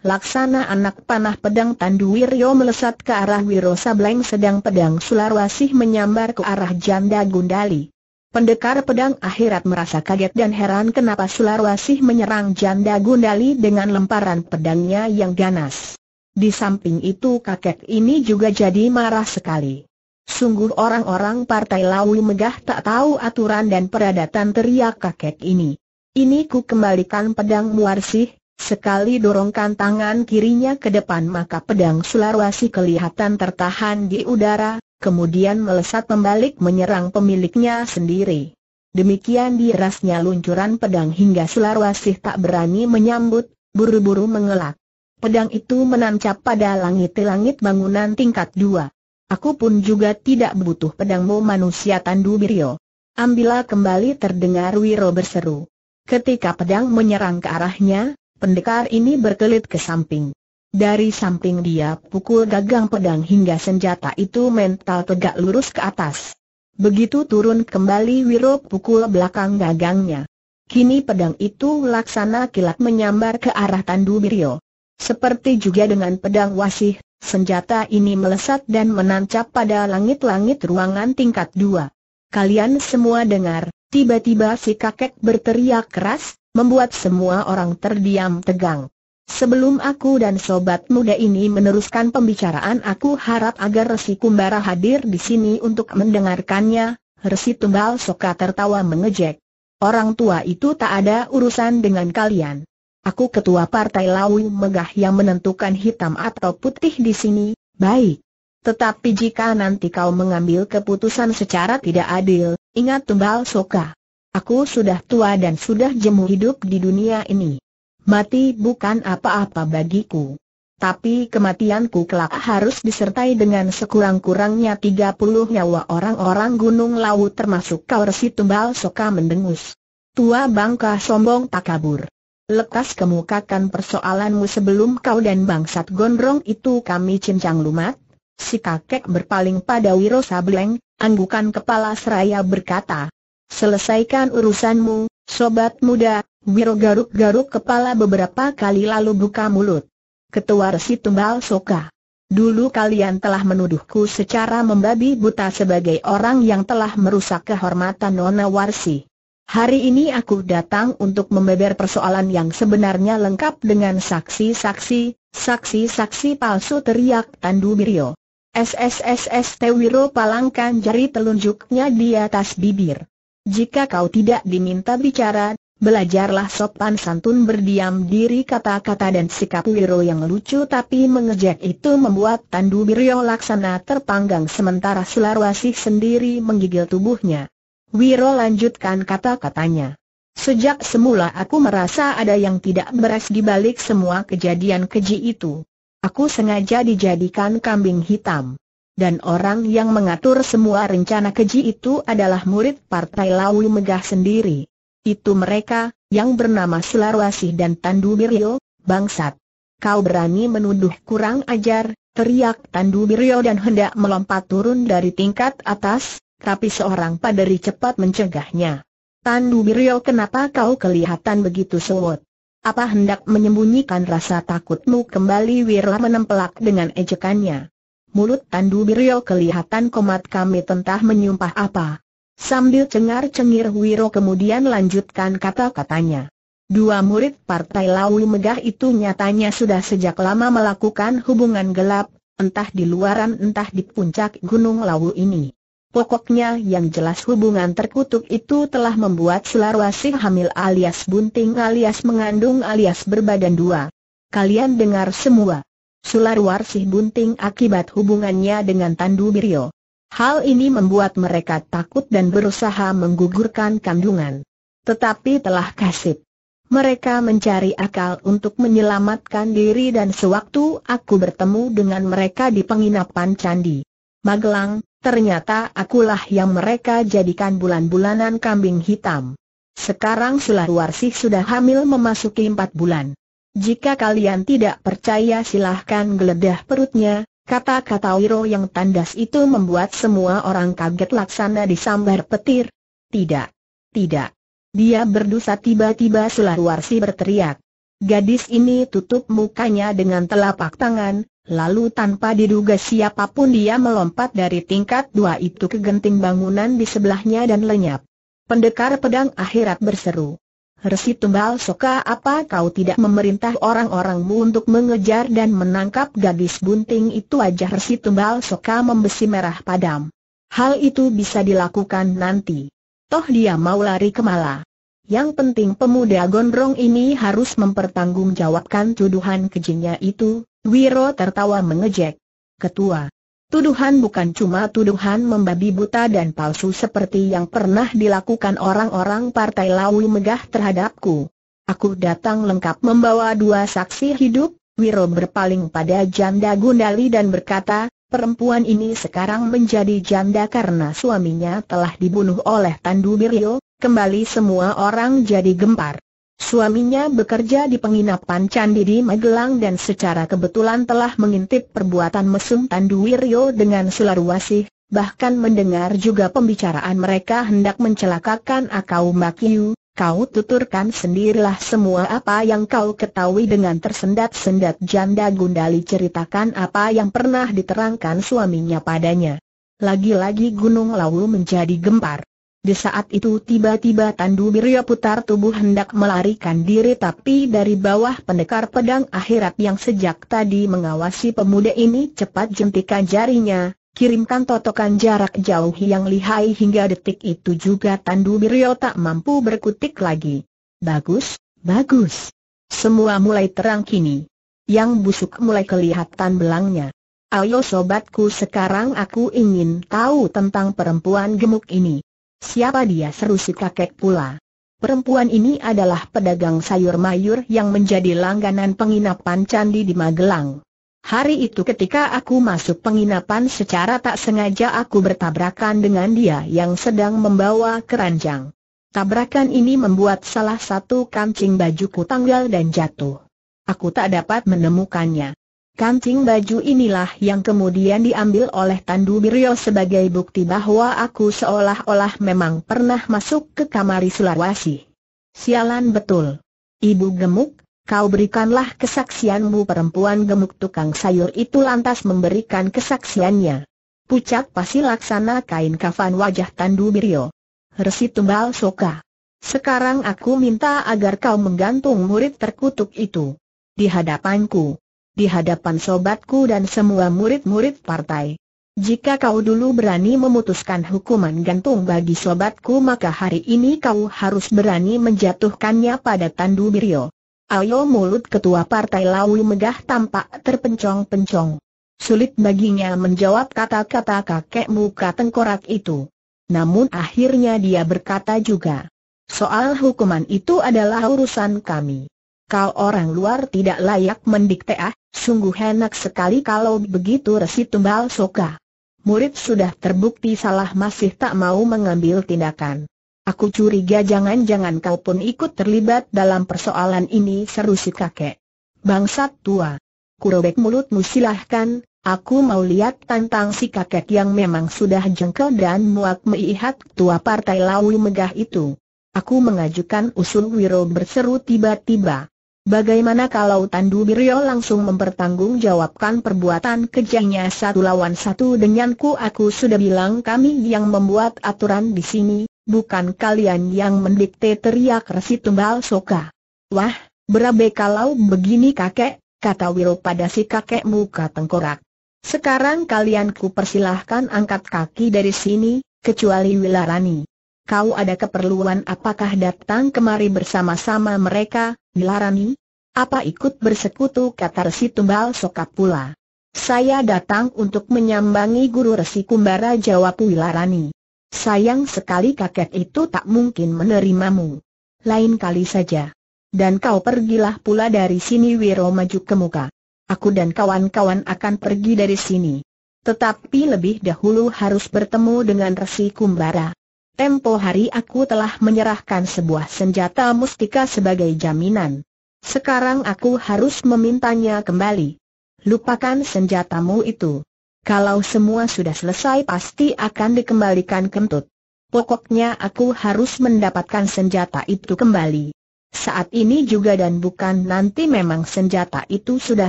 Laksana anak panah pedang Tandu Wiryo melesat ke arah Wiro Sableng sedang pedang Sularwasih menyambar ke arah janda Gundali. Pendekar pedang akhirat merasa kaget dan heran kenapa Sularwasih menyerang janda Gundali dengan lemparan pedangnya yang ganas. Di samping itu kakek ini juga jadi marah sekali. Sungguh orang-orang partai lawu Megah tak tahu aturan dan peradatan teriak kakek ini. Ini ku kembalikan pedang Muarsih, Sekali dorongkan tangan kirinya ke depan maka pedang sularwasi kelihatan tertahan di udara, kemudian melesat membalik menyerang pemiliknya sendiri. Demikian dirasnya luncuran pedang hingga sularwasi tak berani menyambut, buru-buru mengelak. Pedang itu menancap pada langit-langit bangunan tingkat dua. Aku pun juga tidak butuh pedangmu manusia Tandu Birio. Ambillah kembali terdengar Wiro berseru. Ketika pedang menyerang ke arahnya, Pendekar ini berkelit ke samping. Dari samping dia pukul gagang pedang hingga senjata itu mental tegak lurus ke atas. Begitu turun kembali Wiro pukul belakang gagangnya. Kini pedang itu laksana kilat menyambar ke arah Tandu Mirio. Seperti juga dengan pedang wasih, senjata ini melesat dan menancap pada langit-langit ruangan tingkat dua. Kalian semua dengar, tiba-tiba si kakek berteriak keras, membuat semua orang terdiam tegang. Sebelum aku dan sobat muda ini meneruskan pembicaraan aku harap agar Resi Kumbara hadir di sini untuk mendengarkannya, Resi Tumbal Soka tertawa mengejek. Orang tua itu tak ada urusan dengan kalian. Aku ketua partai Lawu Megah yang menentukan hitam atau putih di sini, baik. Tetapi jika nanti kau mengambil keputusan secara tidak adil, ingat Tumbal Soka. Aku sudah tua dan sudah jemu hidup di dunia ini. Mati bukan apa-apa bagiku. Tapi kematianku kelak harus disertai dengan sekurang-kurangnya 30 nyawa orang-orang gunung laut termasuk kau resi tumbal soka mendengus. Tua bangka sombong tak kabur. Lekas kemukakan persoalanmu sebelum kau dan bangsat gondrong itu kami cincang lumat. Si kakek berpaling pada Wiro Sableng, anggukan kepala seraya berkata, Selesaikan urusanmu, sobat muda, Wiro garuk-garuk kepala beberapa kali lalu buka mulut. Ketua resi tumbal soka. Dulu kalian telah menuduhku secara membabi buta sebagai orang yang telah merusak kehormatan Nona Warsi. Hari ini aku datang untuk membeber persoalan yang sebenarnya lengkap dengan saksi-saksi, saksi-saksi palsu teriak Tandu Mirio. SSSST Wiro palangkan jari telunjuknya di atas bibir jika kau tidak diminta bicara, belajarlah sopan santun berdiam diri kata-kata dan sikap Wiro yang lucu tapi mengejek itu membuat Tandu Wiro Laksana terpanggang sementara Sularwasih sendiri menggigil tubuhnya. Wiro lanjutkan kata-katanya. Sejak semula aku merasa ada yang tidak beres di balik semua kejadian keji itu. Aku sengaja dijadikan kambing hitam dan orang yang mengatur semua rencana keji itu adalah murid Partai Lawu Megah sendiri. Itu mereka, yang bernama Selarwasi dan Tandu Biryo, bangsat. Kau berani menuduh kurang ajar, teriak Tandu Biryo dan hendak melompat turun dari tingkat atas, tapi seorang paderi cepat mencegahnya. Tandu Biryo kenapa kau kelihatan begitu sewot? Apa hendak menyembunyikan rasa takutmu kembali Wira menempelak dengan ejekannya mulut Tandu Biryo kelihatan komat kami tentah menyumpah apa. Sambil cengar-cengir Wiro kemudian lanjutkan kata-katanya. Dua murid Partai Lawi Megah itu nyatanya sudah sejak lama melakukan hubungan gelap, entah di luaran entah di puncak Gunung Lawu ini. Pokoknya yang jelas hubungan terkutuk itu telah membuat selarwasih hamil alias bunting alias mengandung alias berbadan dua. Kalian dengar semua. Sular Warsih bunting akibat hubungannya dengan Tandu Birio. Hal ini membuat mereka takut dan berusaha menggugurkan kandungan. Tetapi telah kasip. Mereka mencari akal untuk menyelamatkan diri dan sewaktu aku bertemu dengan mereka di penginapan candi. Magelang, ternyata akulah yang mereka jadikan bulan-bulanan kambing hitam. Sekarang Sular Warsih sudah hamil memasuki empat bulan. Jika kalian tidak percaya silahkan geledah perutnya, kata-kata Wiro yang tandas itu membuat semua orang kaget laksana disambar petir. Tidak. Tidak. Dia berdosa tiba-tiba si berteriak. Gadis ini tutup mukanya dengan telapak tangan, Lalu tanpa diduga siapapun dia melompat dari tingkat dua itu ke genting bangunan di sebelahnya dan lenyap. Pendekar pedang akhirat berseru. Resi Tumbal Soka apa kau tidak memerintah orang-orangmu untuk mengejar dan menangkap gadis bunting itu wajah Resi Tumbal Soka membesi merah padam. Hal itu bisa dilakukan nanti. Toh dia mau lari kemala. Yang penting pemuda gondrong ini harus mempertanggungjawabkan tuduhan kejinya itu, Wiro tertawa mengejek. Ketua, Tuduhan bukan cuma tuduhan membabi buta dan palsu seperti yang pernah dilakukan orang-orang Partai Lawi Megah terhadapku. Aku datang lengkap membawa dua saksi hidup, Wiro berpaling pada janda Gundali dan berkata, perempuan ini sekarang menjadi janda karena suaminya telah dibunuh oleh Tandu Birio, kembali semua orang jadi gempar. Suaminya bekerja di penginapan Candi di Magelang dan secara kebetulan telah mengintip perbuatan mesum Wiryo dengan Sularwasi, bahkan mendengar juga pembicaraan mereka hendak mencelakakan Akau Makiu, kau tuturkan sendirilah semua apa yang kau ketahui dengan tersendat-sendat janda Gundali ceritakan apa yang pernah diterangkan suaminya padanya. Lagi-lagi Gunung Lawu menjadi gempar. Di saat itu tiba-tiba Tandu Birya putar tubuh hendak melarikan diri tapi dari bawah pendekar pedang akhirat yang sejak tadi mengawasi pemuda ini cepat jentikan jarinya, kirimkan totokan jarak jauh yang lihai hingga detik itu juga Tandu Birya tak mampu berkutik lagi. Bagus, bagus. Semua mulai terang kini. Yang busuk mulai kelihatan belangnya. Ayo sobatku sekarang aku ingin tahu tentang perempuan gemuk ini. Siapa dia seru si kakek pula? Perempuan ini adalah pedagang sayur mayur yang menjadi langganan penginapan candi di Magelang. Hari itu ketika aku masuk penginapan secara tak sengaja aku bertabrakan dengan dia yang sedang membawa keranjang. Tabrakan ini membuat salah satu kancing bajuku tanggal dan jatuh. Aku tak dapat menemukannya. Kancing baju inilah yang kemudian diambil oleh Tandu Biryo sebagai bukti bahwa aku seolah-olah memang pernah masuk ke kamar Sulawesi. Sialan betul. Ibu gemuk, kau berikanlah kesaksianmu perempuan gemuk tukang sayur itu lantas memberikan kesaksiannya. Pucat pasti laksana kain kafan wajah Tandu Biryo. Resi tumbal soka. Sekarang aku minta agar kau menggantung murid terkutuk itu. Di hadapanku di hadapan sobatku dan semua murid-murid partai. Jika kau dulu berani memutuskan hukuman gantung bagi sobatku maka hari ini kau harus berani menjatuhkannya pada Tandu Birio. Ayo mulut ketua partai lawu Megah tampak terpencong-pencong. Sulit baginya menjawab kata-kata kakek muka tengkorak itu. Namun akhirnya dia berkata juga. Soal hukuman itu adalah urusan kami kau orang luar tidak layak mendikte ah, sungguh enak sekali kalau begitu resi tumbal soka. Murid sudah terbukti salah masih tak mau mengambil tindakan. Aku curiga jangan-jangan kau pun ikut terlibat dalam persoalan ini seru si kakek. Bangsat tua. Kurobek mulutmu silahkan, aku mau lihat tantang si kakek yang memang sudah jengkel dan muak melihat tua partai lawi megah itu. Aku mengajukan usul Wiro berseru tiba-tiba. Bagaimana kalau Tandu Biryo langsung mempertanggungjawabkan perbuatan kejahnya satu lawan satu denganku aku sudah bilang kami yang membuat aturan di sini, bukan kalian yang mendikte teriak resi tumbal soka. Wah, berabe kalau begini kakek, kata Wiro pada si kakek muka tengkorak. Sekarang kalian ku persilahkan angkat kaki dari sini, kecuali Wilarani kau ada keperluan apakah datang kemari bersama-sama mereka, dilarani? Apa ikut bersekutu kata Resi Tumbal Soka pula? Saya datang untuk menyambangi guru Resi Kumbara jawab Wilarani. Sayang sekali kakek itu tak mungkin menerimamu. Lain kali saja. Dan kau pergilah pula dari sini Wiro maju ke muka. Aku dan kawan-kawan akan pergi dari sini. Tetapi lebih dahulu harus bertemu dengan Resi Kumbara. Tempo hari aku telah menyerahkan sebuah senjata mustika sebagai jaminan. Sekarang aku harus memintanya kembali. Lupakan senjatamu itu. Kalau semua sudah selesai pasti akan dikembalikan kentut. Pokoknya aku harus mendapatkan senjata itu kembali. Saat ini juga dan bukan nanti memang senjata itu sudah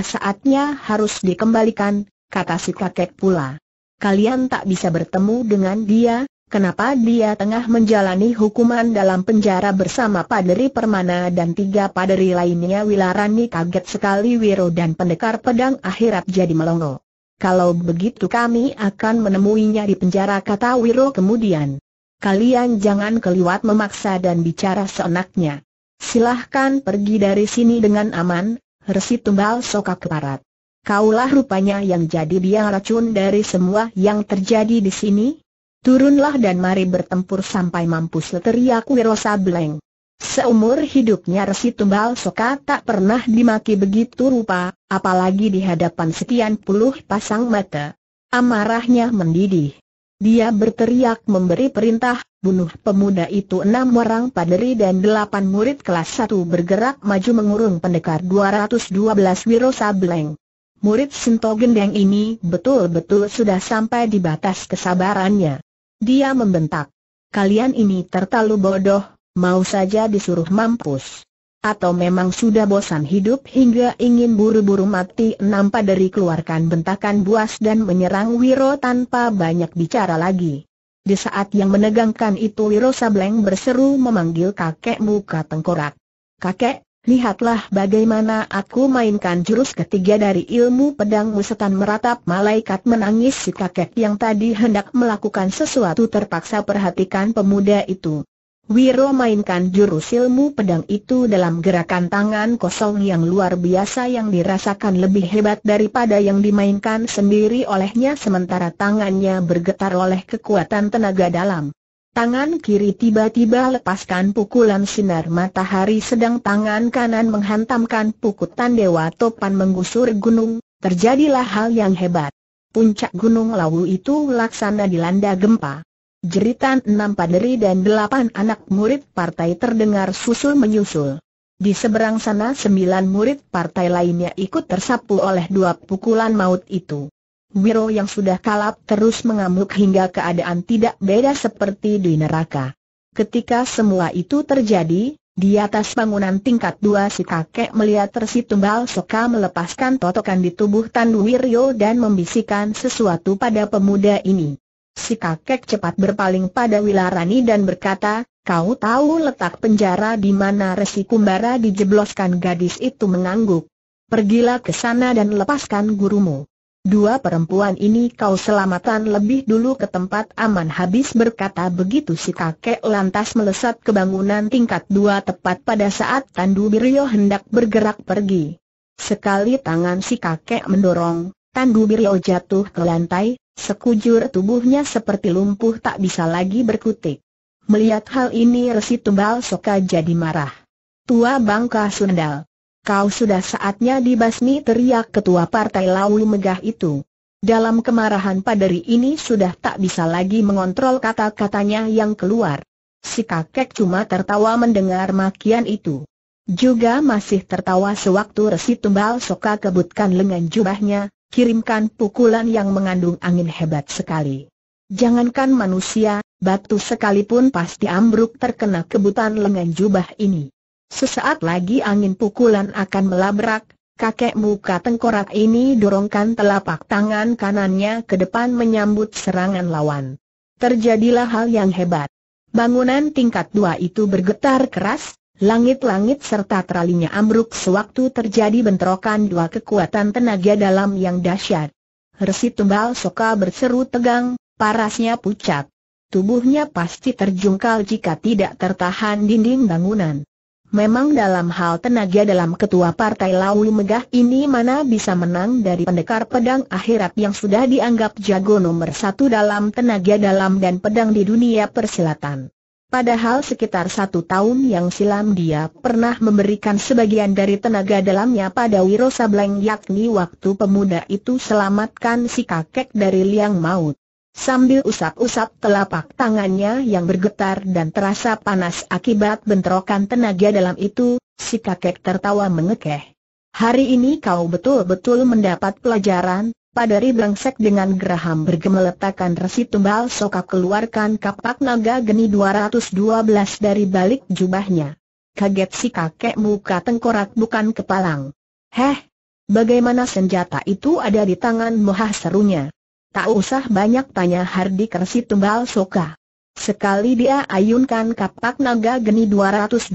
saatnya harus dikembalikan, kata si kakek pula. Kalian tak bisa bertemu dengan dia, Kenapa dia tengah menjalani hukuman dalam penjara bersama Paderi Permana dan tiga paderi lainnya Wilarani kaget sekali Wiro dan pendekar pedang akhirat jadi melongo. Kalau begitu kami akan menemuinya di penjara kata Wiro kemudian. Kalian jangan keliwat memaksa dan bicara seenaknya. Silahkan pergi dari sini dengan aman, resi tumbal sokak keparat. Kaulah rupanya yang jadi biang racun dari semua yang terjadi di sini? Turunlah dan mari bertempur sampai mampus Teriak Wirosa Bleng. Seumur hidupnya Resi Tumbal Soka tak pernah dimaki begitu rupa, apalagi di hadapan sekian puluh pasang mata. Amarahnya mendidih. Dia berteriak memberi perintah, bunuh pemuda itu enam orang paderi dan delapan murid kelas satu bergerak maju mengurung pendekar 212 Wirosa Bleng. Murid Sinto Gendeng ini betul-betul sudah sampai di batas kesabarannya. Dia membentak. Kalian ini tertalu bodoh, mau saja disuruh mampus. Atau memang sudah bosan hidup hingga ingin buru-buru mati nampak dari keluarkan bentakan buas dan menyerang Wiro tanpa banyak bicara lagi. Di saat yang menegangkan itu Wiro Sableng berseru memanggil kakek muka tengkorak. Kakek, Lihatlah bagaimana aku mainkan jurus ketiga dari ilmu pedang musetan meratap malaikat menangis si kakek yang tadi hendak melakukan sesuatu terpaksa perhatikan pemuda itu. Wiro mainkan jurus ilmu pedang itu dalam gerakan tangan kosong yang luar biasa yang dirasakan lebih hebat daripada yang dimainkan sendiri olehnya sementara tangannya bergetar oleh kekuatan tenaga dalam. Tangan kiri tiba-tiba lepaskan pukulan sinar matahari sedang tangan kanan menghantamkan pukutan Dewa Topan menggusur gunung, terjadilah hal yang hebat. Puncak gunung lawu itu laksana dilanda gempa. Jeritan enam paderi dan delapan anak murid partai terdengar susul-menyusul. Di seberang sana sembilan murid partai lainnya ikut tersapu oleh dua pukulan maut itu. Wiro yang sudah kalap terus mengamuk hingga keadaan tidak beda seperti di neraka. Ketika semua itu terjadi, di atas bangunan tingkat dua si kakek melihat tersi tumbal soka melepaskan totokan di tubuh Tandu Wiryo dan membisikkan sesuatu pada pemuda ini. Si kakek cepat berpaling pada Wilarani dan berkata, kau tahu letak penjara di mana resi kumbara dijebloskan gadis itu mengangguk. Pergilah ke sana dan lepaskan gurumu. Dua perempuan ini kau selamatan lebih dulu ke tempat aman habis berkata begitu si kakek lantas melesat ke bangunan tingkat dua tepat pada saat Tandu Biryo hendak bergerak pergi. Sekali tangan si kakek mendorong, Tandu Biryo jatuh ke lantai, sekujur tubuhnya seperti lumpuh tak bisa lagi berkutik. Melihat hal ini Resi Tumbal Soka jadi marah. Tua Bangka Sundal, Kau sudah saatnya dibasmi teriak ketua partai Lau Megah itu. Dalam kemarahan paderi ini sudah tak bisa lagi mengontrol kata-katanya yang keluar. Si kakek cuma tertawa mendengar makian itu. Juga masih tertawa sewaktu resi tumbal soka kebutkan lengan jubahnya, kirimkan pukulan yang mengandung angin hebat sekali. Jangankan manusia, batu sekalipun pasti ambruk terkena kebutan lengan jubah ini. Sesaat lagi angin pukulan akan melabrak, kakek muka tengkorak ini dorongkan telapak tangan kanannya ke depan menyambut serangan lawan. Terjadilah hal yang hebat. Bangunan tingkat dua itu bergetar keras, langit-langit serta teralinya ambruk sewaktu terjadi bentrokan dua kekuatan tenaga dalam yang dahsyat. Resi tumbal soka berseru tegang, parasnya pucat. Tubuhnya pasti terjungkal jika tidak tertahan dinding bangunan. Memang dalam hal tenaga dalam ketua partai Lawi Megah ini mana bisa menang dari pendekar pedang akhirat yang sudah dianggap jago nomor satu dalam tenaga dalam dan pedang di dunia persilatan. Padahal sekitar satu tahun yang silam dia pernah memberikan sebagian dari tenaga dalamnya pada Wiro Sableng yakni waktu pemuda itu selamatkan si kakek dari liang maut. Sambil usap-usap telapak tangannya yang bergetar dan terasa panas akibat bentrokan tenaga dalam itu, si kakek tertawa mengekeh. Hari ini kau betul-betul mendapat pelajaran, Padari brengsek dengan geraham bergemeletakan resi tumbal sokak keluarkan kapak naga geni 212 dari balik jubahnya. Kaget si kakek muka tengkorak bukan kepalang. Heh, bagaimana senjata itu ada di tangan moha serunya? Tak usah banyak tanya Hardi Kersi Tumbal Soka. Sekali dia ayunkan kapak naga geni 212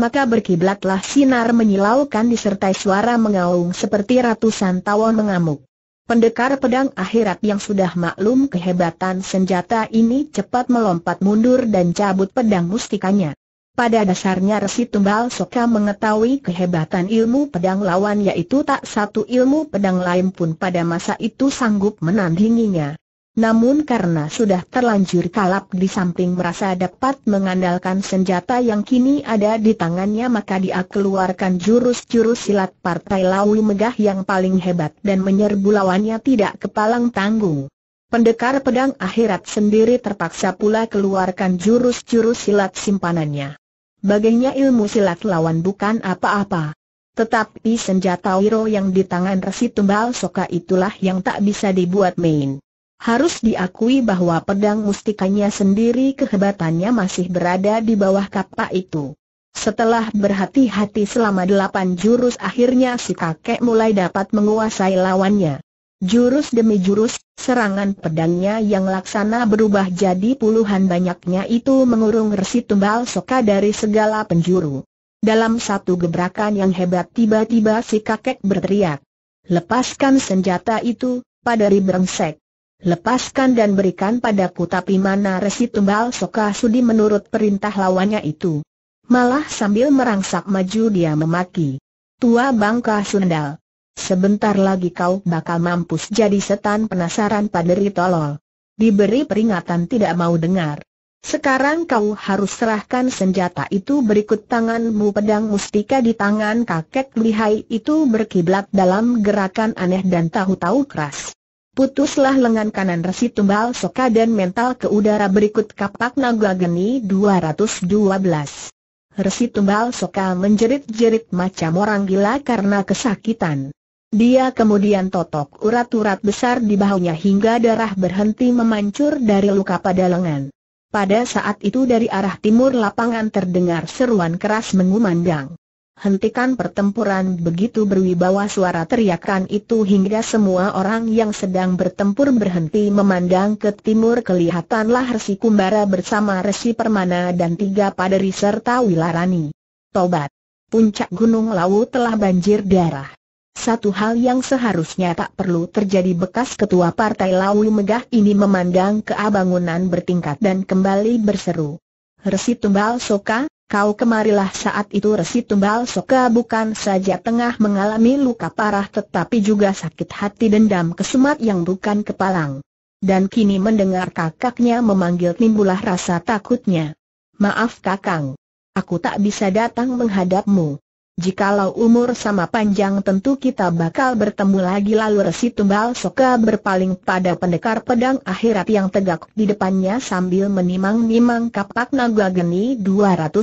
maka berkiblatlah sinar menyilaukan disertai suara mengaung seperti ratusan tawon mengamuk. Pendekar pedang akhirat yang sudah maklum kehebatan senjata ini cepat melompat mundur dan cabut pedang mustikanya. Pada dasarnya Resi Tumbal Soka mengetahui kehebatan ilmu pedang lawan yaitu tak satu ilmu pedang lain pun pada masa itu sanggup menandinginya. Namun karena sudah terlanjur kalap di samping merasa dapat mengandalkan senjata yang kini ada di tangannya maka dia keluarkan jurus-jurus silat partai Lawi Megah yang paling hebat dan menyerbu lawannya tidak kepalang tanggung. Pendekar pedang akhirat sendiri terpaksa pula keluarkan jurus-jurus silat simpanannya. Bagainya ilmu silat lawan bukan apa-apa. Tetapi senjata wiro yang di tangan resi tumbal soka itulah yang tak bisa dibuat main. Harus diakui bahwa pedang mustikanya sendiri kehebatannya masih berada di bawah kapak itu. Setelah berhati-hati selama delapan jurus akhirnya si kakek mulai dapat menguasai lawannya. Jurus demi jurus, serangan pedangnya yang laksana berubah jadi puluhan banyaknya itu mengurung resi tumbal soka dari segala penjuru. Dalam satu gebrakan yang hebat tiba-tiba si kakek berteriak. Lepaskan senjata itu, padari brengsek. Lepaskan dan berikan padaku tapi mana resi tumbal soka sudi menurut perintah lawannya itu. Malah sambil merangsak maju dia memaki. Tua bangka sundal. Sebentar lagi kau bakal mampus jadi setan penasaran paderi tolol. Diberi peringatan tidak mau dengar. Sekarang kau harus serahkan senjata itu berikut tanganmu pedang mustika di tangan kakek lihai itu berkiblat dalam gerakan aneh dan tahu-tahu keras. Putuslah lengan kanan resi tumbal soka dan mental ke udara berikut kapak naga geni 212. Resi tumbal soka menjerit-jerit macam orang gila karena kesakitan. Dia kemudian totok urat-urat besar di bahunya hingga darah berhenti memancur dari luka pada lengan. Pada saat itu dari arah timur lapangan terdengar seruan keras mengumandang. Hentikan pertempuran begitu berwibawa suara teriakan itu hingga semua orang yang sedang bertempur berhenti memandang ke timur kelihatanlah Resi Kumbara bersama Resi Permana dan tiga paderi serta Wilarani. Tobat! Puncak Gunung Lawu telah banjir darah. Satu hal yang seharusnya tak perlu terjadi bekas ketua partai lawu Megah ini memandang ke abangunan bertingkat dan kembali berseru. Resi Tumbal Soka, kau kemarilah saat itu Resi Tumbal Soka bukan saja tengah mengalami luka parah tetapi juga sakit hati dendam kesumat yang bukan kepalang. Dan kini mendengar kakaknya memanggil timbulah rasa takutnya. Maaf kakang, aku tak bisa datang menghadapmu. Jikalau umur sama panjang tentu kita bakal bertemu lagi lalu resi tumbal soka berpaling pada pendekar pedang akhirat yang tegak di depannya sambil menimang-nimang kapak naga geni 212.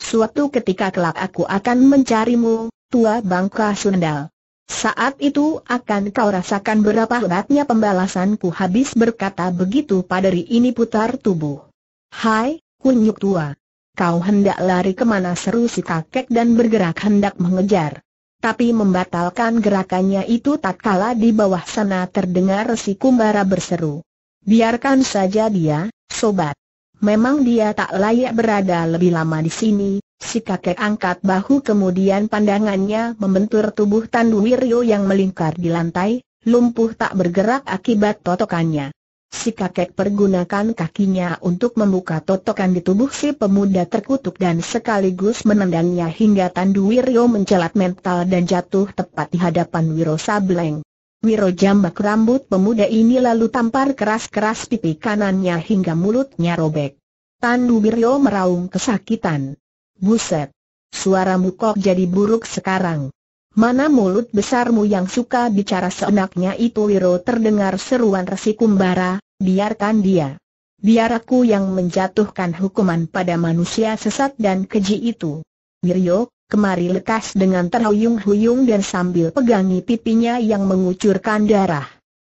Suatu ketika kelak aku akan mencarimu, tua bangka sundal. Saat itu akan kau rasakan berapa hebatnya pembalasanku habis berkata begitu pada padari ini putar tubuh. Hai, kunyuk tua. Kau hendak lari kemana seru si kakek dan bergerak hendak mengejar. Tapi membatalkan gerakannya itu tak kalah di bawah sana terdengar si kumbara berseru. Biarkan saja dia, sobat. Memang dia tak layak berada lebih lama di sini, Si kakek angkat bahu kemudian pandangannya membentur tubuh Tandu Wirjo yang melingkar di lantai, lumpuh tak bergerak akibat totokannya. Si kakek pergunakan kakinya untuk membuka totokan di tubuh si pemuda terkutuk dan sekaligus menendangnya hingga Tandu Wiryo mencelat mental dan jatuh tepat di hadapan Wiro Sableng. Wiro jambak rambut pemuda ini lalu tampar keras-keras pipi kanannya hingga mulutnya robek. Tandu Wiryo meraung kesakitan. Buset! Suaramu kok jadi buruk sekarang. Mana mulut besarmu yang suka bicara seenaknya itu Wiro terdengar seruan resi kumbara, biarkan dia. Biar aku yang menjatuhkan hukuman pada manusia sesat dan keji itu. Miryo, kemari lekas dengan terhuyung-huyung dan sambil pegangi pipinya yang mengucurkan darah.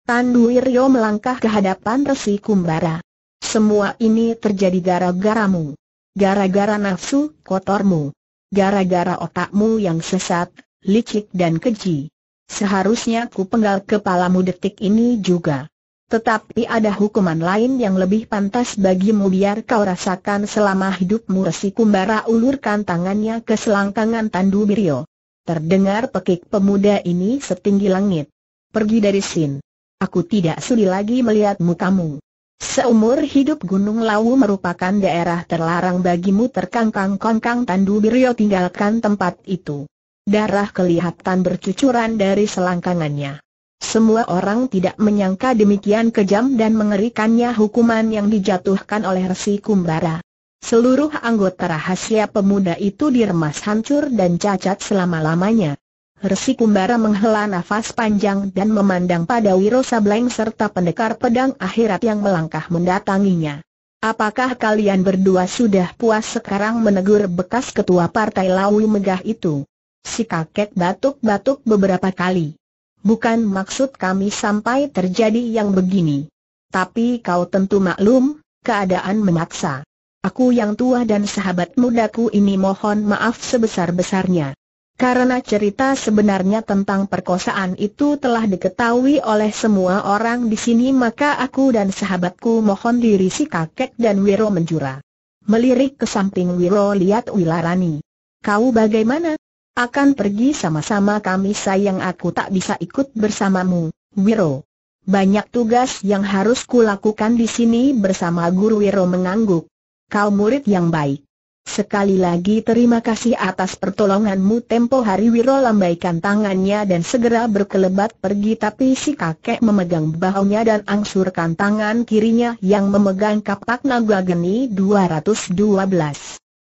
Tandu Miryo melangkah ke hadapan Resi Kumbara. Semua ini terjadi gara-garamu. Gara-gara nafsu kotormu. Gara-gara otakmu yang sesat, licik dan keji. Seharusnya ku penggal kepalamu detik ini juga. Tetapi ada hukuman lain yang lebih pantas bagimu biar kau rasakan selama hidupmu resi kumbara ulurkan tangannya ke selangkangan Tandu Birio. Terdengar pekik pemuda ini setinggi langit. Pergi dari sin. Aku tidak sudi lagi melihat mukamu. Seumur hidup Gunung Lawu merupakan daerah terlarang bagimu terkangkang-kongkang Tandu Birio tinggalkan tempat itu. Darah kelihatan bercucuran dari selangkangannya. Semua orang tidak menyangka demikian kejam dan mengerikannya hukuman yang dijatuhkan oleh Resi Kumbara. Seluruh anggota rahasia pemuda itu diremas hancur dan cacat selama-lamanya. Resi Kumbara menghela nafas panjang dan memandang pada Wiro Sableng serta pendekar pedang akhirat yang melangkah mendatanginya. Apakah kalian berdua sudah puas sekarang menegur bekas ketua partai Lawi Megah itu? Si kakek batuk-batuk beberapa kali. Bukan maksud kami sampai terjadi yang begini. Tapi kau tentu maklum, keadaan memaksa. Aku yang tua dan sahabat mudaku ini mohon maaf sebesar-besarnya. Karena cerita sebenarnya tentang perkosaan itu telah diketahui oleh semua orang di sini maka aku dan sahabatku mohon diri si kakek dan Wiro menjura. Melirik ke samping Wiro lihat Wilarani. Kau bagaimana? Akan pergi sama-sama kami sayang aku tak bisa ikut bersamamu, Wiro. Banyak tugas yang harus kulakukan di sini bersama Guru Wiro mengangguk. Kau murid yang baik. Sekali lagi terima kasih atas pertolonganmu tempo hari Wiro lambaikan tangannya dan segera berkelebat pergi tapi si kakek memegang bahunya dan angsurkan tangan kirinya yang memegang kapak naga geni 212.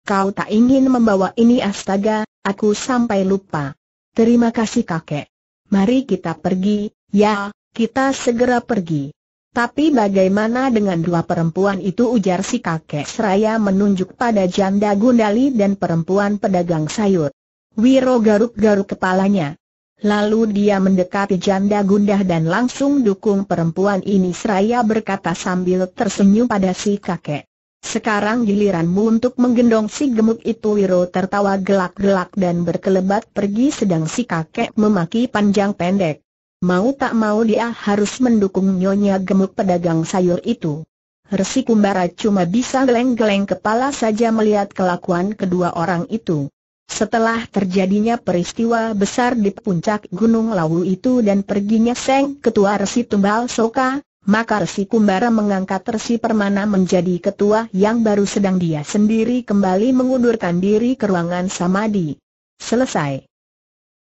Kau tak ingin membawa ini astaga, Aku sampai lupa. Terima kasih kakek. Mari kita pergi, ya, kita segera pergi. Tapi bagaimana dengan dua perempuan itu ujar si kakek seraya menunjuk pada janda Gundali dan perempuan pedagang sayur. Wiro garuk-garuk kepalanya. Lalu dia mendekati janda gundah dan langsung dukung perempuan ini seraya berkata sambil tersenyum pada si kakek. Sekarang giliranmu untuk menggendong si gemuk itu Wiro tertawa gelak-gelak dan berkelebat pergi sedang si kakek memaki panjang pendek. Mau tak mau dia harus mendukung nyonya gemuk pedagang sayur itu. Resi Kumbara cuma bisa geleng-geleng kepala saja melihat kelakuan kedua orang itu. Setelah terjadinya peristiwa besar di puncak Gunung Lawu itu dan perginya Seng Ketua Resi Tumbal Soka, maka Resi Kumbara mengangkat Resi Permana menjadi ketua yang baru sedang dia sendiri kembali mengundurkan diri ke ruangan Samadi. Selesai.